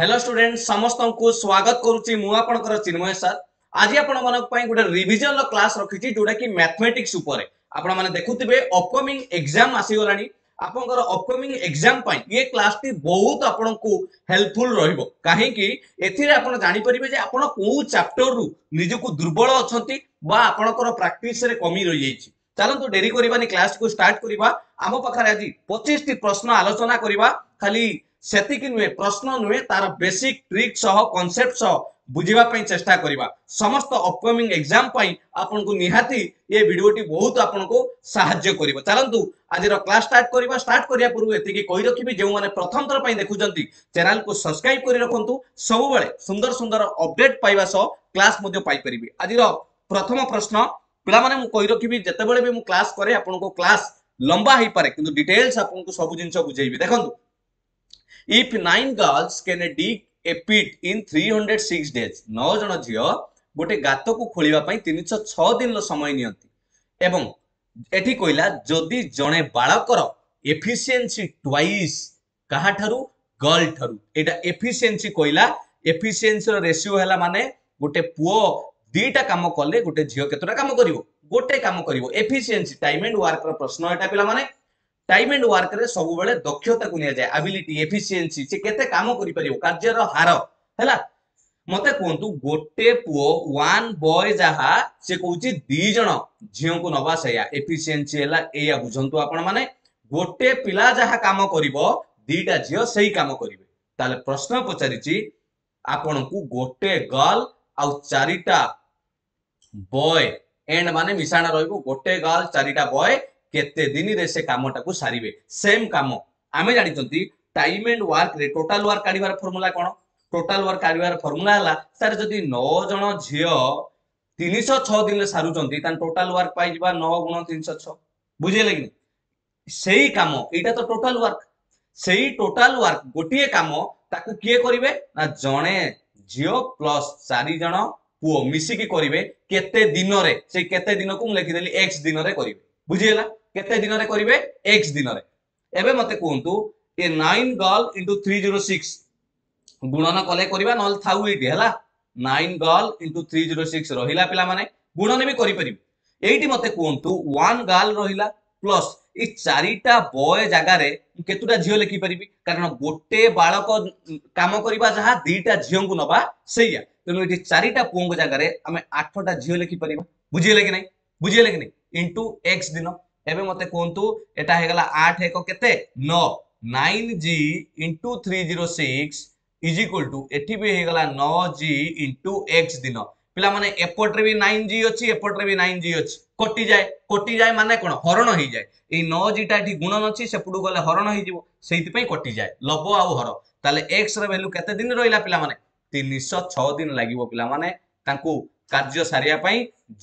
Hello student সমস্ত স্বাগত করুছি মু আপনার চিন্ময় স্যার আজ আপনার গোটে রিভিজন ক্লাস রকিছি যেটা কি ম্যাথমেটিক্স উপরে আপনার মানে দেখুবে অপকমিং এক্সাম আসিগলা আপনার অপকমিং এক্সাম ইয়ে ক্লাসটি বহুত আপনার হেল্পফুল রহব কী এতে আপনার জাঁপারে যে আপনার কেউ চ্যাপ্টর রু নিজকে দুর্বল অনেক বা আপনার প্রাকটিসে কমি রয়েছে ଚାଲନ୍ତୁ ଡେରି କରିବାନି କ୍ଲାସକୁ ଷ୍ଟାର୍ଟ କରିବା ଆମ ପାଖରେ ଆଜି ପଚିଶଟି ପ୍ରଶ୍ନ ଆଲୋଚନା କରିବା ଖାଲି ସେତିକି ନୁହେଁ ପ୍ରଶ୍ନ ନୁହେଁ ତାର ବେସିକ୍ ଟ୍ରିକ୍ ସହ କନସେପ୍ଟ ସହ ବୁଝିବା ପାଇଁ ଚେଷ୍ଟା କରିବା ସମସ୍ତ ଅପକମିଂ ଏକ୍ଜାମ ପାଇଁ ଆପଣଙ୍କୁ ନିହାତି ଏ ଭିଡ଼ିଓଟି ବହୁତ ଆପଣଙ୍କୁ ସାହାଯ୍ୟ କରିବ ଚାଲନ୍ତୁ ଆଜିର କ୍ଲାସ୍ ଷ୍ଟାର୍ଟ କରିବା ଷ୍ଟାର୍ଟ କରିବା ପୂର୍ବରୁ ଏତିକି କହି ରଖିବି ଯେଉଁମାନେ ପ୍ରଥମ ଥର ପାଇଁ ଦେଖୁଛନ୍ତି ଚ୍ୟାନେଲକୁ ସବସ୍କ୍ରାଇବ କରି ରଖନ୍ତୁ ସବୁବେଳେ ସୁନ୍ଦର ସୁନ୍ଦର ଅପଡେଟ୍ ପାଇବା ସହ କ୍ଲାସ୍ ମଧ୍ୟ ପାଇପାରିବେ ଆଜିର ପ୍ରଥମ ପ୍ରଶ୍ନ ପିଲାମାନେ ମୁଁ କହି ରଖିବି ଯେତେବେଳେ ବି ମୁଁ କ୍ଲାସ୍ କରେ ଆପଣଙ୍କୁ କ୍ଲାସ୍ ଲମ୍ବା ହେଇପାରେ କିନ୍ତୁ ଡିଟେଲ୍ସ ଆପଣଙ୍କୁ ସବୁ ଜିନିଷ ବୁଝେଇବି ଦେଖନ୍ତୁ if nine girls can dig a pit in 306 days 9 জন ଝିଅ ଗୋଟେ ଗାତକୁ ଖୋଳିବା ପାଇଁ 306 ଦିନର ସମୟ ନିଅନ୍ତି ଏବଂ ଏଠି କହିଲା ଯଦି ଜଣେ ବାଳକର ଏଫିସିଏନ୍ସି ଟ୍ୱାଇସ୍ କାହାଠାରୁ ଗର୍ଲ ଠାରୁ ଏଇଟା ଏଫିସିଏନ୍ସି କହିଲା ଏଫିସିଏନ୍ସିର ରେସିଓ ହେଲା ମାନେ ଗୋଟେ ପୁଅ ଦୁଇଟା କାମ କଲେ ଗୋଟେ ଝିଅ କେତେଟା କାମ କରିବ ଗୋଟେ କାମ କରିବ ଏଫିସିଏନ୍ସି ଟାଇମ୍ ଆଣ୍ଡ ୱାର୍କର ପ୍ରଶ୍ନ ଏଇଟା ପିଲାମାନେ টাইম ଆଣ୍ଡ ୱାର୍କରେ ସବୁବେଳେ ଦକ୍ଷତାକୁ ନିଆଯାଏ ଆବିଲିଟି ଏଫିସିଏନ୍ସି ସେ କେତେ କାମ କରିପାରିବ କାର୍ଯ୍ୟର ହାର ହେଲା ମତେ କୁହନ୍ତୁ ଗୋଟେ ପୁଅ ୱାନ୍ ବୟ ଯାହା ସେ କହୁଛି ଦି ଜଣ ଝିଅଙ୍କୁ ନବା ସେଇଆ ଏଫିସିଏନ୍ସି ହେଲା ଏଇଆ ବୁଝନ୍ତୁ ଆପଣମାନେ ଗୋଟେ ପିଲା ଯାହା କାମ କରିବ ଦିଟା ଝିଅ ସେଇ କାମ କରିବେ ତାହେଲେ ପ୍ରଶ୍ନ ପଚାରିଛି ଆପଣଙ୍କୁ ଗୋଟେ ଗର୍ଲ ଆଉ ଚାରିଟା ବୟ ଏଣ୍ଡ ମାନେ ମିଶାଣ ରହିବ ଗୋଟେ ଗର୍ଲ ଚାରିଟା ବୟ କେତେ ଦିନରେ ସେ କାମଟାକୁ ସାରିବେ ସେମ୍ କାମ ଆମେ ଜାଣିଛନ୍ତି ଟାଇମ୍ ଆଣ୍ଡ ୱାର୍କରେ ଟୋଟାଲ ୱାର୍କ କାଢିବାର ଫର୍ମୁଲା କ'ଣ ଟୋଟାଲ ୱାର୍କ କାଢିବାର ଫର୍ମୁଲା ହେଲା ସାର୍ ଯଦି ନଅ ଜଣ ଝିଅ ତିନିଶହ ଛଅ ଦିନରେ ସାରୁଛନ୍ତି ତାହେଲେ ଟୋଟାଲ ୱାର୍କ ପାଇଯିବା ନଅ ଗୁଣ ତିନିଶହ ଛଅ ବୁଝିହେଲେ କି ସେଇ କାମ ଏଇଟା ତ ଟୋଟାଲ ୱାର୍କ ସେଇ ଟୋଟାଲ ୱାର୍କ ଗୋଟିଏ କାମ ତାକୁ କିଏ କରିବେ ନା ଜଣେ ଝିଅ ପ୍ଲସ ଚାରି ଜଣ ପୁଅ ମିଶିକି କରିବେ କେତେ ଦିନରେ ସେଇ କେତେ ଦିନକୁ ମୁଁ ଲେଖିଦେଲି ଏକ୍ସ ଦିନରେ କରିବେ ବୁଝିହେଲା କେତେ ଦିନରେ କରିବେ ଏକ୍ସ ଦିନରେ ଏବେ ମୋତେ କୁହନ୍ତୁ ଏ nine girl into three zero six ଗୁଣନ କଲେ କରିବା ନହେଲେ ଥାଉ ଏଇଠି ହେଲା nine girl into three zero six ରହିଲା ପିଲାମାନେ ଗୁଣନ ବି କରିପାରିବି ଏଇଠି ମୋତେ କୁହନ୍ତୁ ୱାନ୍ ଗାର୍ଲ ରହିଲା ପ୍ଲସ୍ ଏଇ ଚାରିଟା ବୟ ଜାଗାରେ ମୁଁ କେତୁଟା ଝିଅ ଲେଖିପାରିବି କାରଣ ଗୋଟେ ବାଳକ କାମ କରିବା ଯାହା ଦିଟା ଝିଅଙ୍କୁ ନବା ସେଇଆ ତେଣୁ ଏଠି ଚାରିଟା ପୁଅଙ୍କ ଜାଗାରେ ଆମେ ଆଠଟା ଝିଅ ଲେଖିପାରିବା ବୁଝିହେଲେ କି ନାହିଁ ବୁଝିହେଲେ କି ନାହିଁ ଇଣ୍ଟୁ ଏକ୍ସ ଦିନ এবে মতো কুহতু এটা হয়ে গলা আট এক কেতে ন নাইন জি into three zero six is equal to এটি বি হয়ে গলা ন জি ইন্টু এক্স দিন ପିଲାମାନେ ଏପଟରେ ବି ନାଇନ୍ ଜି ଅଛି ଏପଟରେ ବି ନାଇନ୍ ଜି ଅଛି କଟିଯାଏ କଟିଯାଏ ମାନେ କଣ ହରଣ ହେଇଯାଏ ଏଇ ନଅ ଜିଟା ଏଠି ଗୁଣନ ଅଛି ସେପଟକୁ ଗଲେ ହରଣ ହେଇଯିବ ସେଇଥିପାଇଁ କଟିଯାଏ ଲବ ଆଉ ହର ତାହେଲେ ଏକ୍ସର ଭ୍ୟାଲୁ କେତେ ଦିନ ରହିଲା ପିଲାମାନେ ତିନିଶହ ଛଅ ଦିନ ଲାଗିବ ପିଲାମାନେ ତାଙ୍କୁ କାର୍ଯ୍ୟ ସାରିବା ପାଇଁ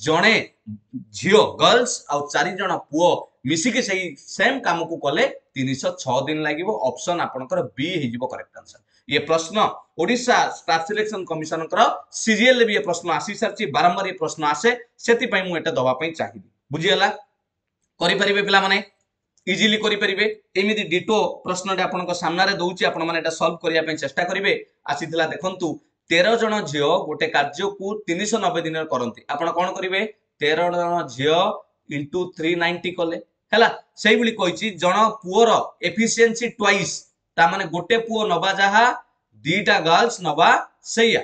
ଜଣେ ଝିଅ ଗର୍ଲସ ଆଉ ଚାରି ଜଣ ପୁଅ ମିଶିକି ସେଇ ସେମ୍ କାମକୁ କଲେ ତିନିଶହ ଛଅ ଦିନ ଲାଗିବ ଅପସନ ଆପଣଙ୍କର ବି ହେଇଯିବ କରେକ୍ଟ ଆନ୍ସର ଇଏ ପ୍ରଶ୍ନ ଓଡ଼ିଶା ଷ୍ଟାଫ ସିଲେକ୍ସନ କମିଶନଙ୍କର ସିରିଏଲରେ ବି ଏ ପ୍ରଶ୍ନ ଆସି ସାରିଛି ବାରମ୍ବାର ଏ ପ୍ରଶ୍ନ ଆସେ ସେଥିପାଇଁ ମୁଁ ଏଟା ଦବା ପାଇଁ ଚାହିଁବି ବୁଝିଗଲା କରିପାରିବେ ପିଲାମାନେ ଇଜିଲି କରିପାରିବେ ଏମିତି ଡିଟୋ ପ୍ରଶ୍ନଟି ଆପଣଙ୍କ ସାମ୍ନାରେ ଦଉଛି ଆପଣମାନେ ଏଟା ସଲ୍ଭ କରିବା ପାଇଁ ଚେଷ୍ଟା କରିବେ ଆସିଥିଲା ଦେଖନ୍ତୁ ତେର ଜଣ ଝିଅ ଗୋଟେ କାର୍ଯ୍ୟକୁ ତିନିଶହ ନବେ ଦିନରେ କରନ୍ତି ଆପଣ କ'ଣ କରିବେ তের জন ঝিও ইন্টু থ্রি নাইন্টি কলে ହେଲା ସେଇଭଳି କହିଛି ଜଣ ପୁଅର ଏଫିସିଏନ୍ସି ଟ୍ୱାଇସ୍ ତା ମାନେ ଗୋଟେ ପୁଅ ନବା ଯାହା ଦିଟା ଗର୍ଲସ ନବା ସେଇଆ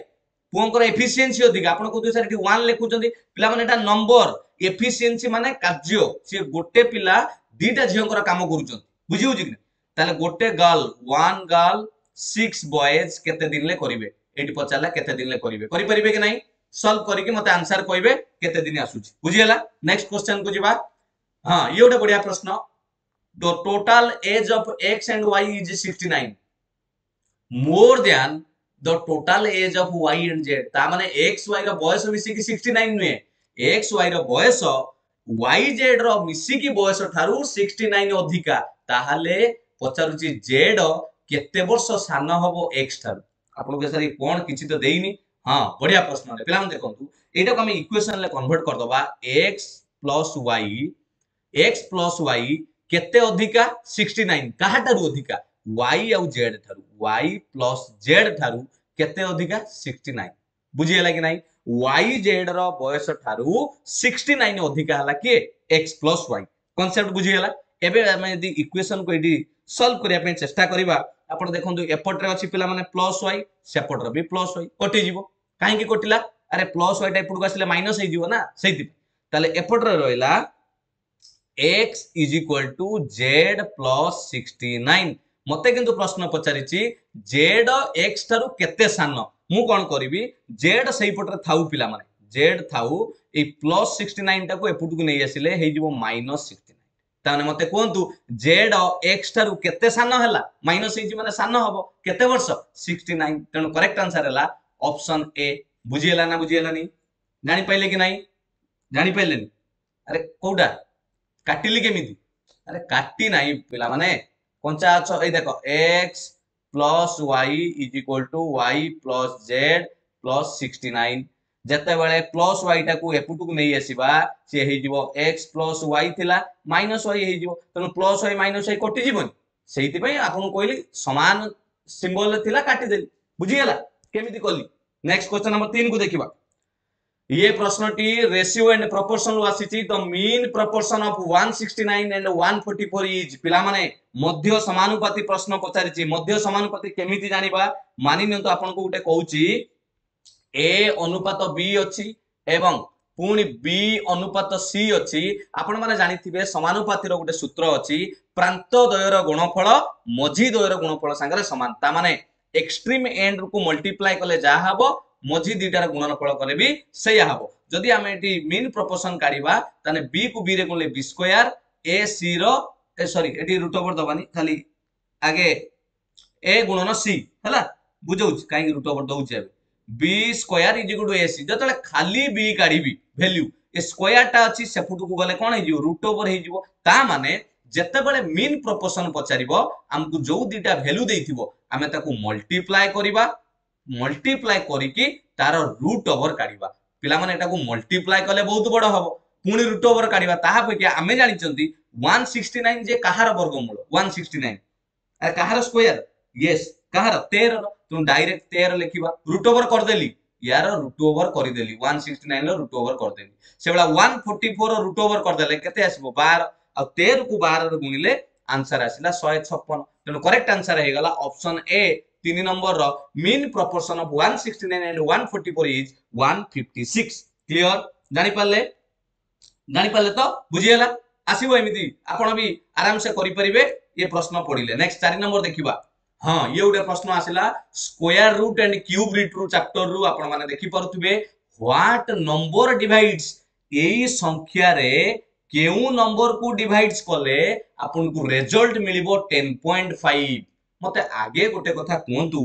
ପୁଅଙ୍କର ଏଫିସିଏନ୍ସି ଅଧିକା ଆପଣ କହୁଥିବେ ସାର୍ ଏଠି ୱାନ୍ ଲେଖୁଛନ୍ତି ପିଲାମାନେ ଏଟା ନମ୍ବର ଏଫିସିଏନ୍ସି ମାନେ କାର୍ଯ୍ୟ ସିଏ ଗୋଟେ ପିଲା ଦିଟା ଝିଅଙ୍କର କାମ କରୁଛନ୍ତି ବୁଝି ହଉଛି କି ତାହେଲେ ଗୋଟେ girl one girl six boys କେତେ ଦିନରେ କରିବେ ଏଇଠି ପଚାରିଲା କେତେ ଦିନରେ କରିବେ କରିପାରିବେ କି ନାହିଁ सल्व करके मत आंसर कहबे दिन आसुची बुझीला नेक्स्ट क्वेश्चन को जीवा हां ये गोटे बढ़िया प्रश्न the age of X and Y is 69 more than the total age of Y and Z ता एक्स वाई रो बयस मिसी की 69 एक्स वाई रो वाई जेड रो मिसी की बयस थारु अधिका ताहाले पचारुची जेड केते वर्ष सान हबो एक्स थारु आपन के सर तो देइनी ହଁ ବଢିଆ ପ୍ରଶ୍ନ ପିଲାମାନେ ଦେଖନ୍ତୁ ଏଇଟାକୁ ଆମେ ଇକ୍ୱେସନରେ କନଭର୍ଟ କରିଦବା X plus Y X plus Y କେତେ ଅଧିକା ସିକ୍ସଟି ନାଇନ୍ କାହାଠାରୁ ଅଧିକା ୱାଇ ଆଉ ଜେଡ୍ ଠାରୁ ୱାଇ ପ୍ଲସ୍ ଜେଡ୍ ଠାରୁ କେତେ ଅଧିକା ସିକ୍ସଟି ନାଇନ୍ ବୁଝିଗଲା କି ନାହିଁ ୱାଇ ଜେଡ୍ ର ବୟସ ଠାରୁ ସିକ୍ସଟି ନାଇନ୍ ଅଧିକା ହେଲା କିଏ ଏକ୍ସ ପ୍ଲସ୍ ୱାଇ କନସେପ୍ଟ ବୁଝିଗଲା ଏବେ ଆମେ ଯଦି ଇକ୍ୱେସନକୁ ଏଇଠି ସଲ୍ଭ କରିବା ପାଇଁ ଚେଷ୍ଟା କରିବା ଆପଣ ଦେଖନ୍ତୁ ଏପଟରେ ଅଛି ପିଲାମାନେ ପ୍ଲସ୍ ୱାଇ ସେପଟର ବି ପ୍ଲସ୍ ୱାଇ କଟିଯିବ कहीं कटिला अरे प्लस वाई एपटक आसे माइनस ना से एपटे रहा X is equal to Z plus sixty nine मत प्रश्न पचारि जेड एक्स ठार के सान मु करी जेड से थाऊ पिला जेड थाऊ प्लस सिक्सटी नाइन टाक एपटक नहीं आसिले माइनस सिक्सटी नाइन मत कहतु जेड एक्स ठार के सान है माइनस मानते सान हम केते वर्ष सिक्सटी नाइन तेणु करेक्ट आंसर है ऑप्शन ए बुझीगला ना बुझीगलानी ଜାଣିପାରିଲେ କି ନାହିଁ ଜାଣିପାରିଲେନି ଆରେ କୋଉଟା କାଟିଲି କେମିତି ଆରେ କାଟି ନାହିଁ ପିଲାମାନେ କଞ୍ଚା ଅଛ ଏଇ ଦେଖ X plus Y is equal to Y plus Z plus sixty nine ଯେତେବେଳେ ପ୍ଲସ୍ ୱାଇ ଟାକୁ ଏପଟକୁ ନେଇ ଆସିବା ସିଏ ହେଇଯିବ ଏକ୍ସ ପ୍ଲସ୍ ୱାଇ ଥିଲା ମାଇନସ୍ ୱାଇ ହେଇଯିବ ତେଣୁ ପ୍ଲସ୍ ୱାଇ ମାଇନସ୍ ୱାଇ କଟିଯିବନି ସେଇଥିପାଇଁ ଆପଣଙ୍କୁ କହିଲି ସମାନ ସିମ୍ବଲରେ ଥିଲା କାଟିଦେଲି ବୁଝିଗଲା केमिति कली नेक्स्ट क्वेश्चन नंबर तीन को देखा ये प्रश्नटी रेसिओ एंड प्रपोर्शन रु आसी the mean proportion of 169 and 144 is पिला मध्य समानुपाती प्रश्न पचारि छि मध्य समानुपाती मानि नियंतु आपन को ए अनुपात बी अछि एवं पुणी बी अनुपात सी अच्छी आपण माने जानिथिबे समानुपातीर गुटे सूत्र अछि प्रांत दयर गुणफल मझी दयर गुणफल संगे समान ता माने एक्सट्रीम एंड को मल्टीप्लाई कले जहाँ हम मझी दुटार गुणनफल कले भी से हम जदि आम मीन प्रपोर्सन काढ़ा तेल बी को बी रे बी स्क्वयर ए सी ररी ये रुट ओवर दबानी खाली आगे ए गुणन सी है बुझाऊ कहीं रुट ओवर दौचे B square is to A C जो खाली बी काढ़ी भैल्यू ए स्क्वयर अच्छी सेपट को गले कौन हो रुट ओवर हो माने যেতবে মিন প্রপোসন পচার আমি যে দুইটা ভ্যালু দিয়ে আমি তাকে মল্টিপ্লায় করা মল্টিপ্লায় করিকি তার রুট ওভর কাড়া পিলামানে এটা মল্টিপ্লায় কলে বহুত বড় হব পুনি রুট ওভর কাড়া তাহা অপেক্ষা আমি জাঁচি ওয়ান সিক্সটি নাইন যে কাহার বর্গমূল ওয়ান সিক্সটি নাইন কাহার স্কোয়ার ইয়েস কাহার তের তুমি ডাইরেক্ট তের লিখবা রুট ওভর করদেলি ইয়ার রুট ওভর করিদেলি one sixty nine root over করদেলি সেভাবে one forty four root over করদেলে কেতে আসব বার ଆଉ ତେରକୁ ବାରରେ ଗୁଣିଲେ ଆନ୍ସର ଆସିଲା ଶହେ ଛପନ ତେଣୁ କରେକ୍ଟ ଆନ୍ସର ହେଇଗଲା ଅପସନ ଏ ତିନି ନମ୍ବରର mean proportion of one sixty nine and one forty four is one fifty six clear ଜାଣିପାରିଲେ ଜାଣିପାରିଲେ ତ ବୁଝିଗଲା ଆସିବ ଏମିତି ଆପଣ ବି ଆରାମସେ କରିପାରିବେ ଇଏ ପ୍ରଶ୍ନ ପଢିଲେ ନେକ୍ସଟ ଚାରି ନମ୍ବର ଦେଖିବା ହଁ ଇଏ ଗୋଟେ ପ୍ରଶ୍ନ ଆସିଲା square root and cube root ରୁ ଚାପ୍ଟର ରୁ ଆପଣମାନେ ଦେଖିପାରୁଥିବେ ହ୍ୱାଟ ନମ୍ବର ଡିଭାଇଡ୍ସ ଏଇ ସଂଖ୍ୟାରେ কেউ নম্বরকু ডিভাইডস কলে আপনার রেজল্ট মিলব টেন পয়েন্ট ফাইভ মতো আগে গোটে কথা কুহতু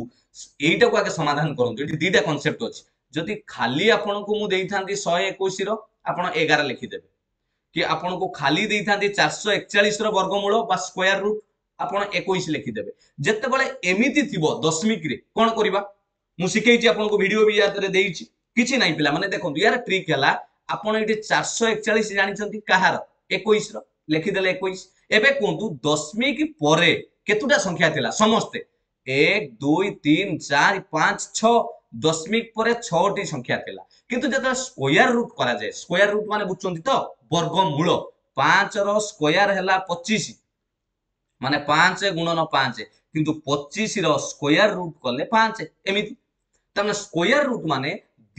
এইটাকে আগে সমাধান করতু এটি দুইটা কনসেপ্ট অছে যদি খালি আপনার মুথাতে শহে একুশর আপনার এগার লিখিদেবে কি আপনার খালি দিয়ে চারশো একচাশর বর্গমূল বা স্কোয়ার রুট আপনার একুশ লিখিদেবে যেতবে এমিতি থাকবে দশমিক্রে কণ করা মু শিখাইছি আপনার ভিডিও বি ইয়াতে দিয়েছি কিছু নাই পিলা মানে দেখুন ইয়ার ট্রিক হলা ଆପଣ ଏଠି ଚାରିଶହ ଏକଚାଳିଶ ଜାଣିଛନ୍ତି କାହାର ଏକୋଇଶର ଲେଖିଦେଲେ ଏକୋଇଶ ଏବେ କୁହନ୍ତୁ ଦଶମିକ ପରେ କେତୁଟା ସଂଖ୍ୟା ଥିଲା ସମସ୍ତେ ଏକ ଦୁଇ ତିନି ଚାରି ପାଞ୍ଚ ଛଅ দশমিক পরে ছটি সংখ্যা লা কিন্তু যেটা স্কোয়ার রুট করা যায় স্কোয়ার রুট মানে বুঝছন্তি তো বর্গমূল 5 র স্কোয়ার হেলা 25 মানে 5 গুণন 5 কিন্তু 25 র স্কোয়ার রুট কলে 5 এমিতি তার স্কোয়ার রুট মানে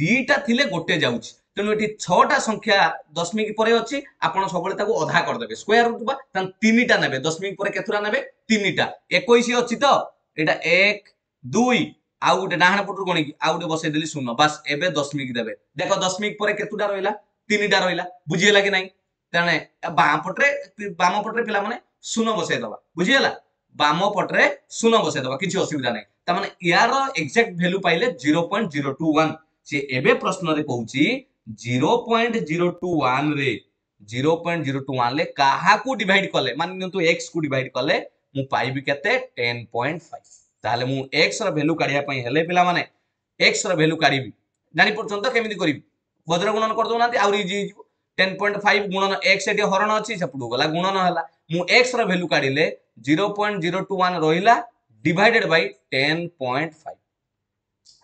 দুইটা থিলে গোটে যাচ্ছে তেমনি এটি ছটা সংখ্যা দশমিক পরে অছি আপনার সবুলে তাকে অধা করদেবে স্কোয়ার রুট বা তা তিনটা নেবে দশমিক পরে কেতুটা নেবে তিনটা একুশ অছি তো এটা এক দুই আউ গোটে ডাহাণ পটু গণিকি আউ গোটে বসাই দেলি শূন্য বাস এবে দশমিক দেবে দেখ দশমিক পরে কেতুটা রহিলা তিনটা রহিলা বুঝিগেলা কি নাই তেণে বাম পটরে বাম পটরে পিলা মানে শূন্য বসাই দেবা বুঝিগেলা বাম পটরে শূন্য বসাই দেবা কিছু অসুবিধা নাই তার মানে ইয়ার এক্সাক্ট ভ্যালু পাইলে zero point zero two one সে এবে প্রশ্নরে কৌচি zero point zero two one zero point zero two one क्या डिड कले मानते तो एक्स को डिड कले पाइबी केते 10.5 ताले मु एक्स रैल्यू वैल्यू काढिया पई हेले पिला माने x रो वैल्यू काढिबी जानि परचंत केमिति करिबी गुणन कर दोनांति आउर इजी हिजो 10.5 गुणन x एटी हरण अछि सपडु गला गुणन हला मु x रो वैल्यू काढिले 0.021 रहिला डिवाइडेड बाय 10.5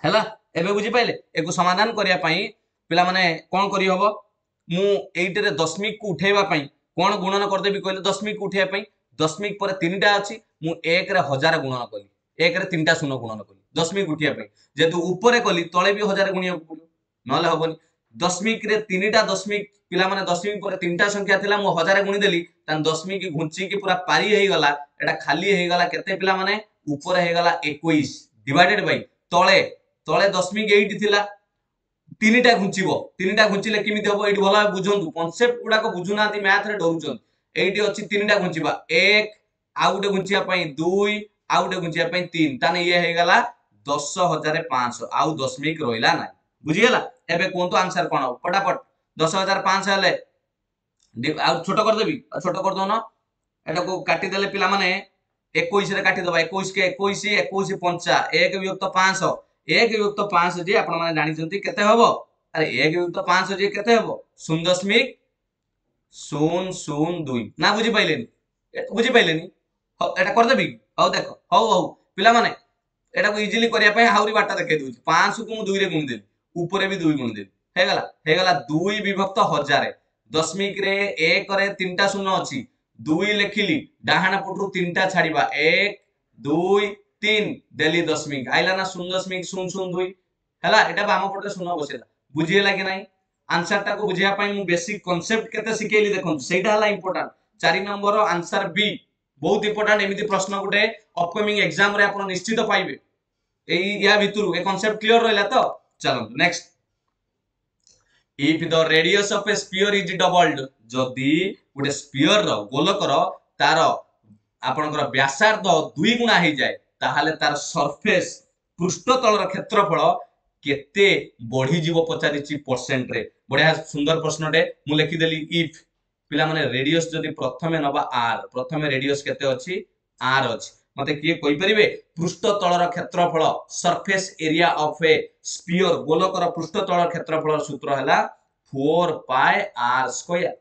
हला एबे बुझी पाइले एको समाधान करने ପିଲାମାନେ କ'ଣ କରିହେବ ମୁଁ ଏଇଟାରେ ଦଶମିକକୁ ଉଠେଇବା ପାଇଁ କ'ଣ ଗୁଣନ କରିଦେବି କହିଲେ ଦଶମିକକୁ ଉଠେଇବା ପାଇଁ ଦଶମିକ ପରେ ତିନିଟା ଅଛି ମୁଁ ଏକରେ ହଜାର ଗୁଣନ କଲି ଏକରେ ତିନିଟା ଶୂନ ଗୁଣନ କଲି ଦଶମିକ ଉଠେଇବା ପାଇଁ ଯେହେତୁ ଉପରେ କଲି ତଳେ ବି ହଜାର ଗୁଣିବାକୁ ପଡ଼ିବ ନହେଲେ ହବନି ଦଶମିକରେ ତିନିଟା ଦଶମିକ ପିଲାମାନେ ଦଶମିକ ପରେ ତିନିଟା ସଂଖ୍ୟା ଥିଲା ମୁଁ ହଜାର ଗୁଣିଦେଲି ତାହେଲେ ଦଶମିକ ଘୁଞ୍ଚିକି ପୁରା ପାରି ହେଇଗଲା ଏଟା ଖାଲି ହେଇଗଲା କେତେ ପିଲାମାନେ ଉପରେ ହେଇଗଲା ଏକୋଇଶ ଡିଭାଇଡେଡ ବାଇ ତଳେ ତଳେ ଦଶମିକ ଏଇଠି ଥିଲା তিনটা ঘুঞ্চিব তিনটা ঘুঞ্চিলে কেমিতি হব এটি ভালো বুঝন্তু কনসেপ্ট গুড়াক বুঝু না ম্যাথরে ডরুছন এইটি অছি তিনটা ঘুঞ্চিবা এক আউ গোটে ঘুঞ্চিবা পাই দুই আউ গোটে ঘুঞ্চিবা পাই তিন তাহলে ইয়ে হয়ে গলা দশ হাজার পাঁচশ আউ দশমিক রহিলা না বুঝিগলা এবে কুহতু আনসার কোন হব ফটাফট দশ হাজার পাঁচশ হলে আউ ছোট করদেবি ছোট করদৌন এটা কাটি দেলে পিলা মানে একুশে কাটি দেবা একুশ কে একুশ একুশ পঞ্চা এক বিভক্ত পাঁচশ এক যুক্ত পাঁচ যে আপনার জাঁচান কেতে হব আরে এক যুক্ত পাঁচ যে কেতে হব শূন্য দশমিক শূন্য শূন্য দুই না বুঝি পাইলে বুঝি পাইলে এটা করেদেবি হো দেখ হো হো পিলা মানে এটা ইজিলি করা আহরি বাটা দেখাই দেছি পাঁচ কু দুইরে গুণিদেলি উপরে বি দুই গুণিদেলি হয়ে গেল হয়ে গেল দুই বিভক্ত হাজারে দশমিক রে একরে তিনটা শূন্য অছি দুই লেখিলি ডাহাণ পটু তিনটা ছাড়া এক দুই তিন ଦେଲି ଦଶମିକ ଆଇଲା ନା ଶୂନ ଦଶମିକ ଶୂନ ଶୂନ ଦୁଇ ହେଲା ଏଟା ବାମ ପଟରେ ଶୂନ ବସେଇଲା ବୁଝିହେଲା କି ନାହିଁ ଆନ୍ସରଟାକୁ ବୁଝିବା ପାଇଁ ମୁଁ ବେସିକ କନସେପ୍ଟ କେତେ ଶିଖେଇଲି ଦେଖନ୍ତୁ ସେଇଟା ହେଲା ଇମ୍ପୋର୍ଟାଣ୍ଟ ଚାରି ନମ୍ବର ଆନ୍ସର ବି ବହୁତ ଇମ୍ପୋର୍ଟାଣ୍ଟ ଏମିତି ପ୍ରଶ୍ନ ଗୋଟେ ଅପକମିଂ ଏକ୍ସାମରେ ଆପଣ ନିଶ୍ଚିତ ପାଇବେ ଏଇ ୟା ଭିତରୁ ଏ କନସେପ୍ଟ କ୍ଲିଅର ରହିଲା ତ ଚାଲନ୍ତୁ next if the radius of a sphere is doubled ଯଦି ଗୋଟେ sphere ର ଗୋଲକର ତାର ଆପଣଙ୍କର ବ୍ୟାସାର୍ଦ୍ଧ ଦୁଇ ଗୁଣା ହେଇଯାଏ ତାହେଲେ ତାର ସର୍ଫେସ୍ ପୃଷ୍ଠତଳର କ୍ଷେତ୍ରଫଳ କେତେ ବଢିଯିବ ପଚାରିଛି ପରସେଣ୍ଟରେ ବଢିଆ ସୁନ୍ଦର ପ୍ରଶ୍ନଟେ ମୁଁ ଲେଖିଦେଲି ଇଫ୍ ପିଲାମାନେ ରେଡିୟସ୍ ଯଦି ପ୍ରଥମେ ନବା ଆର୍ ପ୍ରଥମେ ରେଡିୟସ୍ କେତେ ଅଛି ଆର୍ ଅଛି ମତେ କିଏ କହିପାରିବେ ପୃଷ୍ଠତଳର କ୍ଷେତ୍ରଫଳ surface area of a sphere ଗୋଲକର ପୃଷ୍ଠତଳ କ୍ଷେତ୍ରଫଳର ସୂତ୍ର ହେଲା ଫୋର୍ ପାଏ ଆର୍ ସ୍କୋୟାର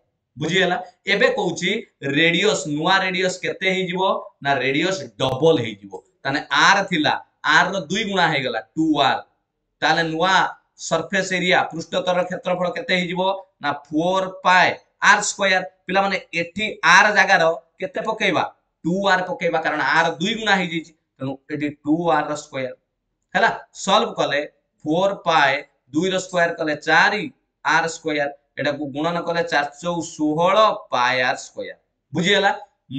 ବୁଝିଗଲା ଏବେ କହୁଛି ରେଡିୟସ୍ ନୂଆ ରେଡିୟସ୍ କେତେ ହେଇଯିବ ନା ରେଡିୟସ୍ ଡବଲ ହେଇଯିବ ताने आर थिला आर रो दुई गुणा हे गला 2r ताले नुआ सरफेस एरिया पृष्ठतर क्षेत्रफल केते हे जीवो ना 4 पाई r स्क्वायर पिला माने एठी r जागा रो केते पकेबा 2r पकेबा कारण r दुई गुणा हे जी तनु एठी 2r रो स्क्वायर हला सॉल्व कले 4 पाई 2 रो स्क्वायर कले 4 r स्क्वायर एटा को गुणन कले 416 पाई r स्क्वायर बुझियला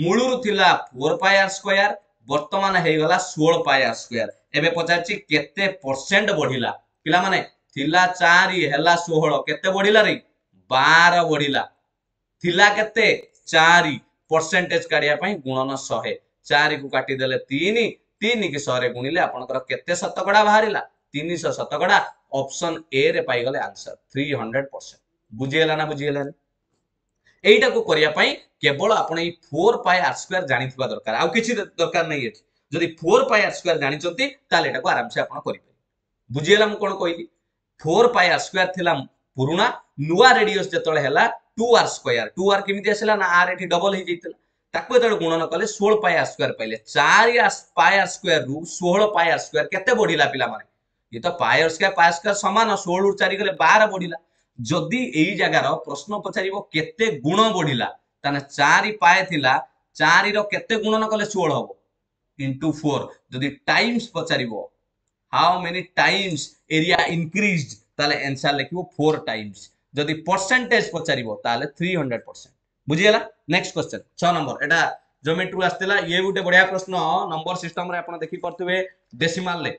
मूलुरु थिला 4 पाई r स्क्वायर ବର୍ତ୍ତମାନ ହେଇଗଲା ଷୋହଳ ପାଇ ଆର୍ ସ୍କୋୟାର ଏବେ ପଚାରିଛି କେତେ ପରସେଣ୍ଟ ବଢିଲା ପିଲାମାନେ ଥିଲା ଚାରି ହେଲା ଷୋହଳ କେତେ ବଢିଲା ରେ ବାର ବଢିଲା ଥିଲା କେତେ ଚାରି ପରସେଣ୍ଟେଜ କାଢିବା ପାଇଁ ଗୁଣନ ଶହେ ଚାରିକୁ କାଟିଦେଲେ ତିନି ତିନି କି ଶହରେ ଗୁଣିଲେ ଆପଣଙ୍କର କେତେ ଶତକଡା ବାହାରିଲା ତିନିଶହ ଶତକଡା ଅପସନ ଏ ରେ ପାଇଗଲେ ଆନ୍ସର ଥ୍ରୀ ହଣ୍ଡ୍ରେଡ ପରସେଣ୍ଟ ବୁଝିହେଲା ନା ବୁଝିହେଲାନି এইটাকু করিয়া পাই কেবল আপন এই 4 পাই r স্কয়ার জানিথিবা দরকার আর কিছু দরকার নাই এটি যদি 4 পাই r স্কয়ার জানিছন্তি তাহলে এটাকু আরামসে আপন করিবে বুঝিলা মু কোন কইলি 4 পাই r স্কয়ার থিলা পুরুণা নুয়া রেডিয়াস যেতলে হেলা 2r স্কয়ার 2r কেমিতি আসিলা না r এটি ডবল হই যাইতলা ତାକୁ ଯେତେବେଳେ ଗୁଣନ କଲେ ଷୋହଳ ପାଏ ଆର୍ ସ୍କୋୟାର ପାଇଲେ ଚାରି ପାଏ ଆର୍ ସ୍କୋୟାରରୁ ଷୋହଳ ପାଏ ଆର୍ ସ୍କୋୟାର କେତେ ବଢିଲା ପିଲାମାନେ ଇଏ ତ ପାଏ ଆର୍ ସ୍କୋୟାର ପାଏ ସ୍କୋୟାର ସମାନ ଷୋହଳରୁ ଚାରି ଗଲେ ବାର ବଢିଲା ଯଦି ଏଇ ଜାଗାର ପ୍ରଶ୍ନ ପଚାରିବ କେତେ ଗୁଣ ବଢିଲା ତାହେଲେ ଚାରି ପାଏ ଥିଲା ଚାରିର କେତେ ଗୁଣନ କଲେ ଷୋହଳ ହବ ଇଣ୍ଟୁ ଫୋର ଯଦି ଟାଇମ୍ସ ପଚାରିବ how many times area increase ତାହେଲେ ଆନ୍ସର ଲେଖିବ ଫୋର ଟାଇମ୍ସ ଯଦି ପରସେଣ୍ଟେଜ ପଚାରିବ ତାହେଲେ ଥ୍ରୀ ହଣ୍ଡ୍ରେଡ ପରସେଣ୍ଟ ବୁଝିଗଲା ନେକ୍ସଟ କ୍ୱେଶ୍ଚନ ଛଅ ନମ୍ବର ଏଇଟା ଜୋମେଟ୍ରୁ ଆସିଥିଲା ଇଏ ଗୋଟେ ବଢିଆ ପ୍ରଶ୍ନ ନମ୍ବର ସିଷ୍ଟମରେ ଆପଣ ଦେଖିପାରୁଥିବେ ଡେସିମାଲରେ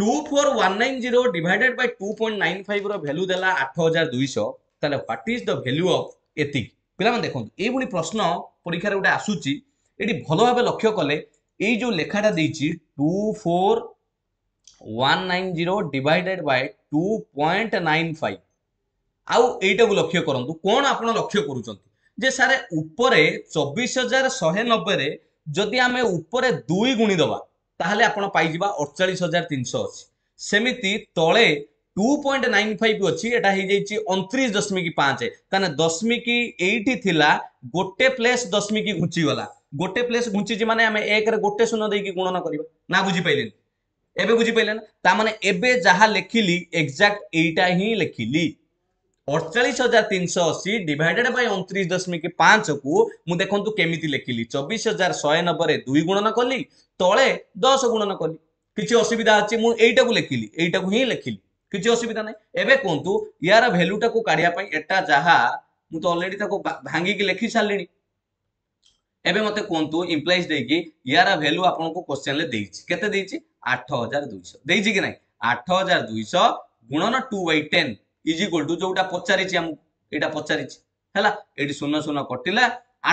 two four one nine zero divided by two point nine ଫାଇଭ୍ର ଭ୍ୟାଲ୍ୟୁ ଦେଲା ଆଠ ହଜାର ଦୁଇଶହ ତାହେଲେ what is the value of ଏତିକି ପିଲାମାନେ ଦେଖନ୍ତୁ ଏଇଭଳି ପ୍ରଶ୍ନ ପରୀକ୍ଷାରେ ଗୋଟେ ଆସୁଛି ଏଠି ଭଲ ଭାବେ ଲକ୍ଷ୍ୟ କଲେ ଏଇ ଯେଉଁ ଲେଖାଟା ଦେଇଛି two four one nine zero divided by two point nine five ଆଉ ଏଇଟାକୁ ଲକ୍ଷ୍ୟ କରନ୍ତୁ କ'ଣ ଆପଣ ଲକ୍ଷ୍ୟ କରୁଛନ୍ତି ଯେ ସାର୍ ଉପରେ ଚବିଶ ହଜାର ଶହେ ନବେରେ ଯଦି ଆମେ ଉପରେ ଦୁଇ ଗୁଣି ଦେବା ତାହେଲେ ଆପଣ ପାଇଯିବା ଅଡ଼ଚାଳିଶ ହଜାର ତିନିଶହ ଅଛି ସେମିତି ତଳେ ଟୁ ପଏଣ୍ଟ ନାଇନ୍ ଫାଇଭ୍ ଅଛି ଏଇଟା ହେଇଯାଇଛି ଅଣତିରିଶ ଦଶମିକ ପାଞ୍ଚ ତାହେଲେ ଦଶମିକ ଏଇଠି ଥିଲା ଗୋଟେ ପ୍ଲେସ୍ ଦଶମିକ ଘୁଞ୍ଚିଗଲା ଗୋଟେ ପ୍ଲେସ୍ ଘୁଞ୍ଚିଛି ମାନେ ଆମେ ଏକରେ ଗୋଟେ ଶୂନ ଦେଇକି ଗୁଣନ କରିବା ନା ବୁଝିପାରିଲେନି ଏବେ ବୁଝିପାରିଲେ ନା ତା ମାନେ ଏବେ ଯାହା ଲେଖିଲି ଏକ୍ଜାକ୍ଟ ଏଇଟା ହିଁ ଲେଖିଲି ଅଡ଼ଚାଳିଶ ହଜାର ତିନିଶହ ଅଶୀ ଡିଭାଇଡେଡ୍ ବାଇ ଅଣତିରିଶ ଦଶମିକ ପାଞ୍ଚକୁ ମୁଁ ଦେଖନ୍ତୁ କେମିତି ଲେଖିଲି ଚବିଶ ହଜାର ଶହେ ନବେରେ ଦୁଇ ଗୁଣନ କଲି ତଳେ ଦଶ ଗୁଣନ କଲି କିଛି ଅସୁବିଧା ଅଛି ମୁଁ ଏଇଟାକୁ ଲେଖିଲି ଏଇଟାକୁ ହିଁ ଲେଖିଲି କିଛି ଅସୁବିଧା ନାହିଁ ଏବେ କୁହନ୍ତୁ ୟାର ଭ୍ୟାଲୁଟାକୁ କାଢିବା ପାଇଁ ଏଟା ଯାହା ମୁଁ ତ ଅଲରେଡି ତାକୁ ଭାଙ୍ଗିକି ଲେଖି ସାରିଲିଣି ଏବେ ମୋତେ କୁହନ୍ତୁ ଇମ୍ପ୍ଲାଇଜ୍ ଦେଇକି ୟାର ଭ୍ୟାଲୁ ଆପଣଙ୍କୁ କୋଶ୍ଚେନ୍ରେ ଦେଇଛି କେତେ ଦେଇଛି ଆଠ ହଜାର ଦୁଇଶହ ଦେଇଛି କି ନାହିଁ ଆଠ ହଜାର ଦୁଇଶହ ଗୁଣନ two by ten is equal to ଯୋଉଟା ପଚାରିଛି ଆମକୁ ଏଇଟା ପଚାରିଛି ହେଲା ଏଠି ଶୂନ ଶୂନ କଟିଲା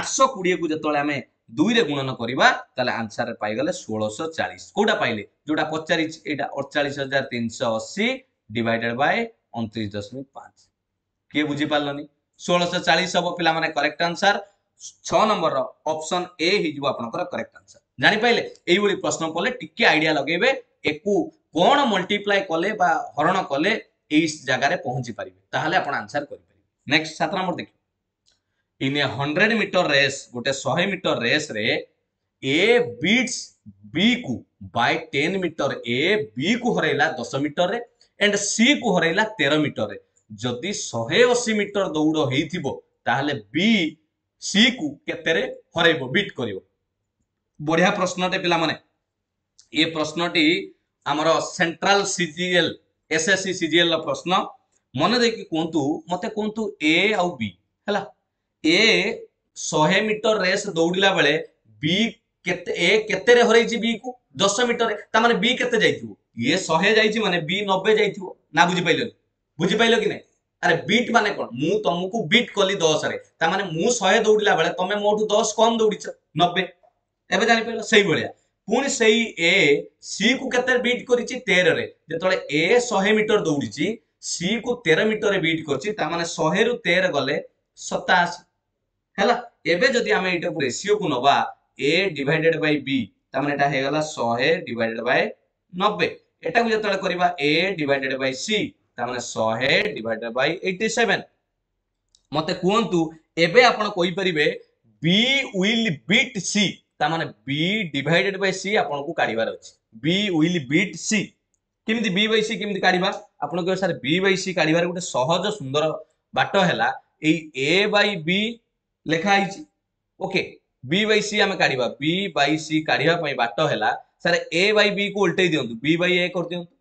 ଆଠଶହ କୋଡ଼ିଏକୁ ଯେତେବେଳେ ଆମେ দুইরে গুণন କରିବା ତାହେଲେ ଆନ୍ସର ପାଇଗଲେ ଷୋହଳଶହ ଚାଳିଶ କୋଉଟା ପାଇଲେ ଯୋଉଟା ପଚାରିଛି ଏଇଟା ଅଡ଼ଚାଳିଶ ହଜାର ତିନିଶହ ଅଶୀ ଡିଭାଇଡେଡ୍ ବାଏ ଅଣତିରିଶ ଦଶମିକ ପାଞ୍ଚ କିଏ ବୁଝିପାରିଲନି ଷୋହଳଶହ ଚାଳିଶ ହବ ପିଲାମାନେ କରେକ୍ଟ ଆନ୍ସର ଛଅ ନମ୍ବରର ଅପସନ ଏ ହେଇଯିବ ଆପଣଙ୍କର କରେକ୍ଟ ଆନ୍ସର ଜାଣିପାରିଲେ ଏଇଭଳି ପ୍ରଶ୍ନ କଲେ ଟିକେ ଆଇଡିଆ ଲଗେଇବେ ଏକୁ କ'ଣ ମଲ୍ଟିପ୍ଲାଏ କଲେ ବା ହରଣ କଲେ ଏଇ ଜାଗାରେ ପହଞ୍ଚି ପାରିବେ ତାହେଲେ ଆପଣ ଆନ୍ସର କରିପାରିବେ ନେକ୍ସଟ ସାତ ନମ୍ବର ଦେଖିବେ in a hundred metre race गोटे शहे मीटर रेस रे ए बीट्स बी को by ten metre A B को हरैला दस मीटर रे एंड सी को हरैला तेर मीटर रे जदि शहे अशी मीटर दौड़ ହେଇଥିବ ତାହେଲେ ବି ସି କୁ କେତେରେ ହରାଇବ ବିଟ୍ କରିବ ବଢିଆ ପ୍ରଶ୍ନଟେ ପିଲାମାନେ ଏ ପ୍ରଶ୍ନଟି ଆମର ସେଣ୍ଟ୍ରାଲ ସିଜିଏଲ ଏସଏସସି ସିଜିଏଲ ର ପ୍ରଶ୍ନ ମନେ ଦେଇକି କୁହନ୍ତୁ ମତେ କୁହନ୍ତୁ ଏ ଆଉ ବି ହେଲା ଏ ଶହେ ମିଟର ରେସ୍ ଦୌଡ଼ିଲା ବେଳେ ବି କେତେ ଏ କେତେରେ ହରେଇଛି ବି କୁ ଦଶ ମିଟରରେ ତା ମାନେ ବି କେତେ ଯାଇଥିବ ଇଏ ଶହେ ଯାଇଛି ମାନେ ବି ନବେ ଯାଇଥିବ ନା ବୁଝିପାରିଲନି ବୁଝିପାରିଲ କି ନାହିଁ ଆରେ ବିଟ୍ ମାନେ କଣ ମୁଁ ତମକୁ ବିଟ୍ କଲି ଦଶରେ ତା ମାନେ ମୁଁ ଶହେ ଦୌଡ଼ିଲା ବେଳେ ତମେ ମୋଠୁ ଦଶ କମ ଦୌଡ଼ିଛ ନବେ ଏବେ ଜାଣିପାରିଲ ସେଇଭଳିଆ ପୁଣି ସେଇ ଏ ସି କୁ କେତେ ବିଟ୍ କରିଛି ତେରରେ ଯେତେବେଳେ ଏ ଶହେ ମିଟର ଦୌଡ଼ିଛି ସି କୁ ତେର ମିଟରରେ ବିଟ୍ କରିଛି ତା ମାନେ ଶହେରୁ ତେର ଗଲେ ସତାଅଶୀ ହେଲା ଏବେ ଯଦି ଆମେ ଏଇଟାକୁ ରେସିଓକୁ ନବା ଏ ଡିଭାଇଡେଡ୍ ବାଇ ବି ତାମାନେ ଏଇଟା ହେଇଗଲା ଶହେ ଡିଭାଇଡେଡ୍ ବାଇ ନବେ ଏଟାକୁ ଯେତେବେଳେ କରିବା ଏ ଡିଭାଇଡେଡ୍ ବାଇ ସି ତାମାନେ ଶହେ ଡିଭାଇଡେଡ୍ ବାଇ ଏଇଟି ସେଭେନ୍ ମତେ କୁହନ୍ତୁ ଏବେ ଆପଣ କହିପାରିବେ ବି ୱିଲ୍ ବିଟ୍ ସି ତାମାନେ ବି ଡିଭାଇଡେଡ୍ ବାଇ ସି ଆପଣଙ୍କୁ କାଢିବାର ଅଛି ବି ୱିଲ୍ ବିଟ୍ ସି କେମିତି ବି ବାଇ ସି କେମିତି କାଢିବା ଆପଣ କହିବେ ସାର୍ ବି ବାଇ ସି କାଢିବାର ଗୋଟେ ସହଜ ସୁନ୍ଦର ବାଟ ହେଲା ଏଇ ଏ ବାଇ ବି লেখা ହେଇଛି ଓକେ ବି ବାଇ ସି ଆମେ କାଢିବା ବି ବାଇ ସି କାଢିବା ପାଇଁ ବାଟ ହେଲା ସାର୍ ଏ ବାଇ ବି କୁ ଓଲଟେଇ ଦିଅନ୍ତୁ ବି ବାଇ ଏ କରିଦିଅନ୍ତୁ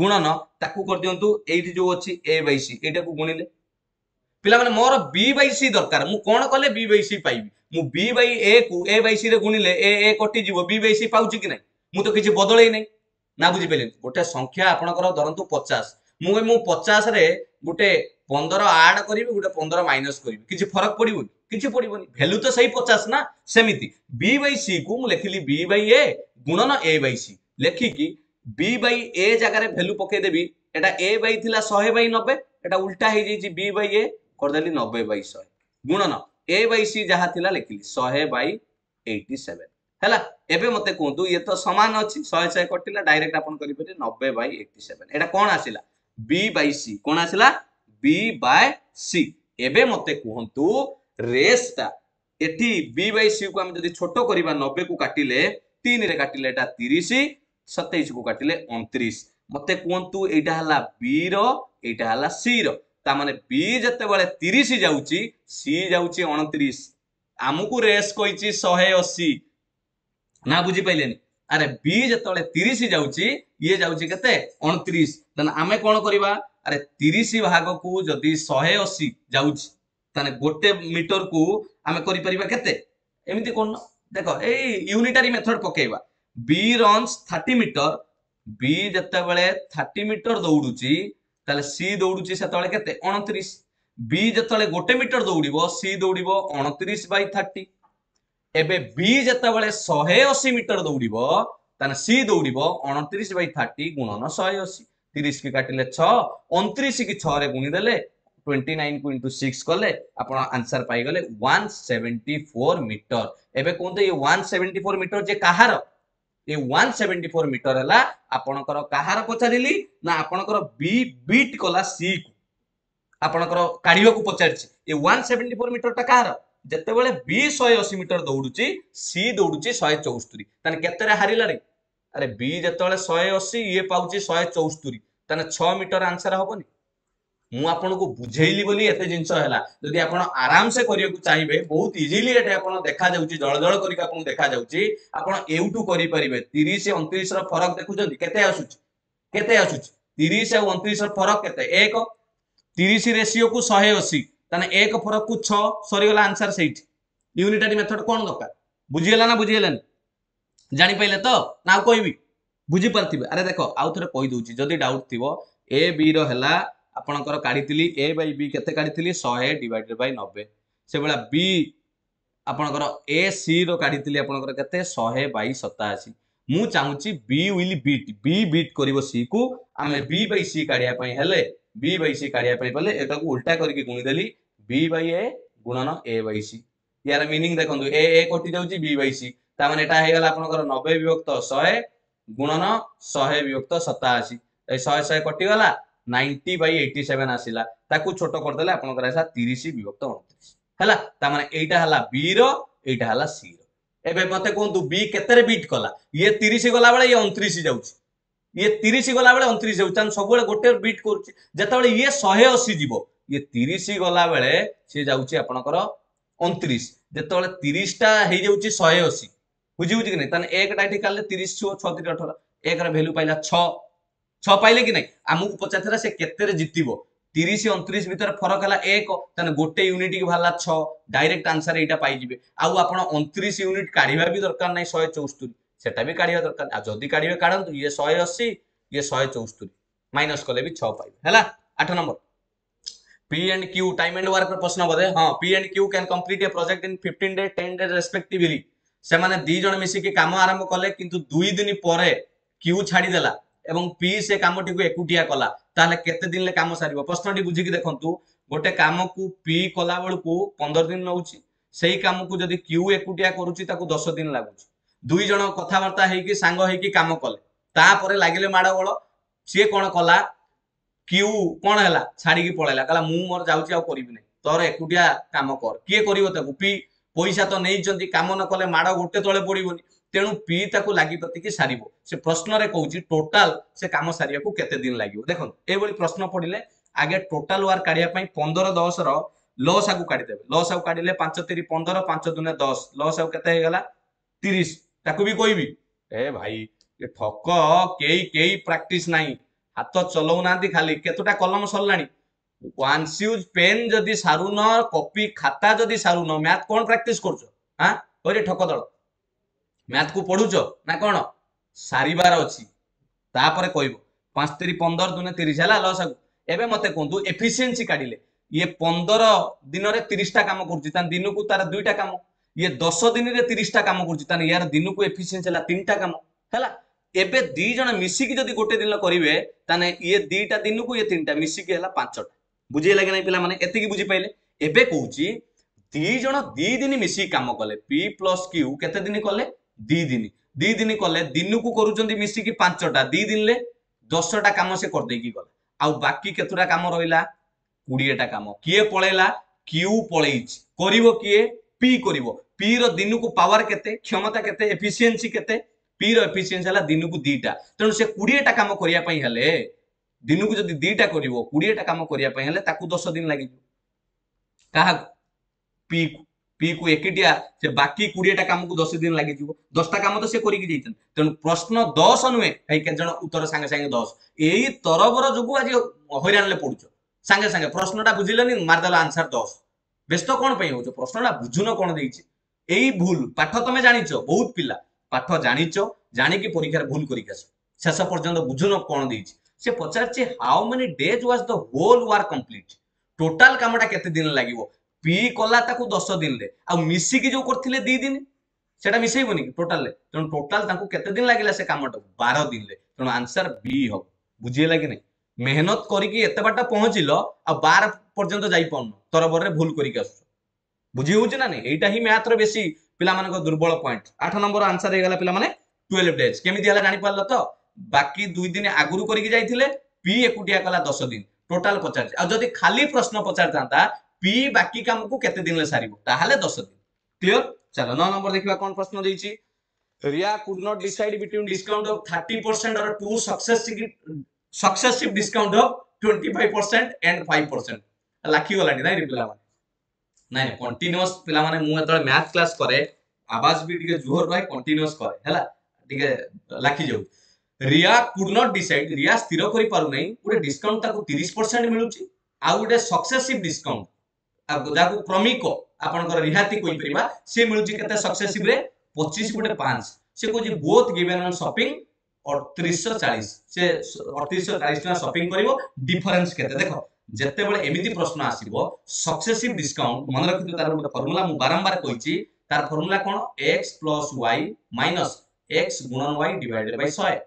ଗୁଣନ ତାକୁ କରିଦିଅନ୍ତୁ ଏଇଠି ଯୋଉ ଅଛି ଏ ବାଇ ସି ଏଇଟାକୁ ଗୁଣିଲେ ପିଲାମାନେ ମୋର ବି ବାଇ ସି ଦରକାର ମୁଁ କଣ କଲେ ବି ବାଇ ସି ପାଇବି ମୁଁ ବି ବାଇ ଏ କୁ ଏ ବାଇ ସି ରେ ଗୁଣିଲେ ଏ ଏ କଟିଯିବ ବି ବାଇ ସି ପାଉଛି କି ନାହିଁ ମୁଁ ତ କିଛି ବଦଳେଇ ନାହିଁ ନା ବୁଝିପାରିଲି ଗୋଟେ ସଂଖ୍ୟା ଆପଣଙ୍କର ଧରନ୍ତୁ ପଚାଶ ମୁଁ ମୁଁ ପଚାଶରେ ଗୋଟେ ପନ୍ଦର ଆଡ୍ କରିବି ଗୋଟେ ପନ୍ଦର ମାଇନସ୍ କରିବି କିଛି ଫରକ ପଡ଼ିବନି କିଛି ପଡ଼ିବନି ଭ୍ୟାଲ୍ୟୁ ତ ସେଇ ପଚାଶ ନା ସେମିତି ବି ବାଇ ସି କୁ ମୁଁ ଲେଖିଲି ବି ବାଇ ଏ ଗୁଣନ ଏ ବାଇ ସି ଲେଖିକି ବି ବାଇ ଏ ଜାଗାରେ ଭ୍ୟାଲ୍ୟୁ ପକେଇଦେବି ଏଟା ଏ ବାଇ ଥିଲା ଶହେ ବାଇ ନବେ ଏଟା ଉଲ୍ଟା ହେଇଯାଇଛି ବି ବାଇ ଏ କରିଦେଲି ନବେ ବାଇ ଶହେ ଗୁଣନ ଏ ବାଇ ସି ଯାହା ଥିଲା ଲେଖିଲି ଶହେ ବାଇ ଏଇଟି ସେଭେନ୍ ହେଲା ଏବେ ମୋତେ କୁହନ୍ତୁ ଇଏ ତ ସମାନ ଅଛି ଶହେ ଶହେ କଟିଲା ଡାଇରେକ୍ଟ ଆପଣ କରିପାରିବେ ନବେ ବାଇ ଏଇଟି ସେଭେନ୍ ଏଟା କ'ଣ ଆସିଲା ବି ବାଇ ସି କ'ଣ ଆସିଲା ବି ବାଇ ସି ଏବେ ମୋତେ କୁହନ୍ତୁ রেসটা এটি বি বাই সি কু আমি যদি ছোট করিবা নবে কু কাটিলে তিনরে কাটিলে এটা তিরিশ সতেইশ কু কাটিলে অনতিরিশ মতে কুহতু এইটা হল বি র এইটা হল সি র তা মানে বি যেতবে তিরিশ যাচ্ছি সি যাচ্ছি অনতিরিশ ଆମକୁ ରେସ୍ କହିଛି ଶହେ ଅଶୀ ନା ବୁଝିପାରିଲେନି ଆରେ ବି ଯେତେବେଳେ ତିରିଶ ଯାଉଛି ଇଏ ଯାଉଛି କେତେ ଅଣତିରିଶ ତାହେଲେ ଆମେ କଣ କରିବା ଆରେ ତିରିଶ ଭାଗକୁ ଯଦି ଶହେ ଅଶୀ ଯାଉଛି ତାହେଲେ ଗୋଟେ ମିଟରକୁ ଆମେ କରିପାରିବା କେତେ ଏମିତି କରୁନ ଦେଖ ଏଇ ୟୁନିଟାରୀ ମେଥଡ ପକେଇବା B runs thirty metre B ଯେତେବେଳେ ଥାର୍ଟି ମିଟର ଦୌଡୁଛି ତାହେଲେ ସି ଦୌଡୁଛି ସେତେବେଳେ କେତେ ଅଣତିରିଶ ବି ଯେତେବେଳେ ଗୋଟେ ମିଟର ଦୌଡିବ ସି ଦୌଡିବ ଅଣତିରିଶ ବାଇ ଥାର୍ଟି ଏବେ ବି ଯେତେବେଳେ ଶହେ ଅଶୀ ମିଟର ଦୌଡିବ ତାହେଲେ ସି ଦୌଡିବ ଅଣତିରିଶ ବାଇ ଥାର୍ଟି ଗୁଣନ ଶହେ ଅଶୀ ତିରିଶ କି କାଟିଲେ ଛଅ ଅଣତିରିଶ କି ଛଅରେ ଗୁଣିଦେଲେ ଟ୍ୱେଣ୍ଟି ନାଇନକୁ ଇଣ୍ଟୁ ସିକ୍ସ କଲେ ଆପଣ ଆନ୍ସର ପାଇଗଲେ ୱାନ୍ ସେଭେଣ୍ଟି ଫୋର୍ ମିଟର ଏବେ କୁହନ୍ତୁ ଏଇ ୱାନ୍ ସେଭେଣ୍ଟି ଫୋର୍ ମିଟର ଯେ କାହାର A one seventy four metre ହେଲା ଆପଣଙ୍କର କାହାର ପଚାରିଲି ନା ଆପଣଙ୍କର ବି ବିଟ୍ କଲା ସି କୁ ଆପଣଙ୍କର କାଢିବାକୁ ପଚାରିଛି ଏ ୱାନ୍ ସେଭେଣ୍ଟି ଫୋର୍ ମିଟରଟା କାହାର ଯେତେବେଳେ ବି ଶହେ ଅଶୀ ମିଟର ଦୌଡୁଛି ସି ଦୌଡୁଛି ଶହେ ଚଉସ୍ତରୀ ତାହେଲେ କେତେରେ ହାରିଲାଣି ଆରେ ବି ଯେତେବେଳେ ଶହେ ଅଶୀ ଇଏ ପାଉଛି ଶହେ ଚଉସ୍ତରୀ ତାହେଲେ ଛଅ ମିଟର ଆନ୍ସର ହବନି ମୁଁ ଆପଣଙ୍କୁ ବୁଝେଇଲି ବୋଲି ଏତେ ଜିନିଷ ହେଲା ଯଦି ଆପଣ ଆରାମସେ କରିବାକୁ ଚାହିଁବେ ବହୁତ ଇଜିଲି ଏଠି ଆପଣ ଦେଖାଯାଉଛି ଜଳ ଜଳ କରିକି ଆପଣଙ୍କୁ ଦେଖାଯାଉଛି ଆପଣ ଏଉଠୁ କରିପାରିବେ ତିରିଶ ଅଣତିରିଶର ଫରକ ଦେଖୁଛନ୍ତି କେତେ ଆସୁଛି କେତେ ଆସୁଛି ତିରିଶ ଆଉ ଅଣତିରିଶର ଫରକ କେତେ ଏକ ତିରିଶ ରେସିଓକୁ ଶହେ ଅଶୀ ତାହେଲେ ଏକ ଫରକକୁ ଛଅ ସରିଗଲା ଆନ୍ସର ସେଇଠି ୟୁନିଟାରୀ ମେଥଡ କ'ଣ ଦରକାର ବୁଝିଗଲା ନା ବୁଝିଗଲାନି ଜାଣିପାରିଲେ ତ ନା ଆଉ କହିବି ବୁଝିପାରିଥିବେ ଆରେ ଦେଖ ଆଉ ଥରେ କହିଦେଉଛି ଯଦି ଡାଉଟ୍ ଥିବ ଏ ବି ର ହେଲା ଆପଣଙ୍କର କାଢ଼ିଥିଲି ଏ ବାଇ ବି କେତେ କାଢ଼ିଥିଲି ଶହେ ଡିଭାଇଡେଡ୍ ବାଇ ନବେ ସେଭଳିଆ ବି ଆପଣଙ୍କର ଏ ସିର କାଢ଼ିଥିଲି ଆପଣଙ୍କର କେତେ ଶହେ ବାଇ ସତାଅଶୀ ମୁଁ ଚାହୁଁଛି B will beat B beat କରିବ ସି କୁ ଆମେ ବି ବାଇ ସି କାଢ଼ିବା ପାଇଁ ହେଲେ ବି ବାଇ ସି କାଢ଼ିବା ପାଇଁ ବୋଲେ ଏଟାକୁ ଉଲ୍ଟା କରିକି ଗୁଣିଦେଲି ବି ବାଇ ଏ ଗୁଣନ ଏ ବାଇ ସି ୟାର ମିନିଂ ଦେଖନ୍ତୁ ଏ ଏ କଟି ଯାଉଛି ବି ବାଇ ସି ତା ମାନେ ଏଟା ହେଇଗଲା ଆପଣଙ୍କର ନବେ ବିଭକ୍ତ ଶହେ ଗୁଣନ ଶହେ ବିଭକ୍ତ ସତାଅଶୀ ଶହେ ଶହେ କଟିଗଲା নাইন্টি বাই ଏଇଟି ସେଭେନ୍ ଆସିଲା ତାକୁ ଛୋଟ କରିଦେଲେ ଆପଣଙ୍କର ଆସିଲା ତିରିଶ ବିଭକ୍ତ ଅଣତିରିଶ ହେଲା ତାମାନେ ଏଇଟା ହେଲା ବି ର ଏଇଟା ହେଲା ସି ର ଏବେ ମତେ କୁହନ୍ତୁ ବି କେତେରେ ବିଟ୍ କଲା ଇଏ ତିରିଶ ଗଲାବେଳେ ଇଏ ଅଣତିରିଶ ଯାଉଛି ଇଏ ତିରିଶ ଗଲାବେଳେ ଅଣତିରିଶ ଯାଉଛି ତାହେଲେ ସବୁବେଳେ ଗୋଟେ ବିଟ୍ କରୁଛି ଯେତେବେଳେ ଇଏ ଶହେ ଅଶୀ ଯିବ ଇଏ ତିରିଶ ଗଲାବେଳେ ସିଏ ଯାଉଛି ଆପଣଙ୍କର ଅଣତିରିଶ ଯେତେବେଳେ ତିରିଶଟା ହେଇଯାଉଛି ଶହେ ଅଶୀ ବୁଝି ବୁଝି କି ନାହିଁ ତାହେଲେ ଏକଟା ଏଠି କାଲେ ତିରିଶ ଛଅ ଛତିଶ ଅଠର ଏକର ଭ୍ୟାଲ୍ୟୁ ପାଇଲା ଛଅ ছ ପାଇଲେ କି ନାହିଁ ଆମକୁ ପଚାରିଥିଲା ସେ କେତେରେ ଜିତିବ ତିରିଶ ଅଣତିରିଶ ଭିତରେ ଫରକ ହେଲା ଏକ ତାହେଲେ ଗୋଟେ ୟୁନିଟ୍ କି ବାହାରିଲା ଛଅ ଡାଇରେକ୍ଟ ଆନ୍ସର ଏଇଟା ପାଇଯିବେ ଆଉ ଆପଣ ଅଣତିରିଶ ୟୁନିଟ୍ କାଢିବା ବି ଦରକାର ନାହିଁ ଶହେ ଚଉସ୍ତରୀ ସେଟା ବି କାଢିବା ଦରକାର ଆଉ ଯଦି କାଢିବେ କାଢନ୍ତୁ ଇଏ ଶହେ ଅଶୀ ଇଏ ଶହେ ଚଉସ୍ତରୀ ମାଇନସ୍ କଲେ ବି ଛଅ ପାଇବେ ହେଲା ଆଠ number P and Q time and work প্রশ্ন বোধে হ্যাঁ P and Q can complete a project in 15 day 10 day respectively সেমানে দুই জন মিশিকি কাম আরম্ভ কলে কিন্তু দুই দিন পরে Q ছাড়ি দেলা এবং ପି ସେ କାମଟିକୁ ଏକୁଟିଆ କଲା ତାହେଲେ କେତେ ଦିନରେ କାମ ସାରିବ ପ୍ରଶ୍ନଟି ବୁଝିକି ଦେଖନ୍ତୁ ଗୋଟେ କାମକୁ ପି କଲା ବେଳକୁ ପନ୍ଦର ଦିନ ନେଉଛି ସେଇ କାମକୁ ଯଦି କ୍ୟୁ ଏକୁଟିଆ କରୁଛି ତାକୁ ଦଶ ଦିନ ଲାଗୁଛି ଦୁଇ ଜଣ କଥାବାର୍ତ୍ତା ହେଇକି ସାଙ୍ଗ ହେଇକି କାମ କଲେ ତାପରେ ଲାଗିଲେ ମାଡ଼ ଗୋଳ ସିଏ କ'ଣ କଲା କ୍ୟୁ କ'ଣ ହେଲା ଛାଡ଼ିକି ପଳେଇଲା କହିଲା ମୁଁ ମୋର ଯାଉଛି ଆଉ କରିବି ନାହିଁ ତୋର ଏକୁଟିଆ କାମ କର କିଏ କରିବ ତାକୁ ପି ପଇସା ତ ନେଇଛନ୍ତି କାମ ନ କଲେ ମାଡ଼ ଗୋଟେ ତଳେ ପଡ଼ିବନି ତେଣୁ ପି ତାକୁ ଲାଗିପାତିକି ସାରିବ ସେ ପ୍ରଶ୍ନରେ କହୁଛି ଟୋଟାଲ ସେ କାମ ସାରିବାକୁ କେତେ ଦିନ ଲାଗିବ ଦେଖନ୍ତୁ ଏଇଭଳି ପ୍ରଶ୍ନ ପଡିଲେ ଆଗେ ଟୋଟାଲ ୱାର୍କ କାଢିବା ପାଇଁ ପନ୍ଦର ଦଶର ଲସ୍ ଆକୁ କାଢିଦେବେ ଲସ୍ ଆକୁ କାଢିଲେ ପାଞ୍ଚ ତିରି ପନ୍ଦର ପାଞ୍ଚ ଦୁନେ ଦଶ ଲସ୍ ଆଉ କେତେ ହେଇଗଲା ତିରିଶ ତାକୁ ବି କହିବି ଏ ଭାଇ ଠକ କେହି କେହି ପ୍ରାକ୍ଟିସ ନାହିଁ ହାତ ଚଲଉନାହାନ୍ତି ଖାଲି କେତୋଟା କଲମ ସରିଲାଣି ୱାନ୍ସ ୟୁଜ୍ ପେନ୍ ଯଦି ସାରୁନ କପି ଖାତା ଯଦି ସାରୁନ ମ୍ୟାଥ କଣ ପ୍ରାକ୍ଟିସ କରୁଛ ହଁ ହରେ ଠକ ଦଳ ମ୍ୟାଥକୁ ପଢୁଛ ନା କ'ଣ ସାରିବାର ଅଛି ତାପରେ କହିବ ପାଞ୍ଚ ତିରି ପନ୍ଦର ଦୁନେ ତିରିଶ ହେଲା ଲସ୍ ଆଗୁ ଏବେ ମତେ କୁହନ୍ତୁ ଏଫିସିଏନ୍ସି କାଢିଲେ ଇଏ ପନ୍ଦର ଦିନରେ ତିରିଶଟା କାମ କରୁଛି ତାହେଲେ ଦିନକୁ ତାର ଦୁଇଟା କାମ ଇଏ ଦଶ ଦିନରେ ତିରିଶଟା କାମ କରୁଛି ତାହେଲେ ୟାର ଦିନକୁ ଏଫିସିଏନ୍ସି ହେଲା ତିନିଟା କାମ ହେଲା ଏବେ ଦି ଜଣ ମିଶିକି ଯଦି ଗୋଟେ ଦିନ କରିବେ ତାହେଲେ ଇଏ ଦିଟା ଦିନକୁ ଇଏ ତିନିଟା ମିଶିକି ହେଲା ପାଞ୍ଚଟା ବୁଝିହେଲା କି ନାହିଁ ପିଲାମାନେ ଏତିକି ବୁଝିପାଇଲେ ଏବେ କହୁଛି ଦି ଜଣ ଦି ଦିନ ମିଶିକି କାମ କଲେ ପି ପ୍ଲସ୍ କ୍ୟୁ କେତେ ଦିନ କଲେ ଦି ଦିନ ଦି ଦିନ କଲେ ଦିନକୁ କରୁଛନ୍ତି ମିଶିକି ପାଞ୍ଚଟା ଦି ଦିନରେ ଦଶଟା କାମ ସେ କରିଦେଇକି ଗଲା ଆଉ ବାକି କେତେଟା କାମ ରହିଲା କୋଡ଼ିଏଟା କାମ କିଏ ପଳେଇଲା କ୍ୟୁ ପଳେଇଛି କରିବ କିଏ ପି କରିବ ପି ର ଦିନକୁ ପାୱାର କେତେ କ୍ଷମତା କେତେ ଏଫିସିଏନ୍ସି କେତେ ପି ର ଏଫିସିଏନ୍ସି ହେଲା ଦିନକୁ ଦିଟା ତେଣୁ ସେ କୋଡ଼ିଏଟା କାମ କରିବା ପାଇଁ ହେଲେ ଦିନକୁ ଯଦି ଦିଟା କରିବ କୋଡ଼ିଏଟା କାମ କରିବା ପାଇଁ ହେଲେ ତାକୁ ଦଶ ଦିନ ଲାଗିଯିବ କାହାକୁ ପି କୁ ପି କୁ ଏକିଟିଆ ସେ ବାକି କୋଡିଏଟା କାମକୁ ଦଶ ଦିନ ଲାଗିଯିବ ଦଶଟା କାମ ତ ସେ କରିକି ଯାଇଛନ୍ତି ତେଣୁ ପ୍ରଶ୍ନ ଦଶ ନୁହେଁ ଭାଇ କେତେ ଜଣ ଉତ୍ତର ସାଙ୍ଗେ ସାଙ୍ଗେ ଦଶ ଏଇ ତରବର ଯୋଗୁଁ ଆଜି ହଇରାଣରେ ପଡୁଛ ସାଙ୍ଗେ ସାଙ୍ଗେ ପ୍ରଶ୍ନଟା ବୁଝିଲନି ମାରିଦେଲା ଆନ୍ସର ଦଶ ବ୍ୟସ୍ତ କଣ ପାଇଁ ହଉଛ ପ୍ରଶ୍ନଟା ବୁଝୁନ କଣ ଦେଇଛି ଏଇ ଭୁଲ ପାଠ ତମେ ଜାଣିଛ ବହୁତ ପିଲା ପାଠ ଜାଣିଛ ଜାଣିକି ପରୀକ୍ଷାରେ ଭୁଲ କରିକି ଆସ ଶେଷ ପର୍ଯ୍ୟନ୍ତ ବୁଝୁନ କଣ ଦେଇଛି ସେ ପଚାରିଛି how many days was the whole war complete total କାମଟା କେତେ ଦିନ ଲାଗିବ ପି କଲା ତାକୁ ଦଶ ଦିନରେ ଆଉ ମିଶିକି ଯୋଉ କରିଥିଲେ ଦି ଦିନ ସେଟା ମିଶେଇବନି କି ଟୋଟାଲରେ ତେଣୁ ଟୋଟାଲ ତାଙ୍କୁ କେତେ ଦିନ ଲାଗିଲା ସେ କାମଟାକୁ ବାର ଦିନରେ ତେଣୁ ଆନ୍ସର ବି ହବ ବୁଝିହେଲା କି ନାହିଁ ମେହନତ କରିକି ଏତେ ବାଟ ପହଞ୍ଚିଲ ଆଉ ବାର ପର୍ଯ୍ୟନ୍ତ ଯାଇପାରୁନ ତରବରରେ ଭୁଲ କରିକି ଆସୁଛ ବୁଝି ହଉଛି ନା ନାହିଁ ଏଇଟା ହିଁ ମ୍ୟାଥର ବେଶୀ ପିଲାମାନଙ୍କ ଦୁର୍ବଳ ପଏଣ୍ଟ ଆଠ ନମ୍ବର ଆନ୍ସର ହେଇଗଲା ପିଲାମାନେ ଟୁଏଲ୍ଭ ଡେଜ୍ କେମିତି ହେଲା ଜାଣିପାରିଲ ତ ବାକି ଦୁଇ ଦିନ ଆଗରୁ କରିକି ଯାଇଥିଲେ ପି ଏକୁଟିଆ କଲା ଦଶ ଦିନ ଟୋଟାଲ ପଚାରିଛି ଆଉ ଯଦି ଖାଲି ପ୍ରଶ୍ନ ପଚାରିଥାନ୍ତା पी बाकी काम को दिन ले सारिबो दिन क्लियर चलो 9 नंबर देखिबा कोन प्रश्न देछि Riya could not decide between discount of 30% और two successive successive discount of 25% and 5% लाखी गलानी नाही रिप्ला माने नाही नाही कंटीन्यूअस पिला माने मु एतळे मैथ क्लास करे आवाज भी टिके जोर रहे कंटीन्यूअस करे हला टिके लाखी जाऊ Riya could not decide Riya स्थिर करि पारु नाही गुटे डिस्काउंट ताको 30% मिलुची आ गुटे सक्सेसिव डिस्काउंट ଯାହାକୁ କ୍ରମିକ ଆପଣଙ୍କର ରିହାତି କହିପାରିବା ସେ ମିଳୁଛି କେତେ ସକ୍ସେସିଭ ରେ ପଚିଶ ଗୋଟେ ପାଞ୍ଚ ସେ କହୁଛି ବୋଥ ଗିଭେନ୍ ଅନ୍ ସପିଂ ଅଠତିରିଶହ ଚାଳିଶ ସେ ଅଠତିରିଶହ ଚାଳିଶ ଟଙ୍କା ସପିଂ କରିବ ଡିଫରେନ୍ସ କେତେ ଦେଖ ଯେତେବେଳେ ଏମିତି ପ୍ରଶ୍ନ ଆସିବ ସକ୍ସେସିଭ ଡିସକାଉଣ୍ଟ ମନେ ରଖିଥିବେ ତାର ଗୋଟେ ଫର୍ମୁଲା ମୁଁ ବାରମ୍ବାର କହିଛି ତାର ଫର୍ମୁଲା କଣ x plus Y minus x ଗୁଣ ୱାଇ ଡିଭାଇଡେଡ୍ ବାଇ ଶହେ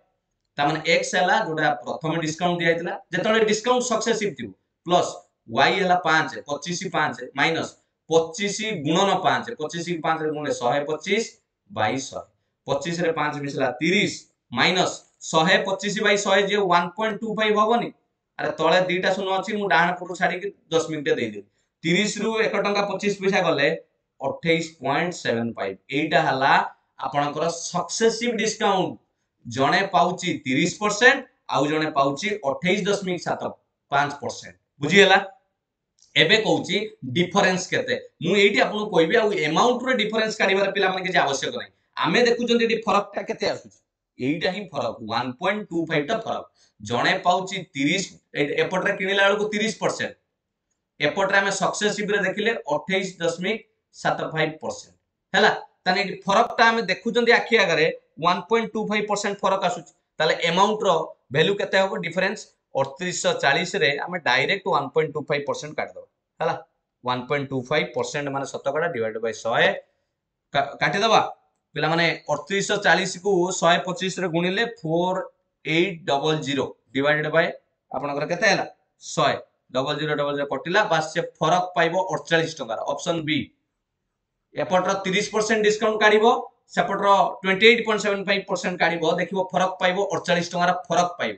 ତାମାନେ ଏକ୍ସ ହେଲା ଯୋଉଟା ପ୍ରଥମେ ଡିସକାଉଣ୍ଟ ଦିଆଯାଇଥିଲା ଯେତେବେଳେ ଡିସକାଉଣ୍ଟ ସକ୍ସେସିଭ ଥିବ ପ୍ଲସ୍ वाई है पांच पचिश पांच माइनस पचिश गुणन पांच पचिश पांच गुण शहे पचिश बै शहे पचिश पांच मिसला तीस माइनस शहे पचिश बै शहे जी वन पॉइंट टू फाइव हबनी अरे तले दुटा शून्य अच्छी डाण पट छाड़ी दस मिनिट देदेवि तीस रु एक टाँग पचिश पैसा गले अठाईस पॉइंट सेवेन फाइव यहाँ है ଆପଣଙ୍କର ସକ୍ସେସିଭ ଡିସକାଉଣ୍ଟ ଜଣେ ପାଉଛି ତିରିଶ ପରସେଣ୍ଟ ଆଉ ଜଣେ ପାଉଛି ଅଠେଇଶ ଦଶମିକ ସାତ ପାଞ୍ଚ ପରସେଣ୍ଟ ବୁଝିଗଲା এবে কৌছি ডিফরেন্স কেতে মু এইটি আপনাকে কইবি আউ অ্যামাউন্ট রে ডিফরেন্স কাড়িবার পিলা মানে কিছু আবশ্যক নাই আমি দেখুছেন এটি ফরকটা কেতে আসুছি এইটা ହିଁ ଫରକ 1.25 ଟା ଫରକ ଜଣେ ପାଉଛି 30 ଏପଟରେ କିଣିଲା ବେଳକୁ 30% ଏପଟରେ ଆମେ ସକ୍ସେସିଭ ରେ ଦେଖିଲେ 28.75% ହେଲା ତାହେଲେ ଏଠି ଫରକଟା ଆମେ ଦେଖୁଛନ୍ତି ଆଖି ଆଗରେ 1.25% ଫରକ ଆସୁଛି ତାହେଲେ ଆମାଉଣ୍ଟ ର ଭାଲ୍ୟୁ କେତେ ହବ ଡିଫରେନ୍ସ ଅଠତିରିଶଶହ ଚାଳିଶରେ ଆମେ direct one point two five percent କାଟିଦେବା ହେଲା one point two five percent ମାନେ ଶତକଡ଼ା ଡିଭାଇଡ୍ ବାଇ ଶହେ କାଟିଦେବା ପିଲାମାନେ ଅଠତିରିଶଶହ ଚାଳିଶକୁ ଶହେ ପଚିଶରେ ଗୁଣିଲେ four eight double zero divided by ଆପଣଙ୍କର କେତେ ହେଲା ଶହେ ଡବଲ୍ ଜିରୋ ଡବଲ୍ ଜିରୋ କଟିଲା ବାସ୍ ସେ ଫରକ ପାଇବ ଅଠଚାଳିଶ ଟଙ୍କାର ଅପସନ୍ ବି ଏପଟର ତିରିଶ ପରସେଣ୍ଟ ଡିସକାଉଣ୍ଟ କାଢିବ ସେପଟର twenty eight point seven five percent କାଢିବ ଦେଖିବ ଫରକ ପାଇବ ଅଠଚାଳିଶ ଟଙ୍କାର ଫରକ ପାଇବ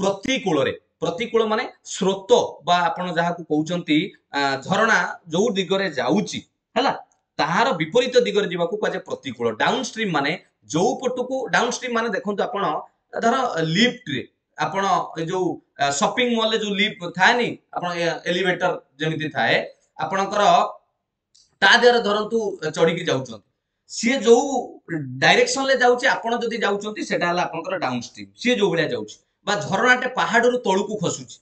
ପ୍ରତିକୂଳରେ ପ୍ରତିକୂଳ ମାନେ ସ୍ରୋତ ବା ଆପଣ ଯାହାକୁ କହୁଛନ୍ତି ଝରଣା ଯୋଉ ଦିଗରେ ଯାଉଛି ହେଲା ତାହାର ବିପରୀତ ଦିଗରେ ଯିବାକୁ କୁହାଯାଏ ପ୍ରତିକୂଳ ଡାଉନ୍ ଷ୍ଟ୍ରିମ୍ ମାନେ ଯୋଉ ପଟକୁ ଡାଉନ୍ ଷ୍ଟ୍ରିମ୍ ମାନେ ଦେଖନ୍ତୁ ଆପଣ ଧର ଲିଫ୍ଟରେ ଆପଣ ଯୋଉ ସପିଂ ମଲରେ ଯୋଉ ଲିଫ୍ଟ ଥାଏନି ଆପଣ ଏଲିଭେଟର ଯେମିତି ଥାଏ ଆପଣଙ୍କର ତା ଦେହରେ ଧରନ୍ତୁ ଚଢିକି ଯାଉଛନ୍ତି ସିଏ ଯୋଉ ଡାଇରେକ୍ସନରେ ଯାଉଛି ଆପଣ ଯଦି ଯାଉଛନ୍ତି ସେଟା ହେଲା ଆପଣଙ୍କର ଡାଉନ୍ ଷ୍ଟ୍ରିମ୍ ସିଏ ଯୋଉ ଭଳିଆ ଯାଉଛି ବା ଝରଣାଟେ ପାହାଡ଼ରୁ ତଳକୁ ଖସୁଛି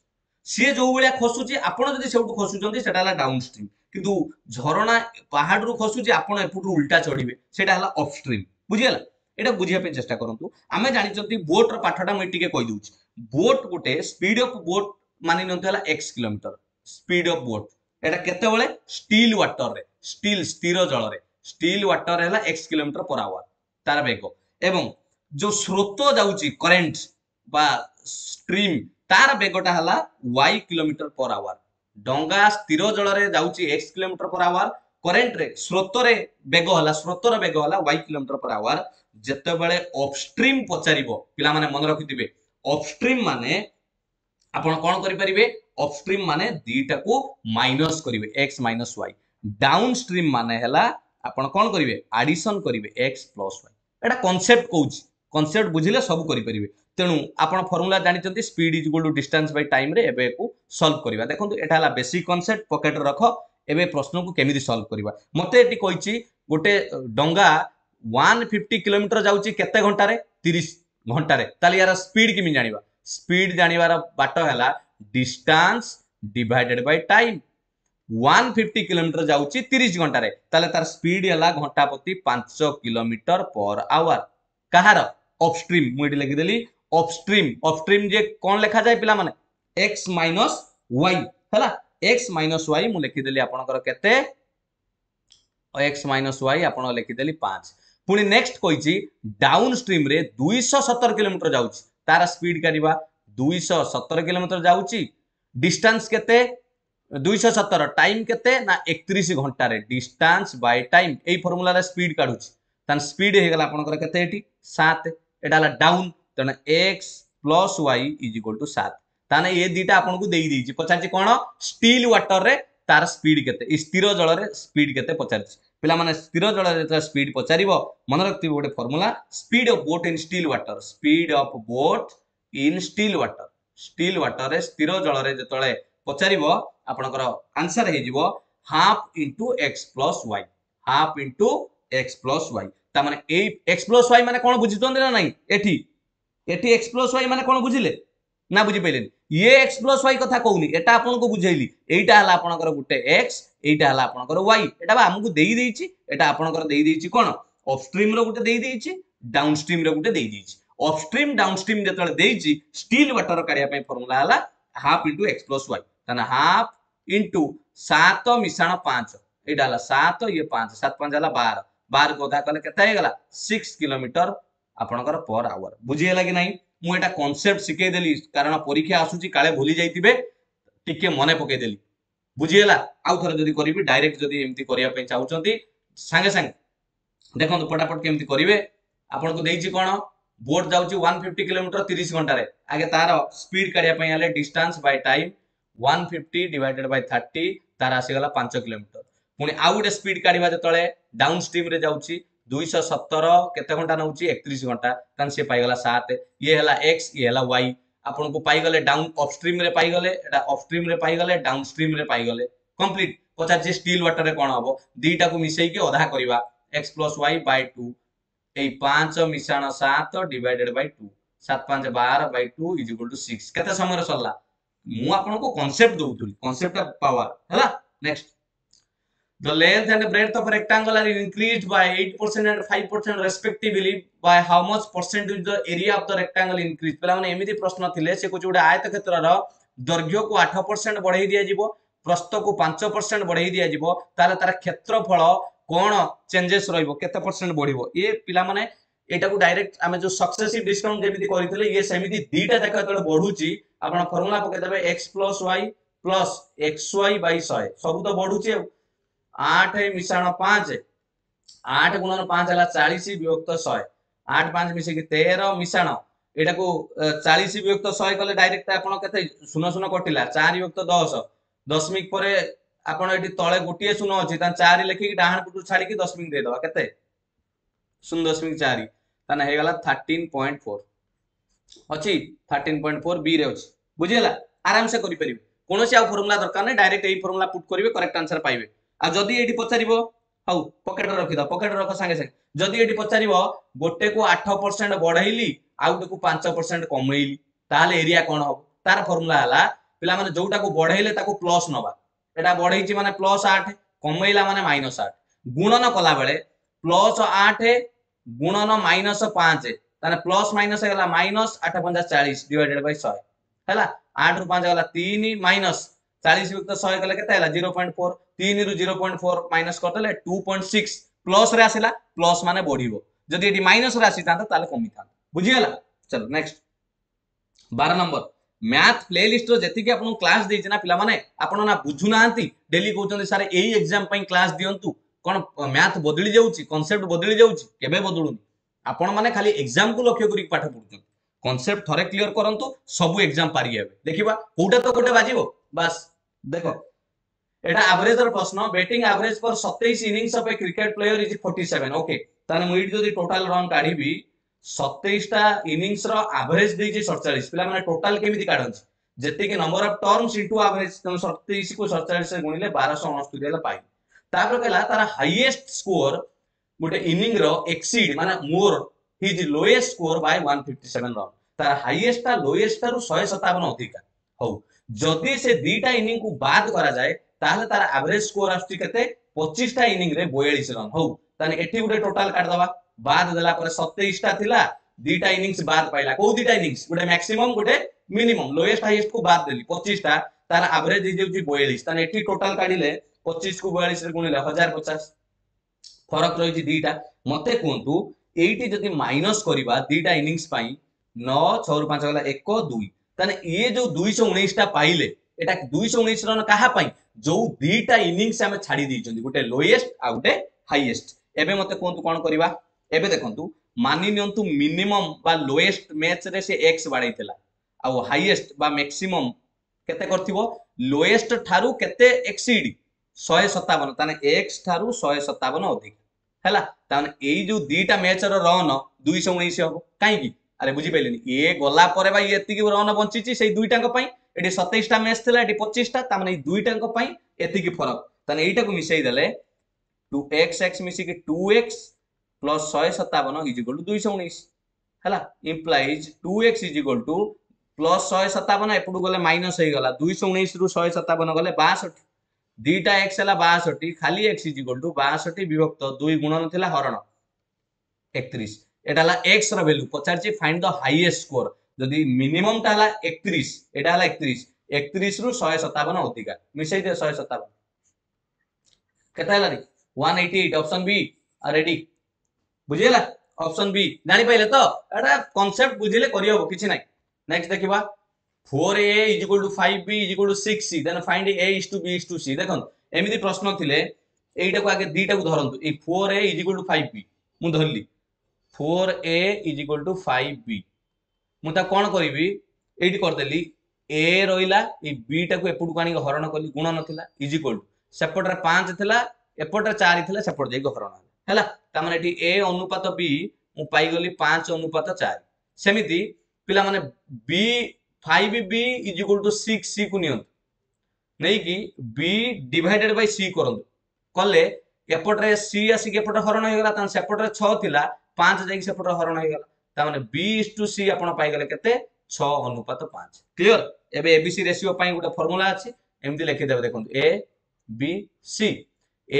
ସିଏ ଯୋଉ খসুচি ଖସୁଛି ଆପଣ ଯଦି ସେଉଠୁ ଖସୁଛନ୍ତି হল ହେଲା স্ট্রিম কিন্তু କିନ୍ତୁ ଝରଣା ପାହାଡ଼ରୁ ଖସୁଛି ଆପଣ উল্টা চড়বে ଚଢ଼ିବେ হল ହେଲା ଅଫ୍ ଷ୍ଟ୍ରିମ୍ ବୁଝିଗଲା এটা বুঝিয়া পাই চেষ্টা করন্তু আমি জানিছন্তি বোটর পাঠটা আমি টিকে কই দউছি বোট গোটে স্পিড অফ বোট মানি নন্তু হল x kilometre speed of boat এটা কেতে বেলে স্টিল ওয়াটার রে স্টিল স্থির জল রে স্টিল ওয়াটার হল এক্স কিলোমিটার পর আওয়ার তার বেগ এবং যে স্রোত যাউছি কারেন্ট বা ଷ୍ଟ୍ରିମ୍ ତାର ବେଗଟା ହେଲା ୱାଇ କିଲୋମିଟର ପର ଆୱାର ଡଙ୍ଗା ସ୍ଥିର ଜଳରେ ଯାଉଛି ଏକ୍ସ କିଲୋମିଟର ପର ଆୱାର କରେଣ୍ଟରେ ସ୍ରୋତରେ ବେଗ ହେଲା ସ୍ରୋତର ବେଗ ହେଲା ୱାଇ କିଲୋମିଟର ପର ଆୱାର ଯେତେବେଳେ ଅପଷ୍ଟ୍ରିମ୍ ପଚାରିବ ପିଲାମାନେ ମନେ ରଖିଥିବେ ଅପଷ୍ଟ୍ରିମ୍ ମାନେ ଆପଣ କ'ଣ କରିପାରିବେ ଅପଷ୍ଟ୍ରିମ୍ ମାନେ ଦିଟାକୁ ମାଇନସ୍ କରିବେ x minus y downstream ମାନେ ହେଲା ଆପଣ କ'ଣ କରିବେ ଆଡିସନ୍ କରିବେ ଏକ୍ସ ପ୍ଲସ୍ ୱାଇ ଏଇଟା କନସେପ୍ଟ କହୁଛି କନସେପ୍ଟ ବୁଝିଲେ ସବୁ କରିପାରିବେ তেমন আপনার ফর্মুলা জাঁচান speed is equal to distance by time এবার সলভ করা দেখুন এটা হল বেসিক কনসেপ্ট পকেট রখ এবে প্রশ্নকু কেমি সলভ করা মতো এটি কইছি গোটে ডঙ্গা ওয়ান ফিফটি কিলোমিটর যাচ্ছি কত ঘণ্টার তিরিশ ঘণ্টার তাহলে ইয়ার স্পিড কেমি জাঁয়া স্পিড জাঁয়ার বাট হল distance divided by time one fifty kilometre যাচ্ছি তিরিশ ঘণ্টার তাহলে তার স্পিড হল ঘণ্টা প্রতি পাঁচ কিলোমিটর পর আওয়ার কাহার অপস্ট্রিম মু এটি লিখিদেলি ଅପଷ୍ଟ୍ରିମ୍ ଅପଷ୍ଟ୍ରିମ୍ ଯେ କ'ଣ ଲେଖାଯାଏ ପିଲାମାନେ ଏକ୍ସ ମାଇନସ୍ ୱାଇ ହେଲା ଏକ୍ସ ମାଇନସ୍ ୱାଇ ମୁଁ ଲେଖିଦେଲି ଆପଣଙ୍କର କେତେ ଏକ୍ସ ମାଇନସ୍ ୱାଇ ଆପଣ ଲେଖିଦେଲି ପାଞ୍ଚ ପୁଣି ନେକ୍ସଟ କହିଛି ଡାଉନ୍ ଷ୍ଟ୍ରିମ୍ରେ ଦୁଇଶହ ସତର କିଲୋମିଟର ଯାଉଛି ତାର ସ୍ପିଡ୍ କରିବା ଦୁଇଶହ ସତର କିଲୋମିଟର ଯାଉଛି ଡିଷ୍ଟାନ୍ସ କେତେ ଦୁଇଶହ ସତର ଟାଇମ୍ କେତେ ନା ଏକତିରିଶ ଘଣ୍ଟାରେ ଡିଷ୍ଟାନ୍ସ ବାଇ ଟାଇମ୍ ଏଇ ଫର୍ମୁଲାରେ ସ୍ପିଡ୍ କାଢୁଛି ତାହେଲେ ସ୍ପିଡ୍ ହେଇଗଲା ଆପଣଙ୍କର କେତେ ଏଠି ସାତ ଏଇଟା ହେଲା ଡାଉନ୍ ତେଣୁ x plus Y is equal to ସାତ ତାହେଲେ ଏ ଦୁଇଟା ଆପଣଙ୍କୁ ଦେଇଦେଇଛି ପଚାରିଛି କ'ଣ ଷ୍ଟିଲ୍ ୱାଟରରେ ତାର ସ୍ପିଡ୍ କେତେ ଏଇ ସ୍ଥିର ଜଳରେ ସ୍ପିଡ୍ କେତେ ପଚାରିଛି ପିଲାମାନେ ସ୍ଥିର ଜଳରେ ଯେତେବେଳେ ସ୍ପିଡ୍ ପଚାରିବ ମନେ ରଖିଥିବେ ଗୋଟେ formula speed of boat in still water speed of boat in still water still ୱାଟରରେ ସ୍ଥିର ଜଳରେ ଯେତେବେଳେ ପଚାରିବ ଆପଣଙ୍କର ଆନ୍ସର ହେଇଯିବ half into x plus y half into x plus y ତାମାନେ ଏଇ ଏକ୍ସ ପ୍ଲସ୍ ୱାଇ ମାନେ କ'ଣ ବୁଝିଛନ୍ତି ନା ନାହିଁ ଏଠି এটি এক্স প্লস ওয়াই মানে কোন বুঝলে না বুঝি পাইলে ইয়ে এক্স প্লস ওয়াই কথা কৌনি এটা আপনার বুঝাইলি এইটা হল আপনার গোটে এক্স এইটা হল আপনার ওয়াই এটা বা আমি দিয়েছি এটা আপনার দিয়েছি কোণ অফস্ট্রিম্র গোটে দিয়েছি ডাউনস্ট্রিম্র গোটে দিয়েছি অফস্ট্রিম ডাউনস্ট্রিম যেতবে দিয়েছি স্টিল ওয়াটর কাড়া ফর্মুলা হল half into x plus y তাহলে হাফ ইন্টু সাত মিশাণ পাঁচ এইটা হল সাত ইয়ে পাঁচ সাত পাঁচ হল বার বার গধা কলে কেতে হয়ে গলা সিক্স কিলোমিটার ଆପଣଙ୍କର ପର୍ ଆୱାର ବୁଝିହେଲା କି ନାହିଁ ମୁଁ ଏଇଟା କନସେପ୍ଟ ଶିଖେଇଦେଲି କାରଣ ପରୀକ୍ଷା ଆସୁଛି କାଳେ ଭୁଲି ଯାଇଥିବେ ଟିକେ ମନେ ପକେଇଦେଲି ବୁଝିହେଲା ଆଉ ଥରେ ଯଦି କରିବି ଡାଇରେକ୍ଟ ଯଦି ଏମିତି କରିବା ପାଇଁ ଚାହୁଁଛନ୍ତି ସାଙ୍ଗେ ସାଙ୍ଗେ ଦେଖନ୍ତୁ ଫଟାଫଟ କେମିତି କରିବେ ଆପଣଙ୍କୁ ଦେଇଛି କ'ଣ ବୋଟ ଯାଉଛି ୱାନ୍ ଫିଫ୍ଟି କିଲୋମିଟର ତିରିଶ ଘଣ୍ଟାରେ ଆଗେ ତାର ସ୍ପିଡ୍ କାଢିବା ପାଇଁ ହେଲେ distance by time one fifty divided by thirty ତାର ଆସିଗଲା ପାଞ୍ଚ କିଲୋମିଟର ପୁଣି ଆଉ ଗୋଟେ ସ୍ପିଡ୍ କାଢିବା ଯେତେବେଳେ ଡାଉନ୍ ଷ୍ଟ୍ରିମ୍ରେ ଯାଉଛି दुईश सतर केते घंटा नौ एक घंटा तेज सी पाइगला सात ये है एक्स ये है वाई आपण को डाउन अपस्ट्रीम रे पाइगले एटा डाउन स्ट्रीम रे पाइगले पचार स्टिल व्टर रे कोन हबो दीटा को मिसेई के अधा करबा x plus y by two पांच मिशाण सात डिवाइडेड बै टू सात पांच बार by two is equal to six केते समय सरला मुझे कनसेप्ट दौली कनसेप्ट पावर है next The length and breadth of a rectangle are increased by 8% and 5% respectively by how much percent is the area of the rectangle increased. पहला मैंने एमिति प्रश्न थिले से कुछ उड़ा आयत क्षेत्रर দৈর্ঘ্য কু 8% বড়াই দিয়া যিব প্রস্থ কু 5% বড়াই দিয়া যিব তাহলে তার ক্ষেত্রফল কোন চেঞ্জেস রইব কত परसेंट বড়িব এ পিলা মানে এটাকু ডাইরেক্ট আমি যে সাকসেসিভ ডিসকাউন্ট যেমিতি করিଥିଲେ ইয়ে সেমিতি দুইটা যাক যেতলে বড়ুচি আপনার ফর্মুলা পকাই দেবে x y xy y 100 সবু তো বড়ুচি આઠ મિશ્રણ પાંચ આઠ ગુણ પાંચ ହେଲା ଚାଳିଶ ବିଭକ୍ତ ଶହେ ଆଠ ପାଞ୍ଚ ମିଶିକି ତେର ମିଶାଣ ଏଟାକୁ ଚାଳିଶ ବିଭକ୍ତ ଶହେ କଲେ ଡାଇରେକ୍ଟ ଆପଣ କେତେ ଶୂନ ଶୂନ କଟିଲା ଚାରି ବିଭକ୍ତ ଦଶ ଦଶମିକ ପରେ ଆପଣ ଏଠି ତଳେ ଗୋଟିଏ ଶୂନ ଅଛି ତା ଚାରି ଲେଖିକି ଡାହାଣ ପଟୁ ଛାଡିକି ଦଶମିକ ଦେଇଦବା କେତେ ଶୂନ ଦଶମିକ ଚାରି ତାହେଲେ ହେଇଗଲା ଥାର୍ଟିନ୍ ପଏଣ୍ଟ ଫୋର୍ ଅଛି ଥାର୍ଟିନ୍ ପଏଣ୍ଟ ଫୋର୍ ବିରେ ଅଛି ବୁଝିଗଲା ଆରାମସେ କରିପାରିବେ କୌଣସି ଆଉ ଫର୍ମୁଲା ଦରକାର ନାହିଁ ଡାଇରେକ୍ଟ ଏଇ ଫର୍ମୁଲା ପୁଟ୍ କରିବେ କରେକ୍ଟ ଆନ୍ସର ପାଇବେ ଆଉ ଯଦି ଏଇଠି ପଚାରିବ ହଉ ପକେଟରେ ରଖିଦ ପକେଟରେ ରଖ ସାଙ୍ଗେ ସାଙ୍ଗେ ଯଦି ଏଇଠି ପଚାରିବ ଗୋଟେକୁ ଆଠ ପରସେଣ୍ଟ ବଢେଇଲି ଆଉ ଗୋଟେକୁ ପାଞ୍ଚ ପରସେଣ୍ଟ କମେଇଲି ତାହେଲେ ଏରିଆ କଣ ହବ ତାର ଫର୍ମୁଲା ହେଲା ପିଲାମାନେ ଯୋଉଟାକୁ ବଢେଇଲେ ତାକୁ ପ୍ଲସ୍ ନବା ଏଟା ବଢେଇଛି ମାନେ ପ୍ଲସ୍ ଆଠ କମେଇଲା ମାନେ ମାଇନସ୍ ଆଠ ଗୁଣନ କଲାବେଳେ ପ୍ଲସ୍ ଆଠ ଗୁଣନ ମାଇନସ୍ ପାଞ୍ଚ ତାହେଲେ ପ୍ଲସ୍ ମାଇନସ୍ ହେଇଗଲା ମାଇନସ୍ ଆଠ ପଞ୍ଚାଶ ଚାଳିଶ ଡିଭାଇଡେଡ୍ ବାଇ ଶହେ ହେଲା ଆଠ ରୁ ପାଞ୍ଚ ଗଲା ତିନି ମାଇନସ୍ चाळीस युक्त शहे केलं की त्याला झिरो पॉईंट फोर तीन रु झिरो पॉईंट फोर माइनस କରିଦେଲେ ଟୁ ପଏଣ୍ଟ ସିକ୍ସ ପ୍ଲସ୍ରେ ଆସିଲା ପ୍ଲସ୍ ମାନେ ବଢିବ ଯଦି ଏଠି ମାଇନସ୍ରେ ଆସିଥାନ୍ତା ତାହେଲେ କମିଥାନ୍ତା ବୁଝିଗଲା ଚାଲ ନେକ୍ସଟ ବାର ନମ୍ବର ମ୍ୟାଥ ପ୍ଲେ ଲିଷ୍ଟର ଯେତିକି ଆପଣଙ୍କୁ କ୍ଲାସ ଦେଇଛି ନା ପିଲାମାନେ ଆପଣ ନା ବୁଝୁନାହାନ୍ତି ଡେଲି କହୁଛନ୍ତି ସାର୍ ଏଇ ଏକ୍ଜାମ ପାଇଁ କ୍ଲାସ ଦିଅନ୍ତୁ କ'ଣ ମ୍ୟାଥ ବଦଳି ଯାଉଛି କନସେପ୍ଟ ବଦଳି ଯାଉଛି କେବେ ବଦଳୁନି ଆପଣମାନେ ଖାଲି ଏକ୍ଜାମକୁ ଲକ୍ଷ୍ୟ କରିକି ପାଠ ପଢୁଛନ୍ତି କନସେପ୍ଟ ଥରେ କ୍ଲିୟର କରନ୍ତୁ ସବୁ ଏକ୍ଜାମ ପାରି ହେବେ ଦେଖିବା କୋଉଟା ତ ଗୋଟେ ବାଜିବ ବାସ୍ দেখো এটা আভারেজর প্রশ্ন batting average for 27 innings of a cricket player is 47 okay তাহলে মুই যদি টোটাল রন কাঢ়িবি 27 টা ইনিংস র আভারেজ দেইছি 47 পিলা মানে টোটাল কেমিতি কাঢ়ନ୍ତି ଯେତିକି number of terms into average ତମେ 37 କୁ 47 ରେ ଗୁଣିଲେ 1269 ହେଲା ପାଇ ତାପରେ କହିଲା ତାର ହାଇଏଷ୍ଟ ସ୍କୋର ଗୋଟେ ଇନିଂ ର ଏକ୍ସିଡ ମାନେ ମୋର his lowest score by 157 run ତାର ହାଇଏଷ୍ଟ ଟା ଲୋଏଷ୍ଟ ଠାରୁ 157 ଅଧିକା ହଉ ଯଦି ସେ ଦିଟା ଇନିଂକୁ ବାଦ୍ କରାଯାଏ ତାହେଲେ ତାର ଆଭରେଜ ସ୍କୋର ଆସୁଛି କେତେ ପଚିଶଟା ଇନିଂରେ ବୟାଳିଶ ରନ୍ ହଉ ତାହେଲେ ଏଠି ଗୋଟେ ଟୋଟାଲ କାଟିଦବା ବାଦ୍ ଦେଲା ପରେ ସତେଇଶଟା ଥିଲା ଦିଟା ଇନିଂସ ବାଦ୍ ପାଇଲା କୋଉ ଦିଟା ଇନିଂସ ଗୋଟେ ମ୍ୟାକ୍ସିମମ୍ ଗୋଟେ ମିନିମମ୍ ଲୋଏଷ୍ଟ ହାଇଏଷ୍ଟ କୁ ବାଦ୍ ଦେଲି ପଚିଶଟା ତାର ଆଭରେଜ ହେଇଯାଉଛି ବୟାଳିଶ ତାହେଲେ ଏଠି ଟୋଟାଲ କାଢିଲେ ପଚିଶ କୁ ବୟାଳିଶରେ ଗୁଣିଲେ ହଜାର ପଚାଶ ଫରକ ରହିଛି ଦିଟା ମତେ କୁହନ୍ତୁ ଏଇଠି ଯଦି ମାଇନସ କରିବା ଦିଟା ଇନିଂସ ପାଇଁ ନଅ ଛଅରୁ ପାଞ୍ଚ ଗଲା ଏକ ଦୁଇ ତାହେଲେ ଇଏ ଯୋଉ ଦୁଇଶହ ଉଣେଇଶଟା ପାଇଲେ এটা দুইশো উনিশ রন কাহা পাই ଯୋଉ ଦିଟା ଇନିଂସ ଆମେ ଛାଡି ଦେଇଛନ୍ତି ଗୋଟେ ଲୋଏଷ୍ଟ ଆଉ ଗୋଟେ ହାଇଏଷ୍ଟ ଏବେ ମତେ କୁହନ୍ତୁ କଣ କରିବା ଏବେ ଦେଖନ୍ତୁ ମାନି ନିଅନ୍ତୁ ମିନିମମ୍ ବା ଲୋଏଷ୍ଟ ମ୍ୟାଚରେ ସେ ଏକ୍ସ ବାଡ଼େଇଥିଲା ଆଉ ହାଇଏଷ୍ଟ ବା ମ୍ୟାକ୍ସିମମ୍ କେତେ କରିଥିବ ଲୋଏଷ୍ଟ ଠାରୁ କେତେ ଏକ୍ସିଡ୍ ଶହେ ସତାବନ ତାହେଲେ ଏକ୍ସ ଠାରୁ ଶହେ ସତାବନ ଅଧିକ ହେଲା ତାହେଲେ ଏଇ ଯୋଉ ଦିଟା ମ୍ୟାଚର ରନ୍ ଦୁଇଶହ ଉଣେଇଶ ହବ କାହିଁକି আরে পাইলেনি এ গলা পরে বা ইয়ে এতিকি রন বঞ্চিছি সেই দুইটাঙ্ক পাই এটি সতেইশটা ম্যাচ লা এটি পঁচিশটা তার মানে এই দুইটাঙ্ক পাই এতিকি ফরক তাহলে এইটাকে মিশাই দেলে টু এক্স এক্স মিশিকি টু এক্স প্লস শহে সতাবন ইজ টু দুইশো উনিশ ହେଲା implies two x is equal to plus ଶହେ ସତାବନ ଏପଟୁ ଗଲେ ମାଇନସ୍ ହେଇଗଲା ଦୁଇଶହ ଉଣେଇଶରୁ ଶହେ ସତାବନ ଗଲେ ବାଷଠି ଦୁଇଟା ଏକ୍ସ ହେଲା ବାଷଠି ଖାଲି ଏକ୍ସ ଇଜ୍ ଟୁ ବାଷଠି ବିଭକ୍ତ ଦୁଇ ଗୁଣନ ଥିଲା ହରଣ ଏକତିରିଶ এটা হলো এক্স র ভ্যালু পচারছি ফাইন্ড দ হাইয়েস্ট স্কোর যদি মিনিমমটা হলা 31 এটা হলো 31 31 রু 157 সতাবন অধিকা মিশাই দে 157 কত হলো হলা রে ওয়ান অপশন বি রেডি বুঝিলা অপশন বি জানি পাইলে তো এটা কনসেপ্ট বুঝিলে করি হবো কিছু নাই নেক্সট দেখিবা 4a 5b 6c then find a is to B is to C দেখুন এমিতি প্রশ্ন থিলে এইটাকে আগে দুইটাকে ধরন্তু এই 4a 5b মু ধরলি four A is equal to five B मुझे कौन करी ये करदेली ए रहा बीटा को एपटू आनिक हरण कली गुण ना इज इक्वल टू सेपटे पांच थी एपटे चार थी सेपट जाइक हरण है ए अनुपात बी मुझे पांच अनुपात चार सेमती पिला five B is equal to six C को निकी बी डिडेड बै सी करूँ सी आसिक हरण होगा सेपटे छः ପାଞ୍ଚ ଯାଇକି ସେପଟର ହରଣ ହେଇଗଲା ତାମାନେ ବି ଇସ୍ ଟୁ ସି ଆପଣ ପାଇଗଲେ କେତେ ଛଅ ଅନୁପାତ ପାଞ୍ଚ କ୍ଲିଅର ଏବେ ଏବିସି ରେସିଓ ପାଇଁ ଗୋଟେ ଫର୍ମୁଲା ଅଛି ଏମିତି ଲେଖିଦେବେ ଦେଖନ୍ତୁ ଏ ବି ସି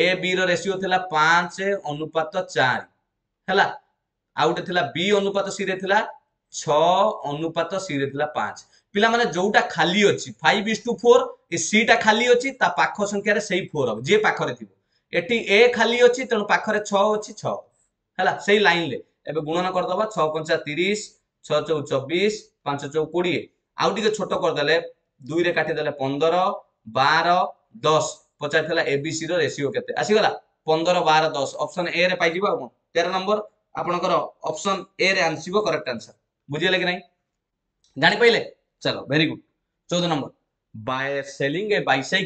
ଏ ବି ର ରେସିଓ ଥିଲା ପାଞ୍ଚ ଅନୁପାତ ଚାରି ହେଲା ଆଉ ଗୋଟେ ଥିଲା ବି ଅନୁପାତ ସି ରେ ଥିଲା ଛଅ ଅନୁପାତ ସି ରେ ଥିଲା ପାଞ୍ଚ ପିଲାମାନେ ଯୋଉଟା ଖାଲି ଅଛି ଫାଇଭ ଇସ୍ ଟୁ ଫୋର ଏ ସିଟା ଖାଲି ଅଛି ତା ପାଖ ସଂଖ୍ୟାରେ ସେଇ ଫୋର ହବ ଯିଏ ପାଖରେ ଥିବ ଏଠି ଏ ଖାଲି ଅଛି ତେଣୁ ପାଖରେ ଛଅ ଅଛି ଛଅ ହେଲା ସେଇ ଲାଇନରେ ଏବେ ଗୁଣନ କରିଦବା ଛଅ ପଞ୍ଚା ତିରିଶ ଛଅ ଚଉ ଚବିଶ ପାଞ୍ଚ ଚଉ କୋଡ଼ିଏ ଆଉ ଟିକେ ଛୋଟ କରିଦେଲେ ଦୁଇରେ କାଟିଦେଲେ ପନ୍ଦର ବାର ଦଶ ପଚାରିଥିଲା ଏବିସିର ରେସିଓ କେତେ ଆସିଗଲା ପନ୍ଦର ବାର ଦଶ ଅପସନ୍ ଏ ରେ ପାଇଯିବ ଆଉ କଣ ତେର ନମ୍ବର ଆପଣଙ୍କର ଅପସନ୍ ଏ ରେ ଆସିବ କରେକ୍ଟ ଆନ୍ସର ବୁଝିଗଲେ କି ନାହିଁ ଜାଣିପାରିଲେ ଚାଲ ଭେରି ଗୁଡ଼୍ ଚଉଦ number by selling a by two a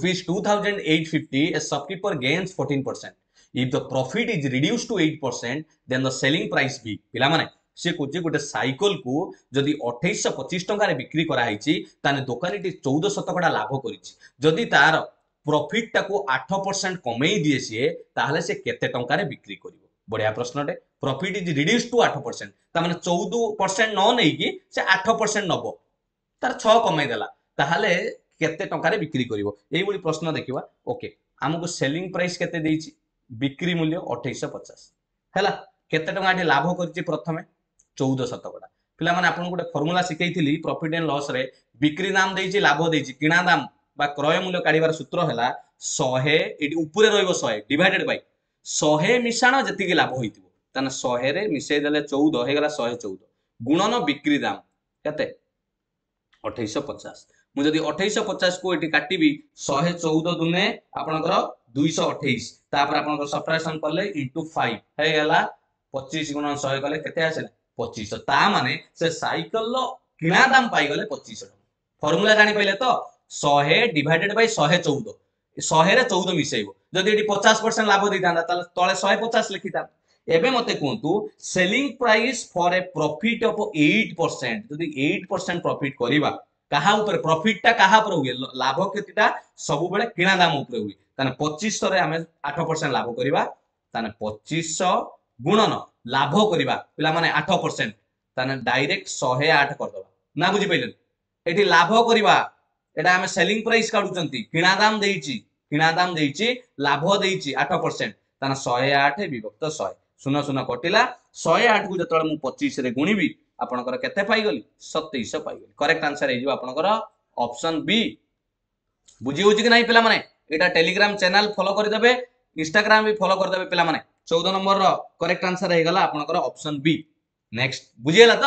bicycle fifty a a shopkeeper fourteen percent if the profit is reduce to eight percent then the selling price be ପିଲାମାନେ ସେ କହୁଛି ଗୋଟେ ସାଇକେଲକୁ ଯଦି ଅଠେଇଶହ ପଚିଶ ଟଙ୍କାରେ ବିକ୍ରି କରାହେଇଛି ତାହେଲେ ଦୋକାନୀଟି ଚଉଦଶହ ଟଙ୍କା ଲାଭ କରିଛି ଯଦି ତାର ପ୍ରଫିଟ୍ଟାକୁ ଆଠ ପରସେଣ୍ଟ କମେଇ ଦିଏ ସିଏ ତାହେଲେ ସେ କେତେ ଟଙ୍କାରେ ବିକ୍ରି କରିବ ବଢିଆ ପ୍ରଶ୍ନଟେ ପ୍ରଫିଟ୍ ଇଜ୍ ରିଡ୍ୟୁସ୍ ଟୁ ଆଠ ପରସେଣ୍ଟ ତାମାନେ ଚଉଦ ପରସେଣ୍ଟ ନ ନେଇକି ସେ ଆଠ ପରସେଣ୍ଟ ନବ ତାର ଛଅ କମେଇ ଦେଲା ତାହେଲେ କେତେ ଟଙ୍କାରେ ବିକ୍ରି କରିବ ଏଇଭଳି ପ୍ରଶ୍ନ ଦେଖିବା ଓକେ ଆମକୁ ସେଲିଂ ପ୍ରାଇସ୍ କେତେ ଦେଇଛି ବିକ୍ରି ମୂଲ୍ୟ ଅଠେଇଶହ ପଚାଶ ହେଲା କେତେ ଟଙ୍କା ଏଠି ଲାଭ କରିଛି ପ୍ରଥମେ ଚଉଦ ଶତକଡ଼ା ପିଲାମାନେ ଆପଣଙ୍କୁ ଗୋଟେ ଫର୍ମୁଲା ଶିଖେଇଥିଲି ପ୍ରଫିଟ୍ ଆଣ୍ଡ ଲସ୍ରେ ବିକ୍ରି ନାମ ଦେଇଛି ଲାଭ ଦେଇଛି କିଣା ଦାମ ବା କ୍ରୟ ମୂଲ୍ୟ କାଢିବାର ସୂତ୍ର ହେଲା ଶହେ ଏଠି ଉପରେ ରହିବ ଶହେ ଡିଭାଇଡେଡ୍ ବାଇ ଶହେ ମିଶାଣ ଯେତିକି ଲାଭ ହୋଇଥିବ ତାହେଲେ ଶହେରେ ମିଶାଇ ଦେଲେ ଚଉଦ ହେଇଗଲା ଶହେ ଚଉଦ ଗୁଣନ ବିକ୍ରି ଦାମ କେତେ ଅଠେଇଶହ ପଚାଶ ମୁଁ ଯଦି ଅଠେଇଶହ ପଚାଶକୁ ଏଠି କାଟିବି ଶହେ ଚଉଦ ଦୁନେ ଆପଣଙ୍କର ଦୁଇଶହ ଅଠେଇଶ ତାପରେ ଆପଣଙ୍କର ସପ୍ରାସନ କଲେ ଇଣ୍ଟୁ ଫାଇଭ ହେଇଗଲା ପଚିଶ ଗୁଣ ଶହେ କଲେ କେତେ ଆସିଲା ପଚିଶଶହ ତା ମାନେ ସେ ସାଇକେଲର କିଣା ଦାମ ପାଇଗଲେ ପଚିଶଶହ ଟଙ୍କା ଫର୍ମୁଲା ଜାଣିପାରିଲେ ତ ଶହେ ଡିଭାଇଡେଡ୍ ବାଇ ଶହେ ଚଉଦ ଶହେରେ ଚଉଦ ମିଶେଇବ ଯଦି ଏଠି ପଚାଶ ପରସେଣ୍ଟ ଲାଭ ଦେଇଥାନ୍ତା ତାହେଲେ ତଳେ ଶହେ ପଚାଶ ଲେଖିଥାନ୍ତା ଏବେ ମୋତେ କୁହନ୍ତୁ selling price for a profit of eight percent ଯଦି ଏଇଟ୍ ପରସେଣ୍ଟ ପ୍ରଫିଟ୍ କରିବା କାହା ଉପରେ ପ୍ରଫିଟଟା କାହା ଉପରେ ହୁଏ ଲାଭ କ୍ଷତିଟା ସବୁବେଳେ କିଣା ଦାମ ଉପରେ ହୁଏ ତାହେଲେ ପଚିଶଶହରେ ଆମେ ଆଠ ପରସେଣ୍ଟ ଲାଭ କରିବା ତାହେଲେ ପଚିଶଶହ ଗୁଣନ ଲାଭ କରିବା ପିଲାମାନେ ଆଠ ପରସେଣ୍ଟ ତାହେଲେ ଡାଇରେକ୍ଟ ଶହେ ଆଠ କରିଦେବା ନା ବୁଝିପାରିଲେନି ଏଠି ଲାଭ କରିବା ଏଟା ଆମେ ସେଲିଂ ପ୍ରାଇସ୍ କାଢୁଛନ୍ତି କିଣା ଦାମ ଦେଇଛି କିଣା ଦାମ ଦେଇଛି ଲାଭ ଦେଇଛି ଆଠ ପରସେଣ୍ଟ ତାହେଲେ ଶହେ ଆଠ ବିଭକ୍ତ ଶହେ ଶୂନ ଶୂନ କଟିଲା ଶହେ ଆଠକୁ ଯେତେବେଳେ ମୁଁ ପଚିଶରେ ଗୁଣିବି ଆପଣଙ୍କର କେତେ ପାଇଗଲି ସତେଇଶହ ପାଇଗଲି କରେକ୍ଟ ଆନ୍ସର ହେଇଯିବ ଆପଣଙ୍କର ଅପସନ୍ ବି ବୁଝି ହଉଛି କି ନାହିଁ ପିଲାମାନେ ଏଇଟା ଟେଲିଗ୍ରାମ ଚ୍ୟାନେଲ ଫଲୋ କରିଦେବେ ଇନଷ୍ଟାଗ୍ରାମ ବି ଫଲୋ କରିଦେବେ ପିଲାମାନେ ଚଉଦ ନମ୍ବରର କରେକ୍ଟ ଆନ୍ସର ହେଇଗଲା ଆପଣଙ୍କର ଅପସନ୍ ବି ନେକ୍ସଟ ବୁଝିଗଲା ତ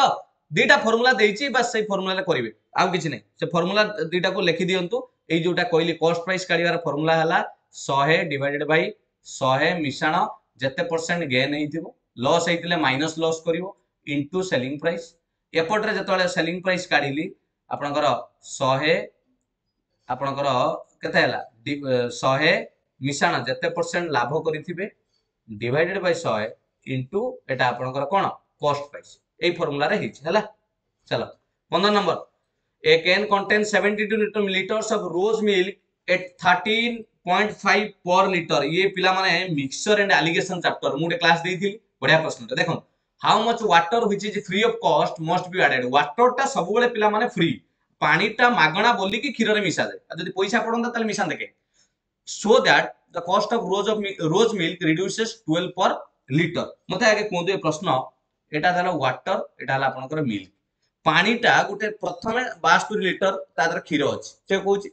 ଦୁଇଟା ଫର୍ମୁଲା ଦେଇଛି ବା ସେଇ ଫର୍ମୁଲାରେ କରିବେ ଆଉ କିଛି ନାହିଁ ସେ ଫର୍ମୁଲା ଦୁଇଟାକୁ ଲେଖି ଦିଅନ୍ତୁ ଏଇ ଯୋଉଟା କହିଲି କଷ୍ଟ ପ୍ରାଇସ୍ କାଢିବାର ଫର୍ମୁଲା ହେଲା ଶହେ ଡିଭାଇଡେଡ୍ ବାଇ ଶହେ ମିଶାଣ ଯେତେ ପରସେଣ୍ଟ ଗେନ୍ ହେଇଥିବ ଲସ୍ ହେଇଥିଲେ ମାଇନସ୍ ଲସ୍ କରିବ ইন্টু ସେଲିଂ ପ୍ରାଇସ୍ ଏପଟରେ ଯେତେବେଳେ ସେଲିଂ ପ୍ରାଇସ୍ କାଢ଼ିଲି ଆପଣଙ୍କର ଶହେ ଆପଣଙ୍କର କେତେ ହେଲା ଶହେ ମିଶାଣ ଯେତେ ପରସେଣ୍ଟ ଲାଭ କରିଥିବେ ଡିଭାଇଡେଡ୍ ବାଇ ଶହେ ଇଣ୍ଟୁ ଏଟା ଆପଣଙ୍କର କ'ଣ କଷ୍ଟ ପ୍ରାଇସ୍ ଏଇ ଫର୍ମୁଲାରେ ହେଇଛି ହେଲା ଚାଲ ପନ୍ଦର number A can contain 72 liters of rose milk at 13.5 per liter ये पिला माने मिक्सचर एंड एलिगेशन चैप्टर मुडे क्लास देथिली बढ़िया प्रश्न देखो how much water which is free of cost must B added ୱାଟରଟା ସବୁବେଳେ ପିଲାମାନେ ଫ୍ରି ପାଣିଟା ମାଗଣା ବୋଲିକି କ୍ଷୀରରେ ମିଶାଯାଏ ଆଉ ଯଦି ପଇସା ପଡ଼ନ୍ତା ତାହେଲେ ମିଶାନ୍ତେ କେ show that the cost of rose of rose milk reduces twelve per litre মতো আগে কুহতু এ প্রশ্ন এটা হল ওয়াটর এটা হল আপনার মিল্ক পাটা গোটে প্রথমে বাস্তরি লিটর তা দেহ ক্ষীর অছি সে কৌছি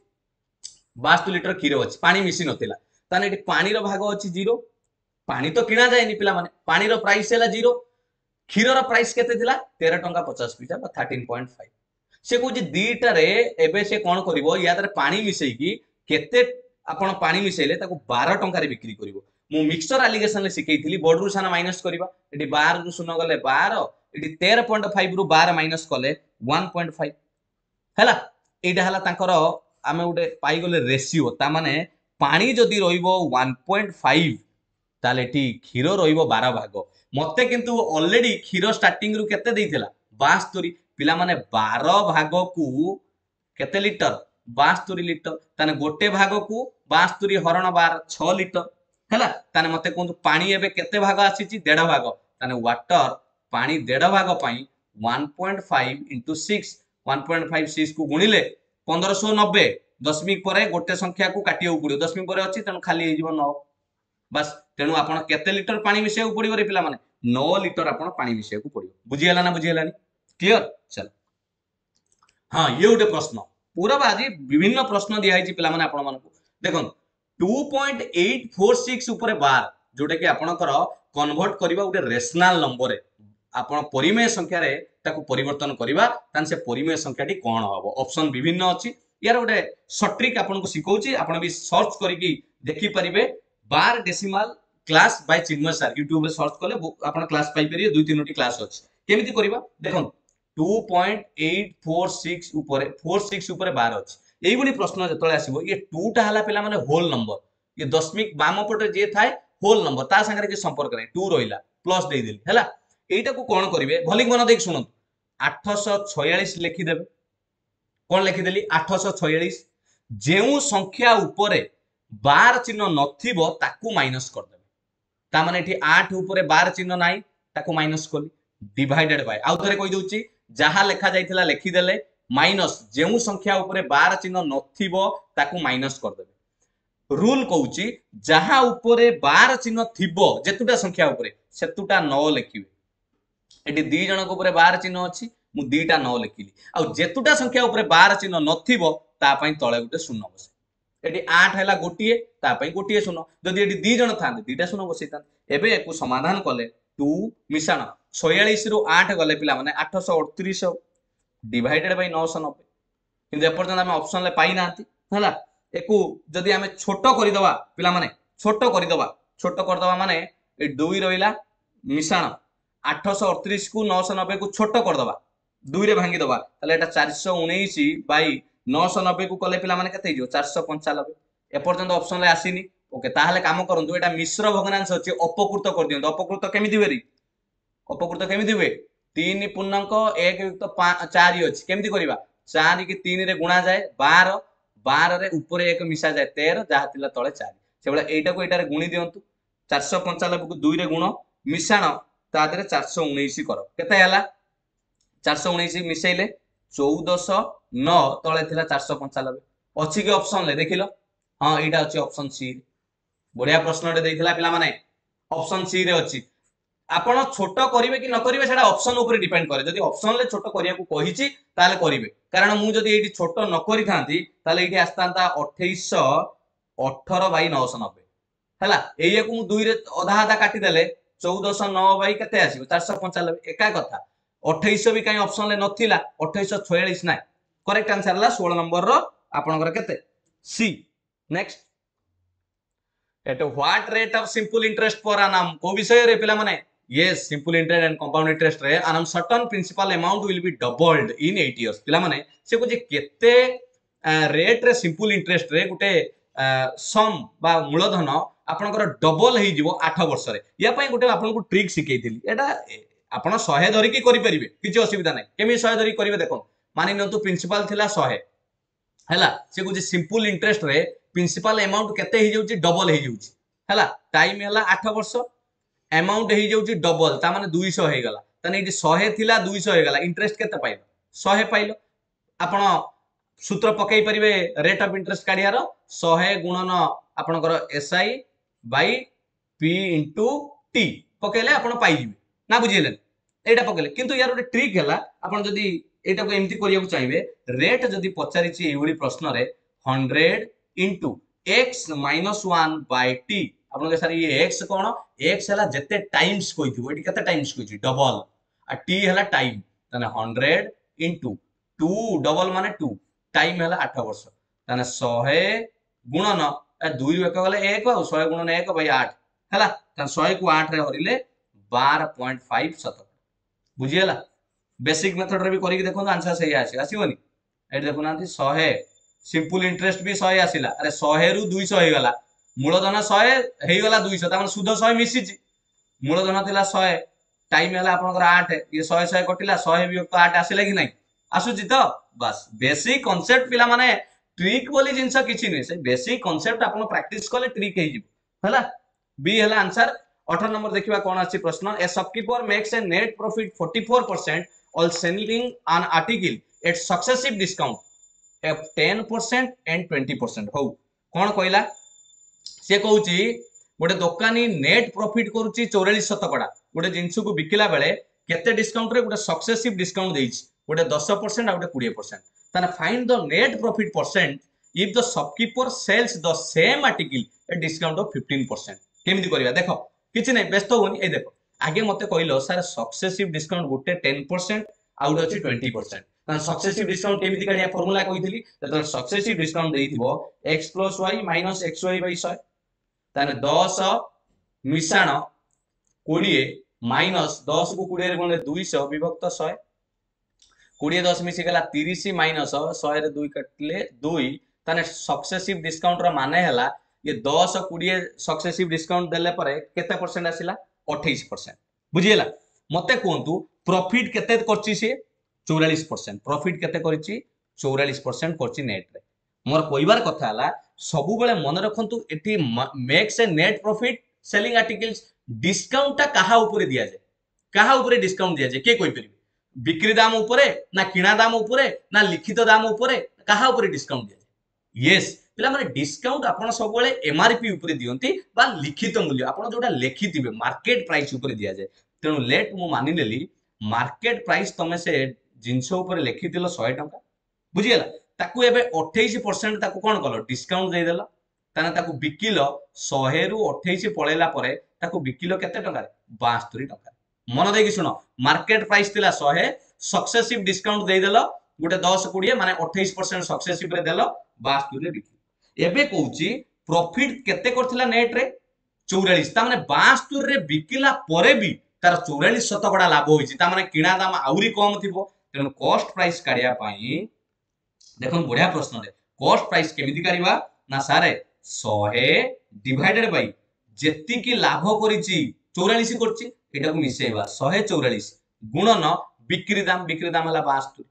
বাস্তরি লিটর ক্ষীর অছি পানি মিশি নথিলা তাহলে এটি পানির ভাগ অছি জিরো পানি তো কিনা যায়নি পিলা মানে পানির প্রাইস হল জিরো କ୍ଷୀରର ପ୍ରାଇସ୍ କେତେ ଥିଲା ତେର ଟଙ୍କା ପଚାଶ ପଇସା ବା ଥାର୍ଟିନ୍ ପଏଣ୍ଟ ଫାଇଭ ସେ କହୁଛି ଦୁଇଟାରେ ଏବେ ସେ କ'ଣ କରିବ ୟାଦେହରେ ପାଣି ମିଶେଇକି କେତେ ଆପଣ ପାଣି ମିଶେଇଲେ ତାକୁ ବାର ଟଙ୍କାରେ ବିକ୍ରି କରିବ ମୁଁ ମିକ୍ସଚର ଆଲିଗେସନରେ ଶିଖେଇଥିଲି ବୋର୍ଡରୁ ସାନ ମାଇନସ୍ କରିବା ଏଠି ବାରରୁ ଶୂନ ଗଲେ ବାର ଏଠି ତେର ପଏଣ୍ଟ ଫାଇଭରୁ ବାର ମାଇନସ୍ କଲେ ୱାନ୍ ପଏଣ୍ଟ ଫାଇଭ ହେଲା ଏଇଟା ହେଲା ତାଙ୍କର ଆମେ ଗୋଟେ ପାଇଗଲେ ରେସିଓ ତା ମାନେ ପାଣି ଯଦି ରହିବ ୱାନ୍ ପଏଣ୍ଟ ଫାଇଭ ତାହେଲେ ଏଠି କ୍ଷୀର ରହିବ ବାର ଭାଗ মতো কিন্তু অলরেডি ক্ষীর স্টার্টিং রু কেতে দিয়েছিলা বাস্তরি পিলা মানে বার ভাগকু কেতে লিটর বাস্তরি লিটর তাহলে গোটে ভাগকু বাস্তরি হরণ বার ছ লিটর ହେଲା ତାହେଲେ ମତେ କୁହନ୍ତୁ ପାଣି ଏବେ କେତେ ଭାଗ ଆସିଛି ଦେଢ ଭାଗ ତାହେଲେ ୱାଟର ପାଣି ଦେଢ ଭାଗ ପାଇଁ one point five into six one point five ସିକ୍ସକୁ ଗୁଣିଲେ ପନ୍ଦରଶହ ନବେ ଦଶମିକ ପରେ ଗୋଟେ ସଂଖ୍ୟାକୁ କାଟିବାକୁ ପଡିବ ଦଶମିକ ପରେ ଅଛି ତେଣୁ ଖାଲି ହେଇଯିବ ନଅ বাস তেণু আপনার কেতে লিটর পানি মিশাইব পড়ব রে পিলা মানে নও লিটর আপনার পানি মিশাইব পড়ব বুঝিগাল না বুঝিগালানি ক্লিয়ার চল হ্যাঁ ইয়ে গোটে প্রশ্ন পুরা আজি বিভিন্ন প্রশ্ন দিয়া হয়েছে পিলা মানে আপনার দেখুন two point eight four six উপরে বার যেটা কি আপনার কনভর্ট করা গোটে রেসনাল নম্বরে আপনার পরিমেয় সংখ্যার তাকে পরিবর্তন করা তাহলে সে পরিমেয় সংখ্যাটি কণ হব অপশন বিভিন্ন অছি ইয়ার গোটে সর্ট ট্রিক আপনার শিখাউছি আপনার সর্চ করি দেখিপারে বার decimal class by Chinmay sir ইউট্যুবে সর্চ কলে আপনার ক্লাস পাইপারিবে দুই তিনোটি ক্লাস অছি কেমিতি করিবা দেখুন two point eight four six উপরে ফোর সিক্স উপরে বার অছি এইভাবে প্রশ্ন যেতবে আসব ইয়ে টুটা হল পিলা মানে হোল নম্বর ইয়ে দশমিক বাম পটে যে থাকে হোল নম্বর তা সাংরে কিছু সম্পর্ক নাই টু রহিলা প্লস দেইদেলি হেলা এইটাকু কোন করিবে ভলিক মন দেখি শুনন্তু আঠশো ছয়াশ লেখিদেবে কোন লেখিদেলি আঠশো ছয়াশ যে সংখ্যা উপরে ବାର ଚିହ୍ନ ନଥିବ ତାକୁ ମାଇନସ୍ କରିଦେବେ ତା ମାନେ ଏଠି ଆଠ ଉପରେ ବାର ଚିହ୍ନ ନାହିଁ ତାକୁ ମାଇନସ୍ କଲି ଡିଭାଇଡେଡ୍ ବାଇ ଆଉ ଥରେ କହିଦେଉଛି ଯାହା ଲେଖା ଯାଇଥିଲା ଲେଖିଦେଲେ ମାଇନସ୍ ଯେଉଁ ସଂଖ୍ୟା ଉପରେ ବାର ଚିହ୍ନ ନଥିବ ତାକୁ ମାଇନସ୍ କରିଦେବେ রুল কৌচি যাহা উপরে বার চিহ্ন থিব যেতুটা সংখ্যা উপরে সেতুটা ন লেখিবে এটি দুই জনক উপরে বার চিহ্ন অছি মু দুইটা ন লেখিলি আর যেতুটা সংখ্যা উপরে বার চিহ্ন নথিব তা পাই তলে গোটে শূন্য বসে এটি আট হল গোটিয়ে তাপাই গোটিয়ে শূন্য যদি এটি দুই জন থাকে দুইটা শূন্য থাকে এবে একু সমাধান কলে টু মিশাণ ছয়াশ রু আট গলে পিলা মানে আঠশ অড়তিরিশ ডিভাইডেড বাই নশ নবে কিন্তু এপর্যন্ত আমি অপশন পাই না হল একু যদি আমি ছোট করে দেওয়া পিলা মানে ছোট করে দেওয়া ছোট করে দেওয়া মানে এই দুই রহিলা মিশাণ আঠশ অড়তিরিশ কু নশ নবে কু ছোট করে দেওয়া দুই রে ভাঙ্গি দেওয়া তাহলে এটা চারিশহ উনিশ বাই নশো নবে কু কলে পিলামানে কেতে হইଯିବ চারশো পঞ্চানবে এপর্যন্ত অপসনলে আসিনি ওকে তাহলে কাম করন্তু এটা মিশ্র ভগ্নাংশ হচ্ছে অপকৃত করে দিও অপকৃত কেমিতি হুয়ে অপকৃত কেমিতি হুয়ে তিন পূর্ণাঙ্ক এক যুক্ত চারি অছে কেমিতি করিবা চারি কি তিন রে গুণা যায় বার বারে উপরে এক মিশা যায় তের যা লা তলে চারি সেভাবে এইটাকে এইটার গুণি দিও চারশো পঞ্চানবে দুই রে গুণ মিশাণ তা দেহে চারশো উনিশ কর কেতে হল চারশো উনিশ মিশাইলে ଚଉଦଶହ ନଅ ତଳେ ଥିଲା ଚାରିଶହ ପଞ୍ଚାନବେ ଅଛି କି ଅପସନରେ ଦେଖିଲ ହଁ ଏଇଟା ଅଛି ଅପସନ ସି ବଢିଆ ପ୍ରଶ୍ନଟେ ଦେଇଥିଲା ପିଲାମାନେ ଅପସନ ସି ରେ ଅଛି ଆପଣ ଛୋଟ କରିବେ କି ନ କରିବେ ସେଟା ଅପସନ ଉପରେ ଡିପେଣ୍ଡ କରେ ଯଦି ଅପସନରେ ଛୋଟ କରିବାକୁ କହିଛି ତାହେଲେ କରିବେ କାରଣ ମୁଁ ଯଦି ଏଇଠି ଛୋଟ ନ କରିଥାନ୍ତି ତାହେଲେ ଏଇଠି ଆସିଥାନ୍ତା ଅଠେଇଶହ ଅଠର ବାଇ ନଅଶହ ନବେ ହେଲା ଏଇଆକୁ ମୁଁ ଦୁଇରେ ଅଧା ଅଧା କାଟିଦେଲେ ଚଉଦଶହ ନଅ ବାଇ କେତେ ଆସିବ ଚାରିଶହ ପଞ୍ଚାନବେ ଏକା କଥା ଅଠେଇଶ ବି କାହିଁ ଅପସନରେ ନଥିଲା ଅଠେଇଶହ ଛୟାଳିଶ ନାହିଁ କରେକ୍ଟ ଆନ୍ସର ହେଲା ଷୋହଳ ନମ୍ବରର ଆପଣଙ୍କର କେତେ ସି next at what rate of simple interest per annum କୋଉ ବିଷୟରେ ପିଲାମାନେ yes simple interest and compound ଇଣ୍ଟରେଷ୍ଟରେ ଆନାମ ସଟନ୍ principal amount will be doubled in eight years ପିଲାମାନେ ସେ କହୁଛି କେତେ ରେଟ୍ରେ ସିମ୍ପଲ ଇଣ୍ଟରେଷ୍ଟରେ ଗୋଟେ ସମ୍ ବା ମୂଳଧନ ଆପଣଙ୍କର ଡବଲ ହେଇଯିବ ଆଠ ବର୍ଷରେ ୟା ପାଇଁ ଗୋଟେ ଆପଣଙ୍କୁ ଟ୍ରିକ୍ ଶିଖେଇଥିଲି ଏଇଟା ଆପଣ ଶହେ ଧରିକି କରିପାରିବେ କିଛି ଅସୁବିଧା ନାହିଁ କେମିତି ଶହେ ଧରିକି କରିବେ ଦେଖନ୍ତୁ ମାନି ନିଅନ୍ତୁ ପ୍ରିନ୍ସିପାଲ ଥିଲା ଶହେ ହେଲା ସେ କହୁଛି ସିମ୍ପୁଲ ଇଣ୍ଟରେଷ୍ଟରେ ପ୍ରିନ୍ସିପାଲ ଆମାଉଣ୍ଟ କେତେ ହେଇଯାଉଛି ଡବଲ ହେଇଯାଉଛି ହେଲା ଟାଇମ ହେଲା ଆଠ ବର୍ଷ ଆମାଉଣ୍ଟ ହେଇଯାଉଛି ଡବଲ ତା ମାନେ ଦୁଇଶହ ହେଇଗଲା ତାହେଲେ ଏଇଠି ଶହେ ଥିଲା ଦୁଇଶହ ହେଇଗଲା ଇଣ୍ଟରେଷ୍ଟ କେତେ ପାଇଲ ଶହେ ପାଇଲ ଆପଣ ସୂତ୍ର ପକାଇ ପାରିବେ ରେଟ୍ ଅଫ୍ ଇଣ୍ଟରେଷ୍ଟ କାଢ଼ିବାର ଶହେ ଗୁଣନ ଆପଣଙ୍କର SI by P into T ପକାଇଲେ ଆପଣ ପାଇଯିବେ ନା ବୁଝିହେଲେନି এইটা পকাইলে কিন্তু ইয়ার গোটে ট্রিক হেলা আপন যদি এইটাকে এমতি করিয়াকু চাইবে রেট যদি পচারিছি এইভাবে প্রশ্নরে 100 into x minus 1 by t আপনাকে স্যার ইয়ে x কোন x হেলা যেতে টাইমস কইতিব এটি কত টাইমস কইছি ডবল আর t হেলা টাইম তাহলে 100 ইনটু 2 ডবল মানে 2 টাইম হেলা 8 বর্ষ তাহলে 100 গুণন 2 রু 1 গলে 1 ଆଉ 100 গুণন 1 বাই 8 হেলা তাহলে 100 কু 8 রে হরিলে 12.5 শতক ବୁଝିଗଲା ବେସିକ୍ ମେଥଡରେ ବି କରିକି ଦେଖନ୍ତୁ ଆନ୍ସର ସେଇଆ ଆସିବ ଆସିବନି ଏଠି ଦେଖୁନାହାନ୍ତି ଶହେ ସିମ୍ପୁଲ ଇଣ୍ଟରେଷ୍ଟ ବି ଶହେ ଆସିଲା ଆରେ ଶହେରୁ ଦୁଇଶହ ହେଇଗଲା ମୂଳଧନ ଶହେ ହେଇଗଲା ଦୁଇଶହ ତାମାନେ ସୁଧ ଶହେ ମିଶିଛି ମୂଳଧନ ଥିଲା ଶହେ ଟାଇମ ହେଲା ଆପଣଙ୍କର ଆଠ ଇଏ ଶହେ ଶହେ କଟିଲା ଶହେ ବିଭକ୍ତ ଆଠ ଆସିଲା କି ନାହିଁ ଆସୁଛି ତ ବାସ୍ ବେସିକ୍ କନସେପ୍ଟ ପିଲାମାନେ ଟ୍ରିକ୍ ବୋଲି ଜିନିଷ କିଛି ନୁହେଁ ସେ ବେସିକ୍ କନସେପ୍ଟ ଆପଣ ପ୍ରାକ୍ଟିସ୍ କଲେ ଟ୍ରିକ୍ ହେଇଯିବ ହେଲା ବି ହେଲା ଆନ୍ସର ଅଠର ନମ୍ବର ଦେଖିବା କଣ ଆସିଛି ପ୍ରଶ୍ନ a shopkeeper makes a net profit forty four percent all selling an article at successive discount ten percent and twenty percent ହଉ କଣ କହିଲା ସେ କହୁଛି ଗୋଟେ ଦୋକାନୀ ନେଟ୍ ପ୍ରଫିଟ୍ କରୁଛି ଚଉରାଳିଶ ଶତକଡ଼ା ଗୋଟେ ଜିନିଷକୁ ବିକିଲା ବେଳେ କେତେ ଡିସକାଉଣ୍ଟରେ ଗୋଟେ ସକ୍ସେସିଭ୍ ଡିସକାଉଣ୍ଟ ଦେଇଛି ଗୋଟେ ଦଶ ପରସେଣ୍ଟ ଆଉ ଗୋଟେ କୋଡ଼ିଏ ପରସେଣ୍ଟ ତାହେଲେ find the net profit percent if the shopkeeper sells the same article a discount of fifteen percent କେମିତି କରିବା ଦେଖ କିଛି ନାହିଁ ବ୍ୟସ୍ତ ହଉନି ଏଇ ଦେଖ ଆଗେ ମତେ କହିଲ ସାର୍ ସକ୍ସେସିଭ୍ ଡିସକାଉଣ୍ଟ ଗୋଟେ ଟେନ୍ ପରସେଣ୍ଟ ଆଉ ଗୋଟେ ଅଛି ଟ୍ୱେଣ୍ଟି ପରସେଣ୍ଟ ସକ୍ସେସିଭ୍ ଡିସକାଉଣ୍ଟ କେମିତି କାଢିଆ ଫର୍ମୁଲା କହିଥିଲି ଯେତେବେଳେ ସକ୍ସେସିଭ୍ ଡିସକାଉଣ୍ଟ ଦେଇଥିବ x plus Y minus x y by ଶହେ ତାହେଲେ ଦଶ ମିଶାଣ କୋଡ଼ିଏ ମାଇନସ୍ ଦଶକୁ କୋଡ଼ିଏରେ ଗୁଣିଲେ ଦୁଇଶହ ବିଭକ୍ତ ଶହେ କୋଡ଼ିଏ ଦଶ ମିଶିଗଲା ତିରିଶ ମାଇନସ୍ ଶହେରେ ଦୁଇ କାଟିଲେ ଦୁଇ ତାହେଲେ ସକ୍ସେସିଭ୍ ଡିସକାଉଣ୍ଟର ମାନେ ହେଲା ये दस कोड़े सक्सेसीव डिस्काउंट देले परसेंट आसला अठाईस परसेंट बुझीगला मत कहतु प्रॉफिट केते चौरालीस परसेंट प्रॉफिट केते चौरालीस परसेंट करछि मोर कहबार कथा सब मन रखंतु एठी makes a net profit selling articles डिस्काउंटटा काहा ऊपर जाए काहा डिस्काउंट दिया जाए के कोइ बिक्री दाम ऊपर ना किणा दाम ऊपर ना लिखित दाम ऊपर काहा डिस्काउंट दिया जाए यस ପିଲାମାନେ ଡିସକାଉଣ୍ଟ ଆପଣ ସବୁବେଳେ ଏମଆରପି ଉପରେ ଦିଅନ୍ତି ବା ଲିଖିତ ମୂଲ୍ୟ ଆପଣ ଯୋଉଟା ଲେଖିଥିବେ ମାର୍କେଟ ପ୍ରାଇସ୍ ଉପରେ ଦିଆଯାଏ ତେଣୁ ଲେଟ୍ ମୁଁ ମାନିନେଲି ମାର୍କେଟ ପ୍ରାଇସ୍ ତମେ ସେ ଜିନିଷ ଉପରେ ଲେଖିଥିଲ ଶହେ ଟଙ୍କା ବୁଝିଗଲା ତାକୁ ଏବେ ଅଠେଇଶ ପରସେଣ୍ଟ ତାକୁ କ'ଣ କଲ ଡିସକାଉଣ୍ଟ ଦେଇଦେଲ ତାହେଲେ ତାକୁ ବିକିଲ ଶହେରୁ ଅଠେଇଶ ପଳେଇଲା ପରେ ତାକୁ ବିକିଲ କେତେ ଟଙ୍କାରେ ବାସ୍ତରୀ ଟଙ୍କା ମନ ଦେଇକି ଶୁଣ ମାର୍କେଟ ପ୍ରାଇସ୍ ଥିଲା ଶହେ ସକ୍ସେସିଭ ଡିସକାଉଣ୍ଟ ଦେଇଦେଲ ଗୋଟେ ଦଶ କୋଡିଏ ମାନେ ଅଠେଇଶ ପରସେଣ୍ଟ ସକ୍ସେସିଭରେ ଦେଲ ବାସ୍ତରୀରେ ବିକିଲ এবে কৌছি প্রফিট কেতে করছিলা নেটরে চৌরাশ তা মানে বাস্তরে বিকিলা পরে বি তার চৌরাশ শতকড়া লাভ হয়েছে তা মানে কিনা দাম আহরি কম থিব তেমন কস্ট প্রাইস কাড়া দেখুন বঢ়িয়া প্রশ্নরে কস্ট প্রাইস কেমিতি কাড়া না সারে শহে ডিভাইডেড বাই যেতিকি লাভ করেছি চৌরাশ করছি এটাকে মিশাইবা শহে চৌরাশ গুণন বিক্রি দাম বিক্রি দাম হল বাস্তরি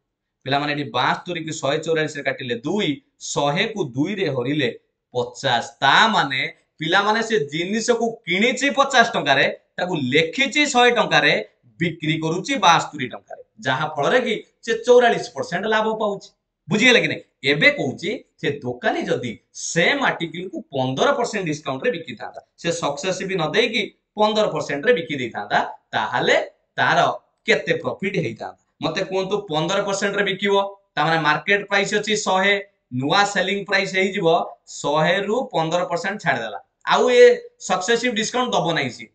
ପିଲାମାନେ ଏଠି ବାସ୍ତରୀକୁ ଶହେ ଚଉରାଳିଶରେ କାଟିଲେ ଦୁଇ ଶହେକୁ ଦୁଇରେ ହରିଲେ ପଚାଶ ତା ମାନେ ପିଲାମାନେ ସେ ଜିନିଷକୁ କିଣିଛି ପଚାଶ ଟଙ୍କାରେ ତାକୁ ଲେଖିଛି ଶହେ ଟଙ୍କାରେ ବିକ୍ରି କରୁଛି ବାସ୍ତରୀ ଟଙ୍କାରେ ଯାହା ଫଳରେ କି ସେ ଚଉରାଳିଶ ପରସେଣ୍ଟ ଲାଭ ପାଉଛି ବୁଝିଗଲେ କି ନାହିଁ ଏବେ କହୁଛି ସେ ଦୋକାନୀ ଯଦି ସେମ୍ ଆର୍ଟିକିଲକୁ ପନ୍ଦର ପରସେଣ୍ଟ ଡିସକାଉଣ୍ଟରେ ବିକିଥାନ୍ତା ସେ ସକ୍ସେସ୍ ବି ନ ଦେଇକି ପନ୍ଦର ପରସେଣ୍ଟରେ ବିକି ଦେଇଥାନ୍ତା ତାହେଲେ ତାର କେତେ ପ୍ରଫିଟ୍ ହେଇଥାନ୍ତା মতো কুহতু পনের পরসেন্ট বিকিব তাহলে মার্কেট প্রাইস অছি শহে নূয়া সেলিং প্রাইস হয়েযিব শহে রু পনের পরসেন্ট ছাড়িদেলা আউ এ সকসেসিভ ডিসকাউন্ট দব না সি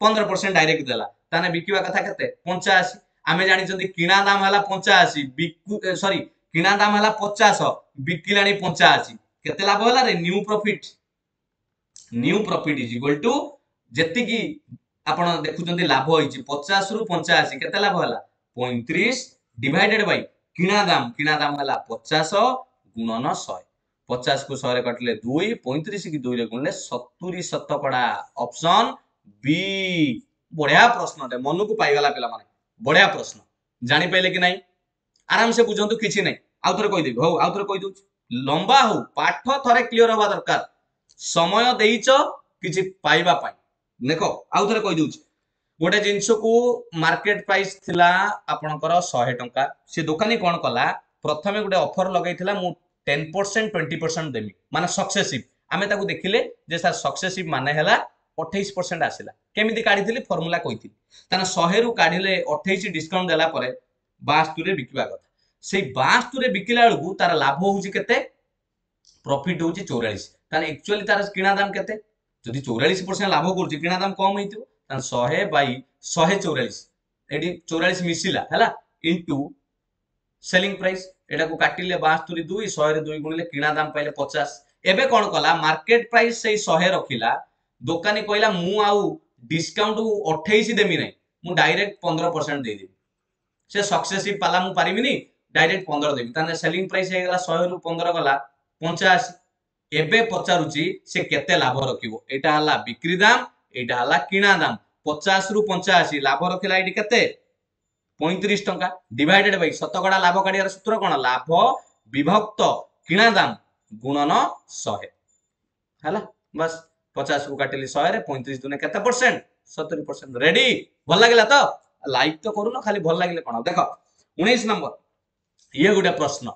পনের পরসেন্ট ডাইরেক্ট দেলা তাহলে বিকিবা কথা কেতে পঞ্চাশি আমি জাঁচান কিনা দাম হল পঞ্চাশি বিকু সরি কিনা দাম হল পচাশ বিকিলা পঞ্চাশি কেতে লাভ হল রে new profit new profit is equal to যেতিকি ଆପଣ ଦେଖୁଛନ୍ତି ଲାଭ ହେଇଛି ପଚାଶରୁ ପଞ୍ଚାଅଶୀ କେତେ ଲାଭ ହେଲା পঁয়ত্রিশ ডিভাইডেড বাই কিনা দাম কিনা দাম হল পচাশ গুণন শহে পচাশ কু শহে কাটিলে দুই পঁয়ত্রিশ কি দুইরে গুণলে সতুরি শতকড়া অপশন বি বঢ়িয়া প্রশ্নটে মনকু পাইগলা পিলা মানে বঢ়িয়া প্রশ্ন জাঁপারে কি না আরামসে বুঝতু কিছু না আউথরে কইদেবি হো আউথরে কইদেছি লম্বা হো পাঠ থরে ক্লিয়ার হওয়া দরকার সময় দেইছ কিছু পাইবা পাই দেখো আউথরে কইদেছি ଗୋଟେ ଜିନିଷକୁ ମାର୍କେଟ ପ୍ରାଇସ୍ ଥିଲା ଆପଣଙ୍କର ଶହେ ଟଙ୍କା ସେ ଦୋକାନୀ କ'ଣ କଲା ପ୍ରଥମେ ଗୋଟେ ଅଫର ଲଗେଇଥିଲା ମୁଁ ଟେନ୍ ପରସେଣ୍ଟ ଟ୍ୱେଣ୍ଟି ପରସେଣ୍ଟ ଦେମି ମାନେ ସକ୍ସେସିଭ୍ ଆମେ ତାକୁ ଦେଖିଲେ ଯେ ସାର୍ ସକ୍ସେସିଭ୍ ମାନେ ହେଲା ଅଠେଇଶ ପରସେଣ୍ଟ ଆସିଲା କେମିତି କାଢ଼ିଥିଲି ଫର୍ମୁଲା କହିଥିଲି ତାହେଲେ ଶହେରୁ କାଢ଼ିଲେ ଅଠେଇଶ ଡିସକାଉଣ୍ଟ ଦେଲା ପରେ ବାସ୍ତୁରେ ବିକିବା କଥା ସେଇ ବାସ୍ତୁରେ ବିକିଲା ବେଳକୁ ତାର ଲାଭ ହେଉଛି କେତେ ପ୍ରଫିଟ୍ ହେଉଛି ଚଉରାଳିଶ ତାହେଲେ ଆକ୍ଚୁଆଲି ତାର କିଣା ଦାମ କେତେ ଯଦି ଚଉରାଳିଶ ପରସେଣ୍ଟ ଲାଭ କରୁଛି କିଣା ଦାମ କମ୍ ହେଇଥିବ ଶହେ ବାଇ ଶହେ ଚଉରାଳିଶ ଏଠି ଚଉରାଳିଶ ମିଶିଲା ହେଲା ଇଣ୍ଟୁ ସେଲିଂ ପ୍ରାଇସ୍ ଏଟାକୁ କାଟିଲେ ବାସ୍ତରି ଦୁଇ ଶହେରେ ଦୁଇ ଗୁଣିଲେ କିଣା ଦାମ ପାଇଲେ ପଚାଶ ଏବେ କଣ କଲା ମାର୍କେଟ ପ୍ରାଇସ୍ ସେଇ ଶହେ ରଖିଲା ଦୋକାନୀ କହିଲା ମୁଁ ଆଉ ଡିସକାଉଣ୍ଟ ଅଠେଇଶ ଦେବି ନାହିଁ ମୁଁ ଡାଇରେକ୍ଟ ପନ୍ଦର ପରସେଣ୍ଟ ଦେଇଦେବି ସେ ସକ୍ସେସିଭ ପାଲା ମୁଁ ପାରିବିନି ଡାଇରେକ୍ଟ ପନ୍ଦର ଦେବି ତାହେଲେ ସେଲିଂ ପ୍ରାଇସ୍ ହେଇଗଲା ଶହେରୁ ପନ୍ଦର ଗଲା ପଞ୍ଚାଅଶୀ ଏବେ ପଚାରୁଛି ସେ କେତେ ଲାଭ ରଖିବ ଏଇଟା ହେଲା ବିକ୍ରି ଦାମ ଏଇଟା ହେଲା କିଣା ଦାମ ପଚାଶରୁ ପଞ୍ଚାଅଶୀ ଲାଭ ରଖିଲା ଏଇଠି କେତେ ପଇଁତିରିଶ ଟଙ୍କା ଡିଭାଇଡେଡ୍ ବାଇ ଶତକଡ଼ା ଲାଭ କାଢିବାର ସୂତ୍ର କ'ଣ ଲାଭ ବିଭକ୍ତ କିଣା ଦାମ ଗୁଣନ ଶହେ ହେଲା ବାସ୍ ପଚାଶକୁ କାଟିଲି ଶହେରେ ପଇଁତିରିଶ ଦୁନେ କେତେ ପରସେଣ୍ଟ ସତୁରି ପରସେଣ୍ଟ ରେଡି ଭଲ ଲାଗିଲା ତ ଲାଇକ୍ ତ କରୁନ ଖାଲି ଭଲ ଲାଗିଲେ କ'ଣ ଦେଖ ଉଣେଇଶ ନମ୍ବର ଇଏ ଗୋଟେ ପ୍ରଶ୍ନ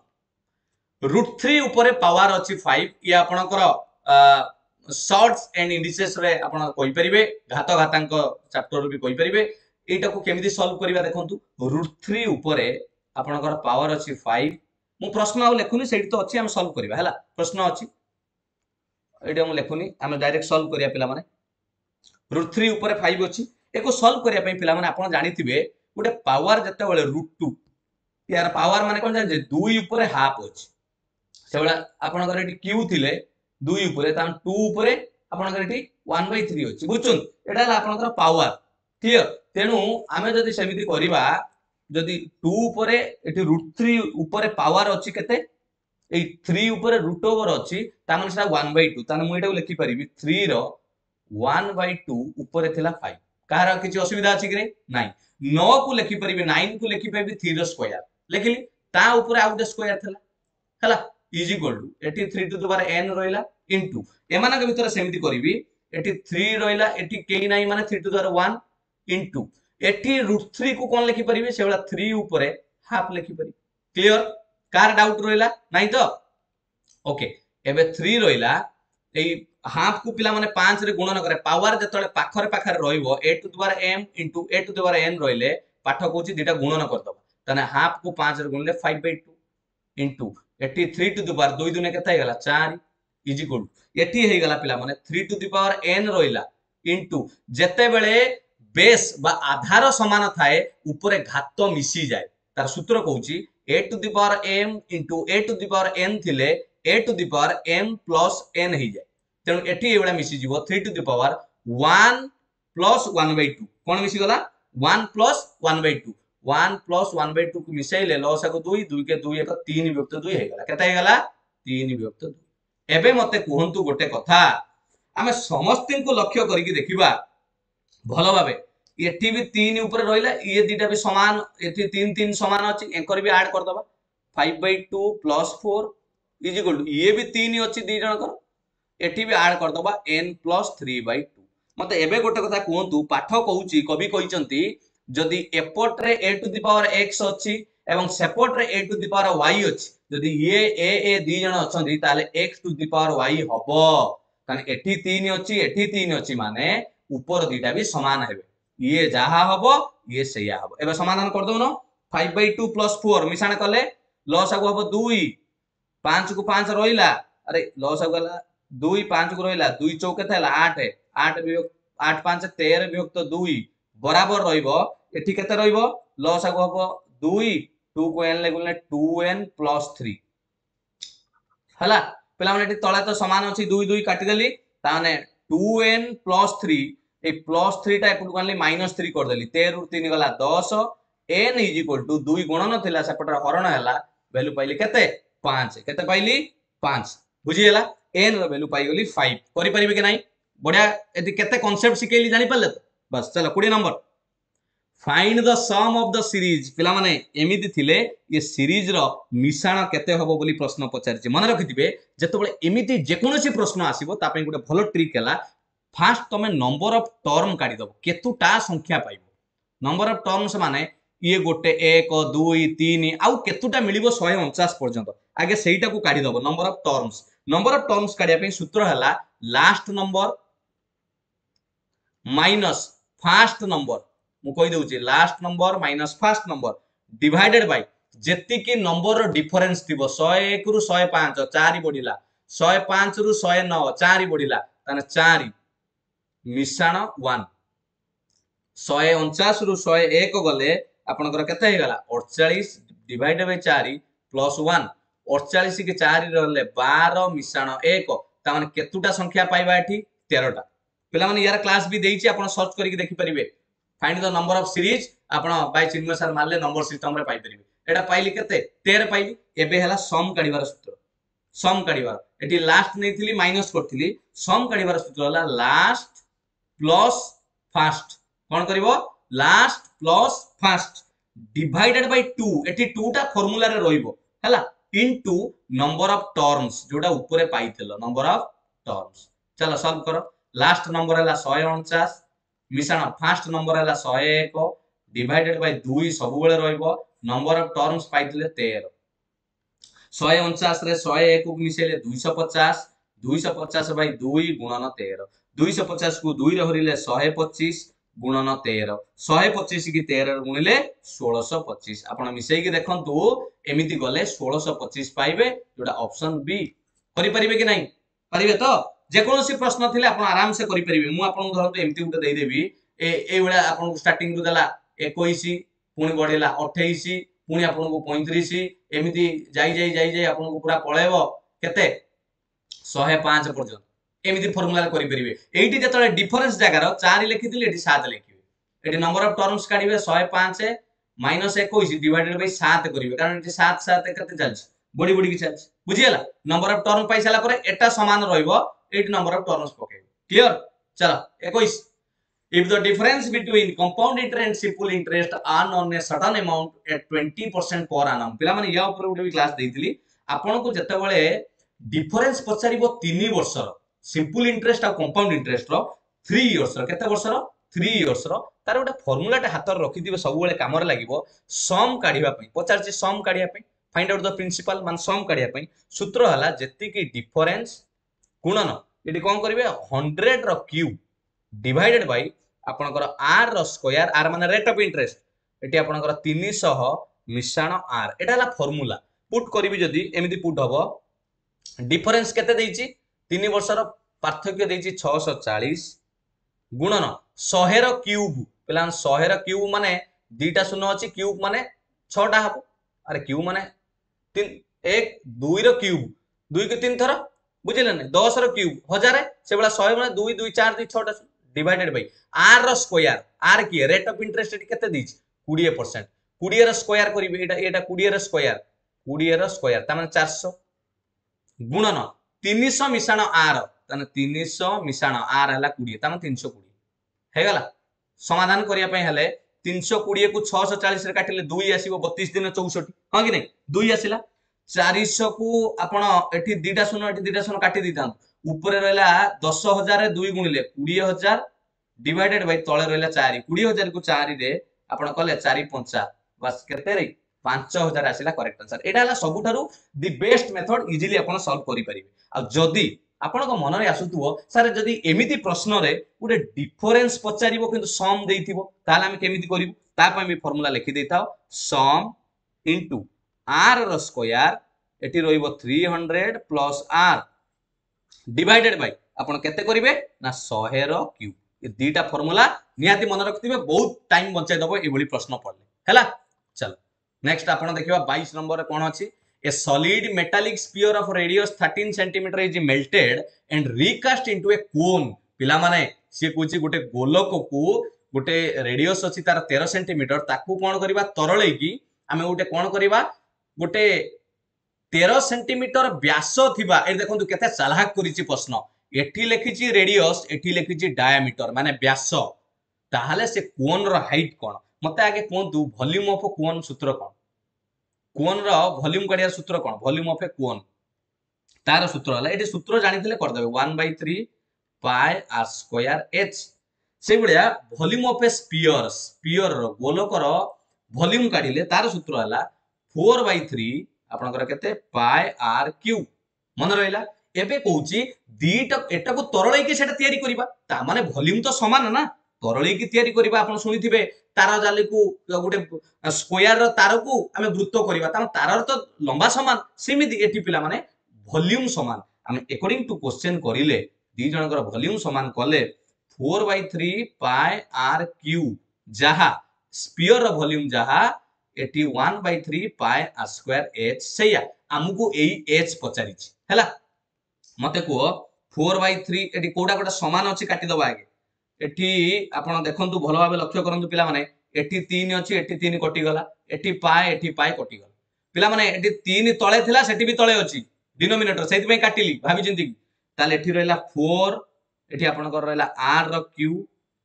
ରୁଟ୍ ଥ୍ରୀ ଉପରେ ପାୱାର ଅଛି ଫାଇଭ ଇଏ ଆପଣଙ୍କର ସର୍ଟସ୍ ଆଣ୍ଡ ଇଣ୍ଡିସେସରେ ଆପଣ କହିପାରିବେ ଘାତଘାତାଙ୍କ ଚାପ୍ଟରରୁ ବି କହିପାରିବେ ଏଇଟାକୁ କେମିତି ସଲ୍ଭ କରିବା ଦେଖନ୍ତୁ ରୁଟ୍ ଥ୍ରୀ ଉପରେ ଆପଣଙ୍କର ପାୱାର ଅଛି ଫାଇଭ ମୁଁ ପ୍ରଶ୍ନ ଆଉ ଲେଖୁନି ସେଇଠି ତ ଅଛି ଆମେ ସଲ୍ଭ କରିବା ହେଲା ପ୍ରଶ୍ନ ଅଛି ଏଇଟା ମୁଁ ଲେଖୁନି ଆମେ ଡାଇରେକ୍ଟ ସଲ୍ଭ କରିବା ପିଲାମାନେ ରୁଟ୍ ଥ୍ରୀ ଉପରେ ଫାଇଭ ଅଛି ଏକୁ ସଲ୍ଭ କରିବା ପାଇଁ ପିଲାମାନେ ଆପଣ ଜାଣିଥିବେ ଗୋଟେ ପାୱାର ଯେତେବେଳେ ରୁଟ୍ ଟୁ ଏହାର ପାୱାର ମାନେ କ'ଣ ଜାଣିଛେ ଦୁଇ ଉପରେ ହାଫ୍ ଅଛି ସେଭଳିଆ ଆପଣଙ୍କର ଏଠି କ୍ୟୁ ଥିଲେ দুই উপরে তাহলে টু উপরে আপনার এটি ওয়ান বাই থ্রি অছি বুঝছেন এটা হল আপনার পাওয়ার ক্লিয়ার তেণু আমি যদি সেমিতি করা যদি টু উপরে এটি রুট থ্রি উপরে পাওয়ার অছি কেতে এই থ্রি উপরে রুট ওভার অছি তার মানে সেটা ওয়ান বাই টু তাহলে মু এটা লিখিপারি থ্রি র ওয়ান বাই টু উপরে লা ফাইভ কাহার কিছু অসুবিধা আছে কি না নু লিখিপারি নাইন কু লিখিপারি থ্রি র স্কোয়ার লিখিলি তা উপরে আউ গোটে স্কোয়ার লা ইজ ইকুয়াল টু এটি থ্রি টু দুবার এন রহিলা ইন্টু এমানক ভিতরে সেমিতি করিবি এটি থ্রি রহিলা এটি কেই নাই মানে থ্রি টু দুবার ওয়ান ইন্টু এটি রুট থ্রি কু কোন লেখিপারিবি সেভাবে থ্রি উপরে হাফ লেখিপারি ক্লিয়র কার ডাউট রহিলা নাই তো ওকে এবে থ্রি রহিলা এই হাফ কু পিলা মানে পাঁচ রে গুণন করে পাওয়ার যেতবে পাখরে পাখরে রহব এ টু দুবার এম ইন্টু এ টু দুবার এন রহলে পাঠক হচ্ছে দুইটা গুণন করদব তাহলে হাফ কু পাঁচ রে গুণলে ফাইভ বাই টু ইন্টু ଏଠି ଥ୍ରୀ ଟୁ ଦି ପାୱାର ଦୁଇ ଦୁନିଆ କେତେ ହେଇଗଲା ଚାରି ଇଜ୍ ଇକ୍ୱାଲ ଏଠି ହେଇଗଲା ପିଲାମାନେ three to the power n ରହିଲା ଇଣ୍ଟୁ ଯେତେବେଳେ ବେସ୍ ବା ଆଧାର ସମାନ ଥାଏ ଉପରେ ଘାତ ମିଶିଯାଏ ତାର ସୂତ୍ର କହୁଛି a to the power m into a to the power n ଥିଲେ a to the power m plus n ହେଇଯାଏ ତେଣୁ ଏଠି ଏଇଭଳିଆ ମିଶିଯିବ three to the power one plus one by two କ'ଣ ମିଶିଗଲା one plus one by two one plus one by two মিশাইলে লসাগু দুই দুইকে দুই এক তিন বিভক্ত দুই হয়েগলা কেতে হয়েগলা তিন বিভক্ত দুই এবে মতে কুহন্তু গোটে কথা আমি সমস্ত লক্ষ্য করিকি দেখিবা ভাল ভাবে এটি বি তিন উপরে রহিলা ইয়ে দুইটা বি সমান এটি তিন তিন সমান অছি এঙ্কর বি আড করদবা five by two plus four is equal to ইয়ে বি তিন অছি দুই জনকর এটি বি আড করদবা n plus three by two মতো এবে গোটে কথা কুহতু পাঠ কৌছি কবি কইছন্তি ଯଦି ଏପଟରେ a to the power x ଅଛି ଏବଂ ସେପଟରେ a to the power y ଅଛି ଯଦି ଇଏ ଏ ଏ ଦି ଜଣ ଅଛନ୍ତି ତାହେଲେ x to the power y ହବ କାରଣ ଏଠି ତିନି ଅଛି ଏଠି ତିନି ଅଛି ମାନେ ଉପର ଦିଟା ବି ସମାନ ହେବେ ଇଏ ଯାହା ହବ ଇଏ ସେଇଆ ହବ ଏବେ ସମାଧାନ କରିଦଉନ five by two plus four ମିଶାଣ କଲେ ଲସ୍ ଆଗୁ ହବ ଦୁଇ ପାଞ୍ଚକୁ ପାଞ୍ଚ ରହିଲା ଆରେ ଲସ୍ ଆଗୁ ହେଲା ଦୁଇ ପାଞ୍ଚକୁ ରହିଲା ଦୁଇ ଚଉ କେତେ ହେଲା ଆଠ ଆଠ ବିଭକ୍ତ ଆଠ ପାଞ୍ଚ ତେର ବିଭକ୍ତ ଦୁଇ ବରାବର ରହିବ এটি কেতে রইব লস আগু হব দুই টু কু এন লেগুলে টু এন প্লস থ্রি হলা পিলামানে এটি তলে তো সমান অছি দুই দুই কাটিদেলি তাহলে টু এন প্লস থ্রি এই প্লস থ্রিটা এপটু আনলি মাইনস থ্রি করেদেলি তের তিন গলা দশ এন ইজ ইকুয়াল টু দুই গুণন লা সেপটর হরণ হেলা ভ্যালু পাইলি কেতে পাঁচ কেতে পাইলি পাঁচ বুঝিগলা এন র ভ্যালু পাইগলি ফাইভ করিপারিবে কি নাই বড়িয়া এটি কেতে কনসেপ্ট শিখাইলি জানিপারলে তো বাস চলো কোড়িয়ে number find the sum of the series ପିଲାମାନେ ଏମିତି ଥିଲେ ଏ ସିରିଜ୍ର ମିଶାଣ କେତେ ହେବ ବୋଲି ପ୍ରଶ୍ନ ପଚାରିଛି ମନେ ରଖିଥିବେ ଯେତେବେଳେ ଏମିତି ଯେକୌଣସି ପ୍ରଶ୍ନ ଆସିବ ତା ପାଇଁ ଗୋଟେ ଭଲ ଟ୍ରିକ୍ ହେଲା ଫାର୍ଷ୍ଟ ତମେ ନମ୍ବର ଅଫ୍ ଟର୍ମ କାଢ଼ିଦେବ କେତୁଟା ସଂଖ୍ୟା ପାଇବ ନମ୍ବର ଅଫ୍ ଟର୍ମ ସେମାନେ ଇଏ ଗୋଟେ ଏକ ଦୁଇ ତିନି ଆଉ କେତୁଟା ମିଳିବ ଶହେ ଅଣଚାଶ ପର୍ଯ୍ୟନ୍ତ ଆଗେ ସେଇଟାକୁ କାଢ଼ିଦେବ number of terms number of terms କାଢ଼ିବା ପାଇଁ ସୂତ୍ର ହେଲା last number minus first number मुझे last number minus first number divided by जी नंबर डिफरेन्स थी शहे एक रु शहे पांच चार बढ़ला शहे पांच रु शहे नौ चार बढ़ला चार मिशाण वन शहे अणचाश रु शहे एक गले आपणकर अड़चा डिवाइड बै चार प्लस वन अड़चाश कि चार रे बार मिशाण एक मैंने केतुटा संख्या पाइबा तेरटा पे यार क्लास भी देखिए सर्च करके देखिपारे find the number of series ଆପଣ ବାଇ ଚିନ୍ମୟ ସାର୍ ମାରିଲେ ନମ୍ବର ସିଷ୍ଟମରେ ପାଇପାରିବେ ଏଇଟା ପାଇଲି କେତେ ତେର ପାଇଲି ଏବେ ହେଲା ସମ୍ କାଢିବାର ସୂତ୍ର ସମ୍ କାଢିବାର ଏଠି ଲାଷ୍ଟ ନେଇଥିଲି ମାଇନସ୍ କରିଥିଲି ସମ୍ କାଢିବାର ସୂତ୍ର ହେଲା ଲାଷ୍ଟ ପ୍ଲସ୍ ଫାଷ୍ଟ କ'ଣ କରିବ last plus first divided by two ଏଠି ଟୁଟା ଫର୍ମୁଲାରେ ରହିବ ହେଲା ইনটু নম্বর অফ টর্মস যেটা উপরে পাইছিল নম্বর অফ টর্মস চলো সলভ করো লাস্ট নম্বর হল শহে অনচাশ फास्ट शहे एक दुईश पचास दुई पचास दुई गुणन तेर दुई पचास दुई र शहे पचीस गुणन तेर शहे पचीस कि तेह्र गुणि षो सचिस मिसैक एमती गले ष पाइबे पा अप्सन बी करें कि नहीं पारे त ଯେକୌଣସି ପ୍ରଶ୍ନ ଥିଲେ ଆପଣ ଆରାମସେ କରିପାରିବେ ମୁଁ ଆପଣଙ୍କୁ ଧରନ୍ତୁ ଏମିତି ଗୋଟେ ଦେଇଦେବି ଏଇଭଳିଆ ଆପଣଙ୍କୁ ଷ୍ଟାର୍ଟିଂରୁ ଦେଲା ଏକୋଇଶ ପୁଣି ବଢେଇଲା ଅଠେଇଶ ପୁଣି ଆପଣଙ୍କୁ ପଇଁତିରିଶ ଏମିତି ଯାଇ ଯାଇ ଯାଇ ଯାଇ ଆପଣଙ୍କୁ ପୁରା ପଳେଇବ କେତେ ଶହେ ପାଞ୍ଚ ପର୍ଯ୍ୟନ୍ତ ଏମିତି ଫର୍ମୁଲାରେ କରିପାରିବେ ଏଇଠି ଯେତେବେଳେ ଡିଫରେନ୍ସ ଜାଗାର ଚାରି ଲେଖିଥିଲେ ଏଠି ସାତ ଲେଖିବେ ଏଠି ନମ୍ବର ଅଫ ଟର୍ମସ କାଢିବେ ଶହେ ପାଞ୍ଚ ମାଇନସ ଏକୋଇଶ ଡିଭାଇଡେଡ ବାଇ ସାତ କରିବେ କାରଣ ଏଠି ସାତ ସାତ କେତେ ଚାଲିଛି বড়ি বড়িকি চালছে বুঝিগলা নম্বর অফ টর্মস পাই সারা পরে এটা সমান রহব এইটি নম্বর অফ টর্মস পকাইব ক্লিয়ার চল একুশ If the difference between compound interest and simple interest earned on a certain amount at 20% per annum পিলামানে ইয়া উপরে গোটে বি ক্লাস দেইতিলি আপনকু যেতবেলে ডিফরেন্স পচারিব 3 বর্ষর সিম্পল ইন্টারেস্ট আর কম্পাউন্ড ইন্টারেস্টর 3 ইয়ার্সর কেতে বর্ষর 3 ইয়ার্সর তার গোটে ফর্মুলাটা হাতর রখিদিবে সবুবেলে কামরে লাগিব সম কাঢ়িবা পাই পচারছি সম কাঢ়িবা ଫାଇଣ୍ଡ ଆଉଟ୍ ଦ ପ୍ରିନ୍ସିପାଲ ମାନେ ସମ୍ କାଢ଼ିବା ପାଇଁ ସୂତ୍ର ହେଲା ଯେତିକି ଡିଫରେନ୍ସ ଗୁଣନ ଏଠି କ'ଣ କରିବେ ହଣ୍ଡ୍ରେଡ୍ର କ୍ୟୁ ଡିଭାଇଡେଡ୍ ବାଇ ଆପଣଙ୍କର ଆର୍ ର ସ୍କୋୟାର ଆର୍ ମାନେ ରେଟ୍ ଅଫ୍ ଇଣ୍ଟରେଷ୍ଟ ଏଠି ଆପଣଙ୍କର ତିନିଶହ ମିଶାଣ ଆର୍ ଏଟା ହେଲା ଫର୍ମୁଲା ପୁଟ୍ କରିବି ଯଦି ଏମିତି ପୁଟ୍ ହବ ଡିଫରେନ୍ସ କେତେ ଦେଇଛି ତିନି ବର୍ଷର ପାର୍ଥକ୍ୟ ଦେଇଛି ଛଅଶହ ଚାଳିଶ ଗୁଣନ ଶହେର କ୍ୟୁବ୍ ପିଲାମାନେ ଶହେର କ୍ୟୁବ୍ ମାନେ ଦୁଇଟା ଶୂନ ଅଛି କ୍ୟୁବ୍ ମାନେ ଛଅଟା ହବ ଆରେ କ୍ୟୁବ୍ ମାନେ এক দুইর କ୍ୟୁବ୍ ଦୁଇକୁ ତିନି ଥର ବୁଝିଲେ ନା ଦଶର କ୍ୟୁବ୍ ହଜାରେ ସେଭଳିଆ ଶହେ ମାନେ ଦୁଇ ଦୁଇ ଚାରି ଦୁଇ ଛଅଟା ଡିଭାଇଡେଡ୍ ବାଇ ଆର୍ ର ସ୍କୋୟାର ଆର୍ କିଏ ରେଟ୍ ଅଫ୍ ଇଣ୍ଟରେଷ୍ଟ କେତେ ଦେଇଛି କୋଡ଼ିଏ ପରସେଣ୍ଟ କୋଡ଼ିଏର ସ୍କୋୟାର କରିବେ ଏଇଟା ଏଇଟା କୋଡ଼ିଏର ସ୍କୋୟାର କୋଡ଼ିଏର ସ୍କୋୟାର ତାମାନେ ଚାରିଶହ ଗୁଣନ ତିନିଶହ ମିଶାଣ ଆର୍ ତାହେଲେ ତିନିଶହ ମିଶାଣ ଆର୍ ହେଲା କୋଡ଼ିଏ ତାମାନେ ତିନିଶହ କୋଡ଼ିଏ ହେଇଗଲା ସମାଧାନ କରିବା ପାଇଁ ହେଲେ তিনশো কোড়িয়ে কু ছশো চাশে কাটিলে দুই আসব বতিশ দিন চৌষটি হ্যাঁ কি না দুই আসলা চারিশ কু আপনার এটি দুইটা শূন্য এটি দুইটা শূন্য কাটি দিয়ে উপরে রহলা দশ হাজার দুই গুণিলে কোড়িয়ে হাজার ডিভাইডেড বাই তলে রহলা চারি কোড়িয়ে হাজার কু চারি আপনার কলে চারি পঞ্চা বাস কেতে রে পাঁচ হাজার আসলা করেক্ট আনসার এটা হল সবুঠার দি বেস্ট মেথড ইজিলি আপনার সলভ করে পারবে আর যদি ଆପଣଙ୍କ ମନରେ ଆସୁଥିବ ସାର୍ ଯଦି ଏମିତି ପ୍ରଶ୍ନରେ ଗୋଟେ ଡିଫରେନ୍ସ ପଚାରିବ କିନ୍ତୁ ସମ୍ ଦେଇଥିବ ତାହେଲେ ଆମେ କେମିତି କରିବୁ ତା ପାଇଁ ବି ଫର୍ମୁଲା ଲେଖି ଦେଇଥାଉ ସମ୍ ଇଣ୍ଟୁ ଆର୍ ର ସ୍କୋୟାର ଏଠି ରହିବ three hundred plus r divided by আপনার কেতে করবে না শহের কিউব এ দুইটা ফর্মুলা নিহতি মনে রাখবে বহু টাইম বঞ্চাই দেব এইভাবে প্রশ্ন পড়লে হল চল নেক্সট আপনার দেখা বাইশ নম্বরের কোণ অনেক A solid metallic sphere of radius 13 centimeter is melted and recast into a cone. ପିଲାମାନେ ସିଏ କହୁଛି ଗୋଟେ ଗୋଲକକୁ ଗୋଟେ ରେଡିୟସ୍ ଅଛି ତାର ତେର ସେଣ୍ଟିମିଟର ତାକୁ କ'ଣ କରିବା ତରଳେଇକି ଆମେ ଗୋଟେ କ'ଣ କରିବା ଗୋଟେ ତେର ସେଣ୍ଟିମିଟର ବ୍ୟାସ ଥିବା ଏଠି ଦେଖନ୍ତୁ କେତେ ଚାଲାକ କରିଛି ପ୍ରଶ୍ନ ଏଠି ଲେଖିଛି ରେଡିୟସ୍ ଏଠି ଲେଖିଛି ଡାୟାମିଟର ମାନେ ବ୍ୟାସ ତାହେଲେ ସେ କୋନ୍ର ହାଇଟ୍ କ'ଣ ମୋତେ ଆଗେ କୁହନ୍ତୁ ଭଲ୍ୟୁମ୍ ଅଫ୍ କୋନ୍ ସୂତ୍ର କ'ଣ কোনর ভଲ୍ୟୁମ୍ କାଢିବା ସୂତ୍ର କ'ଣ ଭଲ୍ୟୁମ୍ ଅଫ୍ ଏ କୋନ୍ ତାର ସୂତ୍ର ହେଲା ଏଠି ସୂତ୍ର ଜାଣିଥିଲେ କରିଦେବେ one by three pi r square h ସେଇଭଳିଆ ଭଲ୍ୟୁମ୍ ଅଫ୍ ଏ ସ୍ପିୟର ସ୍ପିୟରର ଗୋଲକର ଭଲ୍ୟୁମ୍ କାଢିଲେ ତାର ସୂତ୍ର ହେଲା ଫୋର୍ ବାଇ ଥ୍ରୀ ଆପଣଙ୍କର କେତେ ପାଏ ଆର୍ କ୍ୟୁ ମନେ ରହିଲା ଏବେ କହୁଛି ଦିଟା ଏଟାକୁ ତରଳେଇକି ସେଟା ତିଆରି କରିବା ତା ମାନେ ଭଲ୍ୟୁମ୍ ତ ସମାନ ନା ତରଳେଇକି ତିଆରି କରିବା ଆପଣ ଶୁଣିଥିବେ ତାର ଜାଲିକୁ ଗୋଟେ ସ୍କୋୟାରର ତାରକୁ ଆମେ ବୃତ୍ତ କରିବା କାରଣ ତାରର ତ ଲମ୍ବା ସମାନ ସେମିତି ଏଠି ପିଲାମାନେ ଭଲ୍ୟୁମ୍ ସମାନ ଆମେ ଏକର୍ଡିଂ ଟୁ କ୍ୱେଶ୍ଚେନ୍ କରିଲେ ଦୁଇ ଜଣଙ୍କର ଭଲ୍ୟୁମ୍ ସମାନ କଲେ ଫୋର୍ ବାଇ ଥ୍ରୀ ପାଏ ଆର୍ କ୍ୟୁ ଯାହା ସ୍ପିୟରର ଭଲ୍ୟୁମ୍ ଯାହା ଏଠି one by three pi r square H ସେଇଆ ଆମକୁ ଏଇ ଏଚ୍ ପଚାରିଛି ହେଲା ମତେ କୁହ ଫୋର୍ ବାଇ ଥ୍ରୀ ଏଠି କୋଉଟା ଗୋଟେ ସମାନ ଅଛି କାଟିଦବା ଆଗେ এটি আপনার দেখুন ভালোভাবে লক্ষ্য করুন পিলামানে এটি তিন অছি এটি তিন কটিগলা এটি পায়ে এটি পায়ে কটিগলা পিলামানে এটি তিন তলে লা সেটি বি তলে অছি ডিনোমিনেটর সেইপাই কাটিলি ভাবি কি তাহলে এটি রহিলা ফোর এটি আপনার রহিলা আর র কিউ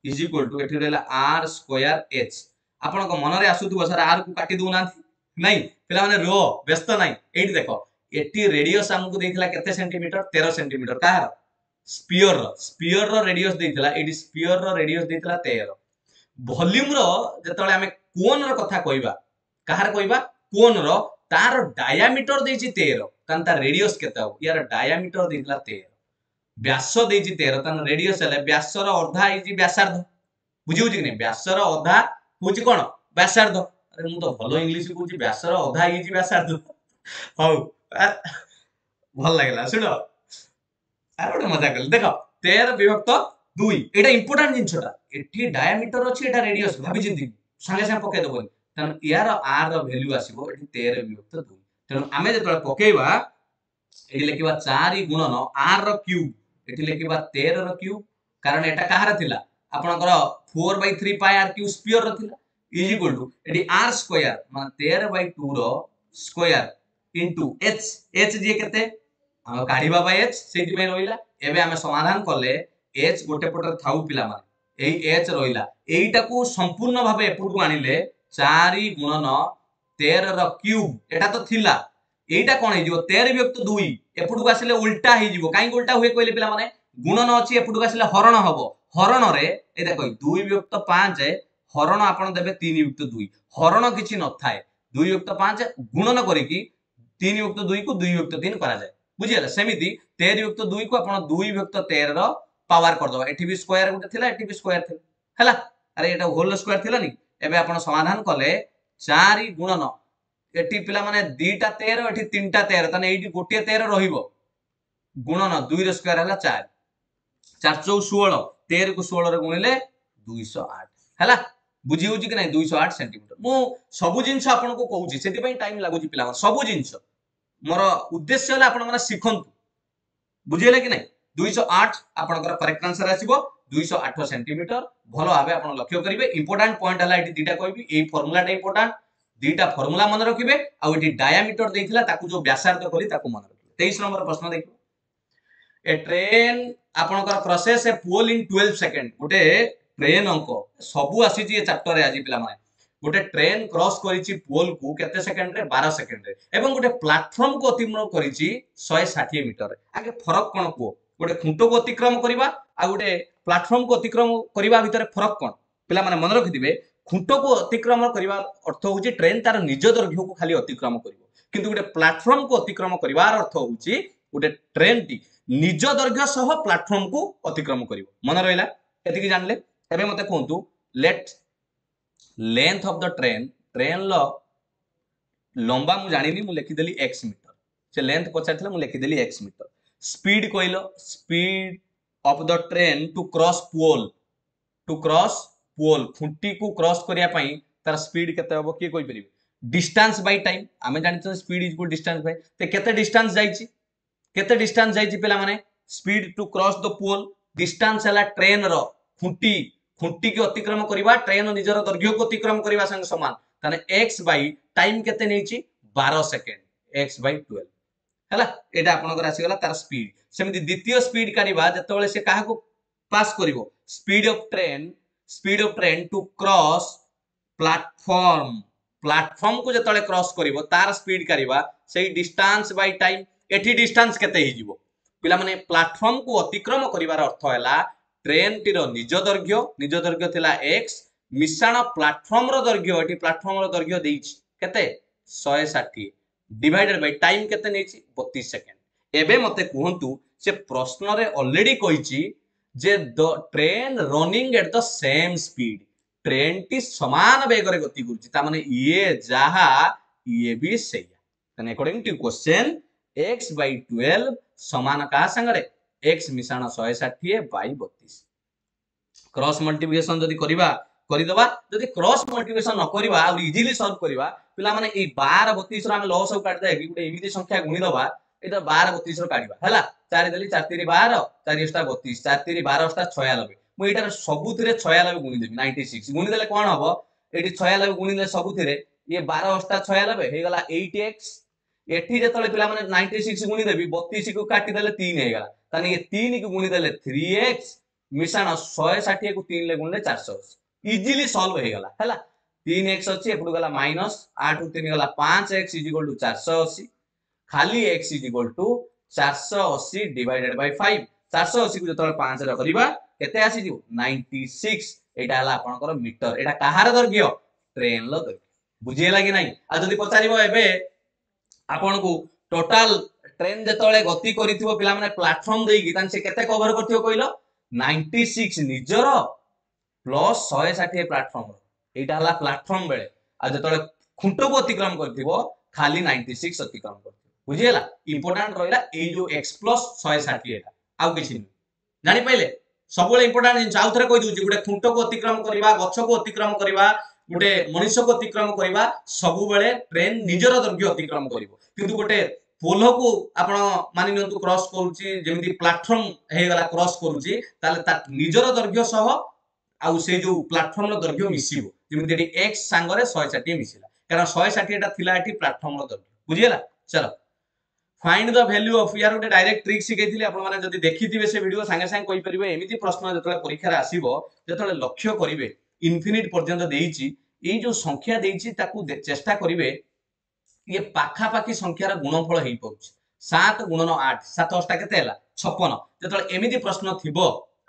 ইজ ইকুয়াল টু এটি রহিলা আর স্কোয়ার এচ আপনার মনরে আসুথিব স্যার আর কু কাটি দেউ না নাই পিলামানে রো ব্যস্ত নাই এইটি দেখ এটি রেডিয়স আমাকে দিয়েছিল কেতে সেন্টিমিটর তের সেন্টিমিটর কাহার ସ୍ପିୟର ସ୍ପିୟରର ରେଡିୟସ ଦେଇଥିଲା ଏଠି ସ୍ପିୟରର ରେଡିୟସ ଦେଇଥିଲା ତେର ଭଲ୍ୟୁମର ଯେତେବେଳେ ଆମେ କୋନର କଥା କହିବା କାହାର କହିବା କୋନର ତାର ଡାୟାମିଟର ଦେଇଛି ତେର ତାହେଲେ ତାର ରେଡିୟସ କେତେ ହବ ୟାର ଡାୟାମିଟର ଦେଇଥିଲା ତେର ବ୍ୟାସ ଦେଇଛି ତେର ତାହେଲେ ରେଡିୟସ ହେଲେ ବ୍ୟାସର ଅଧା ହେଇଛି ବ୍ୟାସାର୍ଦ୍ଧ ବୁଝିହଉଛି କି ନାହିଁ ବ୍ୟାସର ଅଧା ହଉଛି କଣ ବ୍ୟାସାର୍ଦ୍ଧ ଆରେ ମୁଁ ତ ଭଲ ଇଂଲିଶ କହୁଛି ବ୍ୟାସର ଅଧା ହେଇଛି ବ୍ୟାସାର୍ଦ୍ଧ ହଉ ଭଲ ଲାଗିଲା ଶୁଣ আর গোটে মজা কলি দেখ তের বিভক্ত দুই এটা ইম্পর্টান্ট জিনিসটা এটি ডায়ামিটর অছি এটা রেডিয়াস ভাবি যেমতি সাঙ্গে সাঙ্গে পকাই দেবনি তেমন ইয়ার আর র ভ্যালু আসব এটি তের বিভক্ত দুই তেমন আমি যেতবে পকাইবা এটি লিখবা চারি গুণন আর র কিউব এটি লিখবা তের র কিউব কারণ এটা কাহার লা আপনার four by three pi r cube sphere লা ইজ ইকুয়াল টু এটি আর স্কোয়ার মানে তের by two r square into h h যে কেতে କାଢିବା ପାଇଁ ଏଚ୍ ସେଇଥିପାଇଁ ରହିଲା ଏବେ ଆମେ ସମାଧାନ କଲେ ଏଚ୍ ଗୋଟେ ପଟରେ ଥାଉ ପିଲାମାନେ ଏଇ ଏଚ୍ ରହିଲା ଏଇଟାକୁ ସମ୍ପୂର୍ଣ୍ଣ ଭାବେ ଏପଟକୁ ଆଣିଲେ ଚାରି ଗୁଣନ ତେରର କ୍ୟୁବ୍ ଏଟା ତ ଥିଲା ଏଇଟା କଣ ହେଇଯିବ ତେର ବିଭକ୍ତ ଦୁଇ ଏପଟକୁ ଆସିଲେ ଉଲ୍ଟା ହେଇଯିବ କାହିଁକି ଉଲ୍ଟା ହୁଏ କହିଲେ ପିଲାମାନେ ଗୁଣନ ଅଛି ଏପଟକୁ ଆସିଲେ ହରଣ ହବ ହରଣରେ ଏଇ ଦେଖ ଦୁଇ ବିଭକ୍ତ ପାଞ୍ଚ ହରଣ ଆପଣ ଦେବେ ତିନି ବିଭକ୍ତ ଦୁଇ ହରଣ କିଛି ନଥାଏ ଦୁଇ ବିଭକ୍ତ ପାଞ୍ଚ ଗୁଣନ କରିକି ତିନି ବିଭକ୍ତ ଦୁଇକୁ ଦୁଇ ବିଭକ୍ତ ତିନି କରାଯାଏ বুঝিগলা সেমিতি তের যুক্ত দুই কু আপনার দুই যুক্ত তের র পাওয়ার করদবা এটি বি স্কোয়ার গোটে লা এটি বি স্কোয়ার লা হেলা আরে এটা হোল স্কোয়ার লানি এবে আপনার সমাধান কলে চারি গুণন এটি পিলা মানে দুইটা তের এটি তিনটা তের তাহলে এইটি গোটিয়ে তের রহব গুণন দুই র স্কোয়ার হল চার চার চৌ ষোল তের কু ষোল রে গুণিলে দুইশ আট হেলা বুঝি হচ্ছে কি না দুইশ আট সেটিমিটর মু সবু জিনিস আপনার কৌছি সেপাই টাইম লাগুছি পিলা সবু জিনিস ମୋର ଉଦ୍ଦେଶ୍ୟ ହେଲା ଆପଣମାନେ ଶିଖନ୍ତୁ ବୁଝିହେଲେ କି ନାହିଁ ଦୁଇଶହ ଆଠ ଆପଣଙ୍କର କରେକ୍ଟ ଆନ୍ସର ଆସିବ ଦୁଇଶହ ଆଠ ସେଣ୍ଟିମିଟର ଭଲ ଭାବେ ଆପଣ ଲକ୍ଷ୍ୟ କରିବେ ଇମ୍ପୋର୍ଟାଣ୍ଟ ପଏଣ୍ଟ ହେଲା ଏଠି ଦୁଇଟା କହିବି ଏଇ ଫର୍ମୁଲାଟା ଇମ୍ପୋର୍ଟାଣ୍ଟ ଦୁଇଟା ଫର୍ମୁଲା ମନେ ରଖିବେ ଆଉ ଏଠି ଡାୟାମିଟର ଦେଇଥିଲା ତାକୁ ଯୋଉ ବ୍ୟାସାର୍ଥ କଲି ତାକୁ ମନେ ରଖିବେ ତେଇଶ ନମ୍ବର ପ୍ରଶ୍ନ ଦେଖିବ ଏ ଟ୍ରେନ୍ ଆପଣଙ୍କର passes a pole in twelve second ଗୋଟେ ଟ୍ରେନ୍ ଅଙ୍କ ସବୁ ଆସିଛି ଏ ଚାପ୍ଟରରେ ଆଜି ପିଲାମାନେ গোটে ট্রেন ক্রস করেছি পোল কু কেতে সেকেন্ডে বার সেকেন্ডে এবং গোটে প্লাটফর্ম কু অতিক্রম করেছি শহে ষাঠিয়ে মিটর আগে ফরক কোণ কুহ গোটে খুঁটকু অতিক্রম করা আর গোটে প্লাটফর্ম কু অতিক্রম করা ভিতরে ফরক কোণ পিলা মানে মনে রাখিবে খুঁটকু অতিক্রম করা অর্থ হচ্ছে ট্রেন তার নিজ দৈর্ঘ্যকু খালি অতিক্রম করব কিন্তু গোটে প্লাটফর্ম কু অতিক্রম করার অর্থ হচ্ছে গোটে ট্রেনটি নিজ দৈর্ঘ্য সহ প্লাটফর্ম কু অতিক্রম করব মনে রহিলা এতিকি জানলে এবে মতে কুহতু let length of the train train लो लंबा मु जानी मु लिखी देली मीटर से लेंथ पचार थिला मु मीटर स्पीड कहल speed of the train to cross pole to cross pole खुंटी को क्रस करने तार स्पीड के कोइ परिबे टाइम आमे जानि speed is equal distance by ते केते distance speed to cross the pole distance train रो খুঁটিকে অতিক্রম করা ট্রেন নিজের দৈর্ঘ্যকে অতিক্রম করা সঙ্গে সমান তাহলে এক্স বাই টাইম কেতে নেইছি বার সেকেন্ড এক্স বাই টুয়েলভ ହେଲା ଏଇଟା ଆପଣଙ୍କର ଆସିଗଲା ତାର ସ୍ପିଡ୍ ସେମିତି ଦ୍ୱିତୀୟ ସ୍ପିଡ୍ କାଢିବା ଯେତେବେଳେ ସେ କାହାକୁ ପାସ୍ କରିବ speed of train speed of train to cross platform ପ୍ଲାଟଫର୍ମକୁ ଯେତେବେଳେ କ୍ରସ୍ କରିବ ତାର ସ୍ପିଡ୍ କାଢିବା ସେଇ ଡିଷ୍ଟାନ୍ସ ବାଇ ଟାଇମ୍ ଏଠି ଡିଷ୍ଟାନ୍ସ କେତେ ହେଇଯିବ ପିଲାମାନେ ପ୍ଲାଟଫର୍ମକୁ ଅତିକ୍ରମ କରିବାର ଅର୍ଥ ହେଲା ট্রেনটির নিজ দৈর্ঘ্য নিজ দৈর্ঘ্য লা এক্স মিশ্রাণ প্লাটফর্মর দৈর্ঘ্য এটি প্লাটফর্মর দৈর্ঘ্য দিয়েছি কেতে শহে ষাঠিয়ে ডিভাইডেড বাই টাইম কেতে নিয়েছি বতিশ সেকেন্ড এবে মতে কুহতু সে প্রশ্নরে অলরেডি কইছি যে the train running at the same speed ট্রেনটি সমান বেগরে গতি করছে তার মানে ইয়ে যাহা ইয়ে বি সেইয়া then according to question x by twelve সমান কাহা সাংরে এক্স মিশ্রণ শহে ষাঠিয়ে বাই বতিশ ক্রস মল্টিপ্লিকেসন যদি করা କରିଦେବା ଯଦି କ୍ରସ୍ ମଲ୍ଟିପ୍ଲିକେସନ ନ କରିବା ଆଉ ଇଜିଲି ସଲ୍ଭ କରିବା ପିଲାମାନେ ଏଇ ବାର ବତିଶ ର ଆମେ ଲସ୍ ସବୁ କାଟିଦେଇକି ଗୋଟେ ଏମିତି ସଂଖ୍ୟା ଗୁଣିଦବା ଏଇଟା ବାର ବତିଶ ର କାଢିବା ହେଲା ଚାରି ଦେଲି ଚାରି ତିରି ବାର ଚାରି ଅଷ୍ଟା ବତିଶ ଚାରି ତିରି ବାର ଅଷ୍ଟା ଛୟାନବେ ମୁଁ ଏଇଟାର ସବୁଥିରେ ଛୟାନବେ ଗୁଣିଦେବି ନାଇଣ୍ଟି ସିକ୍ସ ଗୁଣିଦେଲେ କଣ ହବ ଏଠି ଛୟାନବେ ଗୁଣିଦେଲେ ସବୁଥିରେ ଇଏ ବାର ଅଷ୍ଟା ଛୟାନବେ ହେଇଗଲା ଏଇଟି ଏକ୍ସ ଏଠି ଯେତେବେଳେ ପିଲାମାନେ ନାଇଣ୍ଟି ସିକ୍ସ ଗୁଣିଦେବି ବତିଶକୁ କାଟିଦେଲେ ତିନି ହେଇଗଲା ତାହେଲେ ତିନି କୁ ଗୁଣି ଦେଲେ ଥ୍ରୀ ଏକ୍ସ ମିଶାଣ ଶହେ ଷାଠିଏକୁ ତିନିରେ ଗୁଣିଲେ ଚାରିଶହ ଇଜିଲି ସଲ୍ଭ ହେଇଗଲା ହେଲା ତିନି ଏକ୍ସ ଅଛି ଏପଟୁ ଗଲା ମାଇନସ୍ ଆଠରୁ ତିନି ଗଲା ପାଞ୍ଚ ଏକ୍ସ ଇଜ ଇକ୍ୱାଲ ଟୁ ଚାରିଶହ ଅଶୀ ଖାଲି ଏକ୍ସ ଇଜ ଇକ୍ୱାଲ ଟୁ ଚାରିଶହ ଅଶୀ ଡିଭାଇଡେଡ୍ ବାଇ ଫାଇଭ୍ ଚାରିଶହ ଅଶୀକୁ ଯେତେବେଳେ ପାଞ୍ଚରେ କରିବା କେତେ ଆସିଯିବ ନାଇଣ୍ଟି ସିକ୍ସ ଏଇଟା ହେଲା ଆପଣଙ୍କର ମିଟର ଏଇଟା କାହାର ଦୈର୍ଘ୍ୟ ଟ୍ରେନର ଦୈର୍ଘ୍ୟ ବୁଝି ହେଲା କି ନାହିଁ ଆଉ ଯଦି ପଚାରିବ ଏବେ ଆପଣଙ୍କୁ ଟୋଟାଲ ଟ୍ରେନ୍ ଯେତେବେଳେ ଗତି କରିଥିବ ପିଲାମାନେ ପ୍ଲାଟଫର୍ମ ଦେଇକି ତାହେଲେ ସେ କେତେ କଭର କରିଥିବ କହିଲ ନାଇଣ୍ଟି ସିକ୍ସ ନିଜର ପ୍ଲସ୍ ଶହେ ଷାଠିଏ ପ୍ଲାଟଫର୍ମର ଏଇଟା ହେଲା ପ୍ଲାଟଫର୍ମ ବେଳେ ଆଉ ଯେତେବେଳେ ଖୁଣ୍ଟକୁ ଅତିକ୍ରମ କରିଥିବ ଖାଲି ନାଇଣ୍ଟି ସିକ୍ସ ଅତିକ୍ରମ କରିଥିବ ବୁଝିହେଲା ଇମ୍ପୋର୍ଟାଣ୍ଟ ରହିଲା ଏଇ ଯୋଉ ଏକ୍ସ ପ୍ଲସ୍ ଶହେ ଷାଠିଏଟା ଆଉ କିଛି ନୁହେଁ ଜାଣିପାରିଲେ ସବୁବେଳେ ଇମ୍ପୋର୍ଟାଣ୍ଟ ଜିନିଷ ଆଉ ଥରେ କହିଦେଉଛି ଗୋଟେ ଖୁଣ୍ଟକୁ ଅତିକ୍ରମ କରିବା ଗଛକୁ ଅତିକ୍ରମ କରିବା ଗୋଟେ ମଣିଷକୁ ଅତିକ୍ରମ କରିବା ସବୁବେଳେ ଟ୍ରେନ୍ ନିଜର ଦୈର୍ଘ୍ୟ ଅତିକ୍ରମ କରିବ କିନ୍ତୁ ଗୋଟେ ପୋଲକୁ ଆପଣ ମାନି ନିଅନ୍ତୁ କ୍ରସ୍ କରୁଛି ଯେମିତି ପ୍ଲାଟଫର୍ମ ହେଇଗଲା କ୍ରସ୍ କରୁଛି ତାହେଲେ ତା ନିଜର ଦୈର୍ଘ୍ୟ ସହ ଆଉ ସେଇ ଯୋଉ ପ୍ଲାଟଫର୍ମର ଦୈର୍ଘ୍ୟ ମିଶିବ ଯେମିତି ଏଠି ଏକ୍ସ ସାଙ୍ଗରେ ଶହେ ଷାଠିଏ ମିଶିଲା କାରଣ ଶହେ ଷାଠିଏଟା ଥିଲା ଏଠି ପ୍ଲାଟଫର୍ମର ଦୈର୍ଘ୍ୟ ବୁଝିଗଲା ଚାଲ find the value of year গোটে ডাইরেক্ট ট্রিক শিখাইলি আপনার যদি দেখিবে সে ভিডিও সাংে সাংে কইপারে এমনি প্রশ্ন যেত পরীক্ষার আসব যেত লক্ষ্য করবে ইনফিনিট পর্যন্ত দিয়েছি এই যে সংখ্যা দিয়েছি তাকে চেষ্টা করবে ଇଏ ପାଖାପାଖି ସଂଖ୍ୟାର ଗୁଣଫଳ ହେଇପାରୁଛି ସାତ ଗୁଣନ ଆଠ ସାତ ଅଷ୍ଟା କେତେ ହେଲା ଛପନ ଯେତେବେଳେ ଏମିତି ପ୍ରଶ୍ନ ଥିବ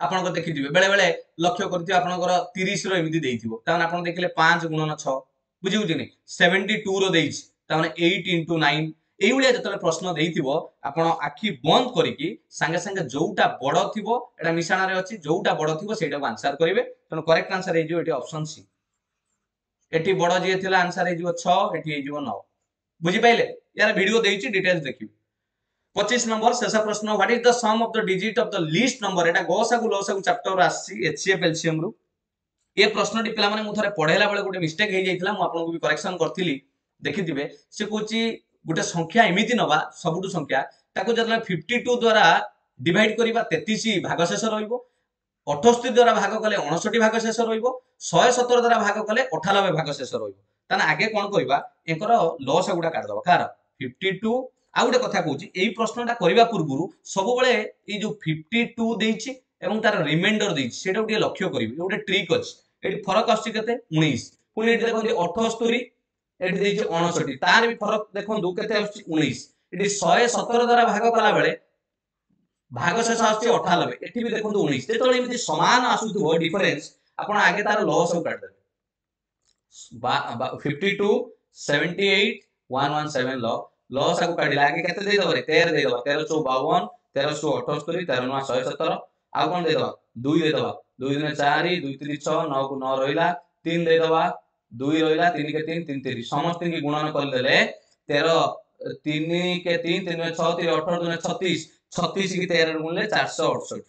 ଆପଣଙ୍କ ଦେଖିଥିବେ ବେଳେ ବେଳେ ଲକ୍ଷ୍ୟ କରିଥିବେ ଆପଣଙ୍କର ତିରିଶର ଏମିତି ଦେଇଥିବ ତାମାନେ ଆପଣ ଦେଖିଲେ ପାଞ୍ଚ ଗୁଣନ ଛଅ ବୁଝିବୁଝିନି ସେଭେଣ୍ଟି ଟୁର ଦେଇଛି ତାମାନେ ଏଇଟ୍ ଇଣ୍ଟୁ ନାଇନ୍ এইভাবে যেত প্রশ্ন দিয়েছিল আপনার আখি বন্ধ করিকি সাংে সাংে যেটা বড় থিব এটা মিশাণের অছি যেটা বড় থিব সেইটা আনসার করবে তেমন করেক্ট আনসার হয়ে এটি অপশন সি এটি বড় যে লা আনসার হয়ে ছ এটি হয়ে ন বুঝিপাইলে ইয়ার ভিডিও দিয়েছি ডিটেলস দেখবে পঁচিশ নম্বর শেষ প্রশ্ন what is the sum of the digit of the least number এটা গসাকু লসাকু চ্যাপ্টর আসছি এচসিএফ এলসিএম রু ଏ ପ୍ରଶ୍ନଟି ପିଲାମାନେ ମୁଁ ଥରେ ପଢେଇଲା ବେଳେ ଗୋଟେ ମିଷ୍ଟେକ୍ ହେଇଯାଇଥିଲା ମୁଁ ଆପଣଙ୍କୁ ବି କରେକ୍ସନ କରିଥିଲି ଦେଖିଥିବେ ସେ କହୁଛି ଗୋଟେ ସଂଖ୍ୟା ଏମିତି ନବା ସବୁଠୁ ସଂଖ୍ୟା ତାକୁ ଯେତେବେଳେ ଫିଫ୍ଟି ଟୁ ଦ୍ୱାରା ଡିଭାଇଡ୍ କରିବା ତେତିଶ ଭାଗ ଶେଷ ରହିବ ଅଠସ୍ତରୀ ଦ୍ୱାରା ଭାଗ କଲେ ଅଣଷଠି ଭାଗ ଶେଷ ରହିବ ଶହେ ସତର ଦ୍ୱାରା ଭାଗ କଲେ ଅଠାନବେ ଭାଗ ଶେଷ ରହିବ ତାହେଲେ ଆଗେ କ'ଣ କହିବା ଏଙ୍କର ଲସ୍ ଗୁଡ଼ା କାଢ଼ିଦେବ କାର ଫିଫ୍ଟି ଟୁ ଆଉ ଗୋଟେ କଥା କହୁଛି ଏଇ ପ୍ରଶ୍ନଟା କରିବା ପୂର୍ବରୁ ସବୁବେଳେ ଏଇ ଯେଉଁ ଫିଫ୍ଟି ଟୁ ଦେଇଛି ଏବଂ ତାର ରିମାଇଣ୍ଡର ଦେଇଛି ସେଇଟାକୁ ଟିକେ ଲକ୍ଷ୍ୟ କରିବି ଗୋଟେ ଟ୍ରିକ୍ ଅଛି ଏଠି ଫରକ ଆସୁଛି କେତେ ଉଣେଇଶ ପୁଣି ଏଠି ଦେଖନ୍ତୁ ଅଠସ୍ତରୀ ଏଠି ଦେଇଛି ଅଣଷଠି ତାର ବି ଫରକ ଦେଖନ୍ତୁ କେତେ ଆସୁଛି ଉଣେଇଶ ଏଠି ଶହେ ସତର ଦ୍ୱାରା ଭାଗ କଲାବେଳେ ଭାଗ ଶେଷ ଆସୁଛି ଅଠାନବେ ଏଠି ବି ଦେଖନ୍ତୁ ଉଣେଇଶ ଯେତେବେଳେ ଏମିତି ସମାନ ଆସୁଥିବ ଡିଫରେନ୍ସ ଆପଣ ଆଗେ ତାର ଲସ୍ ସବୁ କାଢ଼ିଦେବେ fifty two seventy eight one one seven ल लस आगे काढ़ आगे के तेरह देदे तेरह चौ बावन ଦେଇଦବା चौ अठस्तरी तेरह नौ शहे सतर आउ कौन देदे दुई देदे दुई दिन चार दुई तीन छः नौ को नौ रहा तीन देदे दुई रहा तीन के तीन ତିନି तीन समस्त की गुणन करदे तेरह तीन के तीन तीन छः तीन अठर दुनिया छत्तीस छत्तीस की तेरह गुणले चार सौ अड़सठ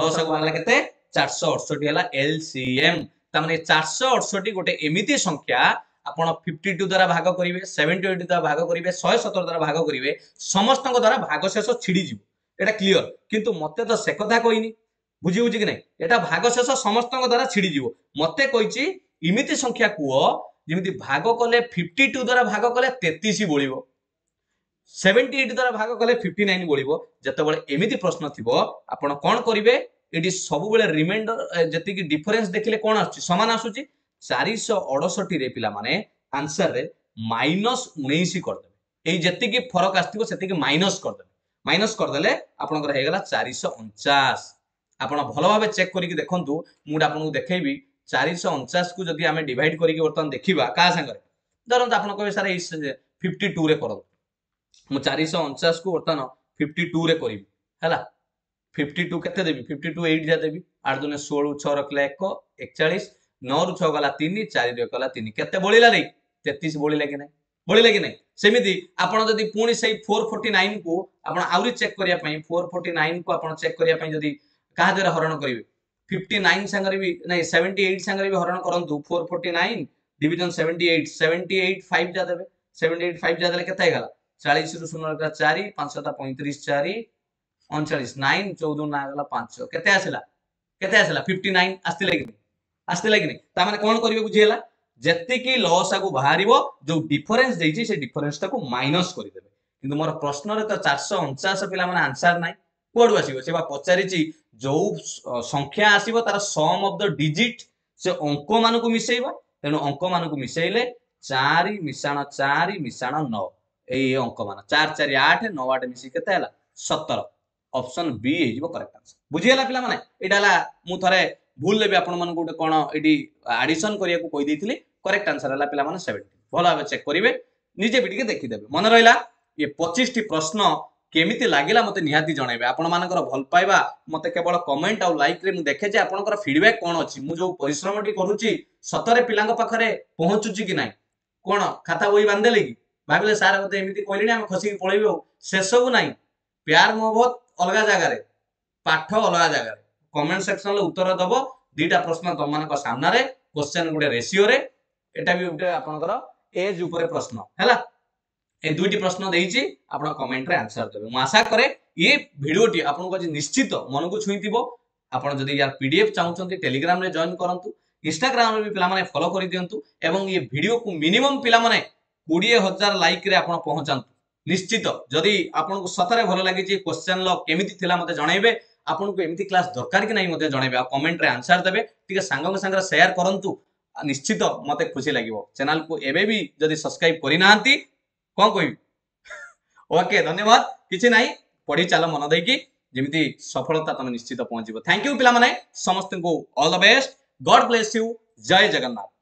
लस आगे बाहर के चार सौ अड़सठ एल सी एम ତାମାନେ ଚାରିଶହ ଅଠଷଠି ଗୋଟେ ଏମିତି ସଂଖ୍ୟା ଆପଣ ଫିଫ୍ଟି ଟୁ ଦ୍ୱାରା ଭାଗ କରିବେ ସେଭେଣ୍ଟି ଏଇଟ୍ ଦ୍ୱାରା ଭାଗ କରିବେ ଶହେ ସତର ଦ୍ୱାରା ଭାଗ କରିବେ ସମସ୍ତଙ୍କ ଦ୍ୱାରା ଭାଗଶେଷ ଛିଡ଼ିଯିବ এটা ক্লিয়র কিন্তু মতে তো সে কথা কইনি বুঝি বুঝি কি নাই এটা ভাগশেষ সমস্ত দ্বারা ছিড়ি যাব মতে কইছি ইমিতি সংখ্যা কুহ যেমি ভাগ কলে ফিফটি টু দ্বারা ভাগ কলে তেত্রিশ বলিব সেভেন্টি এইট দ্বারা ভাগ কলে ফিফটি নাইন বলিব যেতবে এমিতি প্রশ্ন থিব আপন কোন করিবে ଏଠି ସବୁବେଳେ ରିମାଇଣ୍ଡର ଯେତିକି ଡିଫରେନ୍ସ ଦେଖିଲେ କ'ଣ ଆସୁଛି ସମାନ ଆସୁଛି ଚାରିଶହ ଅଡ଼ଷଠିରେ ପିଲାମାନେ ଆନ୍ସରରେ ମାଇନସ୍ ଉଣେଇଶ କରିଦେବେ ଏଇ ଯେତିକି ଫରକ ଆସିଥିବ ସେତିକି ମାଇନସ୍ କରିଦେବେ ମାଇନସ୍ କରିଦେଲେ ଆପଣଙ୍କର ହେଇଗଲା ଚାରିଶହ ଅଣଚାଶ ଆପଣ ଭଲ ଭାବେ ଚେକ୍ କରିକି ଦେଖନ୍ତୁ ମୁଁ ଆପଣଙ୍କୁ ଦେଖେଇବି ଚାରିଶହ ଅଣଚାଶକୁ ଯଦି ଆମେ ଡିଭାଇଡ୍ କରିକି ବର୍ତ୍ତମାନ ଦେଖିବା କାହା ସାଙ୍ଗରେ ଧରନ୍ତୁ ଆପଣ କହିବେ ସାର୍ ଏଇ ଫିଫ୍ଟି ଟୁରେ କରନ୍ତୁ ମୁଁ ଚାରିଶହ ଅଣଚାଶକୁ ବର୍ତ୍ତମାନ ଫିଫ୍ଟି ଟୁରେ କରିବି ହେଲା फिफ्टी टू के फिफ्टी टू एट जा देवी आठ दुने षोल छ रखला एक एकचाश नौ रु छ गला तीन चारि गला तीन के बढ़ला नहीं तेतीस बढ़ला कि ना बढ़ला कि ना सेमती आपड़ जदि पुणी से फोर फोर्टी नाइन को आप आहरी चेक करने फोर फोर्टी नाइन को आप चेक करने जदि क्या द्वारा हरण करेंगे फिफ्टी नाइन सागर भी ना सेवेन्टी एट सागर भी हरण करूँ फोर फोर्टी नाइन डिजन seventy eight seventy eight five जा देवे सेवेन्टी एट फाइव जा देने के चालीस रु शून्य चार पांचटा पैंतीस चार उनचालीस नाइन चौदह ना गला पांच केते आसला केते आसला 59 आस्थिला कि नहीं आस्थिला कि नहीं तामाने कोन करिवे बुझी हला जेतिकी लॉस आगु बाहरिवो जो डिफरेंस देइची से डिफरेंस ताको माइनस करि देबे किंतु मोर प्रश्न रे तो 449 पिला माने आंसर नाही কোডু আসিব সে বা পচারিছি যৌ সংখ্যা আসিব তার সম অফ দ ডিজিট সে অঙ্ক মানুষ মিশাইব তেণু অঙ্ক মানুষ মিশাইলে চারি মিশাণ চারি মিশাণ ন এই অঙ্ক মান চার চারি আঠ ন আঠ মিশি কেতে হল সতেরো অপশন বি হয়ে করেক্ট আনসর বুঝিগাল পিলামানে এটা হল মু থরে ভুলরে বি আপনার গোটে কোণ এটি আডিশন করা কইদি করেক্ট আনসর হল পিলামানে সেভেন্টিন ভালো ভাবে চেক করবে নিজে বি টিকে দেখিদেবে মনে রহিলা ইয়ে পঁচিশটি প্রশ্ন কেমিতি লাগিলা মতে নিহাতি জনাইবে আপনার ভাল পাইবা মতে কেবল কমেন্ট আউ লাইক রে মু দেখে যে আপনার ফিডব্যাক কোন অছি মু যে পরিশ্রমটি করুচি সতরে পিলাঙ্ক পাখরে পৌঁছুচি কি নাই কোন খাতা বই বাঁধেলে কি ভাবিলে স্যার মতে এমিতি কইলেনি আমি খসিকি পড়াইবি সেসবু নাই প্যার মোহবত ଅଲଗା ଜାଗାରେ ପାଠ ଅଲଗା ଜାଗାରେ କମେଣ୍ଟ ସେକ୍ସନରେ ଉତ୍ତର ଦବ ଦୁଇଟା ପ୍ରଶ୍ନ ତମମାନଙ୍କ ସାମ୍ନାରେ କ୍ୱେଶ୍ଚେନ୍ ଗୋଟେ ରେସିଓରେ ଏଟା ବି ଗୋଟେ ଆପଣଙ୍କର ଏଜ୍ ଉପରେ ପ୍ରଶ୍ନ ହେଲା ଏ ଦୁଇଟି ପ୍ରଶ୍ନ ଦେଇଛି ଆପଣ କମେଣ୍ଟରେ ଆନ୍ସର ଦେବେ ମୁଁ ଆଶା କରେ ଏ ଭିଡ଼ିଓଟି ଆପଣଙ୍କୁ ଆଜି ନିଶ୍ଚିତ ମନକୁ ଛୁଇଁଥିବ ଆପଣ ଯଦି ୟାର ଏଫ୍ ଚାହୁଁଛନ୍ତି ଟେଲିଗ୍ରାମରେ ଜଏନ୍ କରନ୍ତୁ ଇନ୍ଷ୍ଟାଗ୍ରାମରେ ବି ପିଲାମାନେ ଫଲୋ କରିଦିଅନ୍ତୁ ଏବଂ ଏ ଭିଡ଼ିଓକୁ ମିନିମମ୍ ପିଲାମାନେ କୋଡ଼ିଏ ହଜାର ଲାଇକ୍ରେ ଆପଣ ପହଞ୍ଚାନ୍ତୁ ନିଶ୍ଚିତ ଯଦି ଆପଣଙ୍କୁ ସତରେ ଭଲ ଲାଗିଛି କ୍ୱେଶ୍ଚନର କେମିତି ଥିଲା ମୋତେ ଜଣାଇବେ ଆପଣଙ୍କୁ ଏମିତି କ୍ଲାସ୍ ଦରକାର କି ନାହିଁ ମଧ୍ୟ ଜଣାଇବେ ଆଉ କମେଣ୍ଟରେ ଆନ୍ସର ଦେବେ ଟିକେ ସାଙ୍ଗଙ୍କ ସାଙ୍ଗରେ ସେୟାର କରନ୍ତୁ ନିଶ୍ଚିତ ମୋତେ ଖୁସି ଲାଗିବ ଚ୍ୟାନେଲକୁ ଏବେ ବି ଯଦି ସବସ୍କ୍ରାଇବ କରିନାହାନ୍ତି କ'ଣ କହିବି ଓକେ ଧନ୍ୟବାଦ କିଛି ନାହିଁ ପଢ଼ି ଚାଲ ମନ ଦେଇକି ଯେମିତି ସଫଳତା ତମେ ନିଶ୍ଚିତ ପହଞ୍ଚିବ ଥ୍ୟାଙ୍କ ୟୁ ପିଲାମାନେ ସମସ୍ତଙ୍କୁ all the best god bless you ଜୟ ଜଗନ୍ନାଥ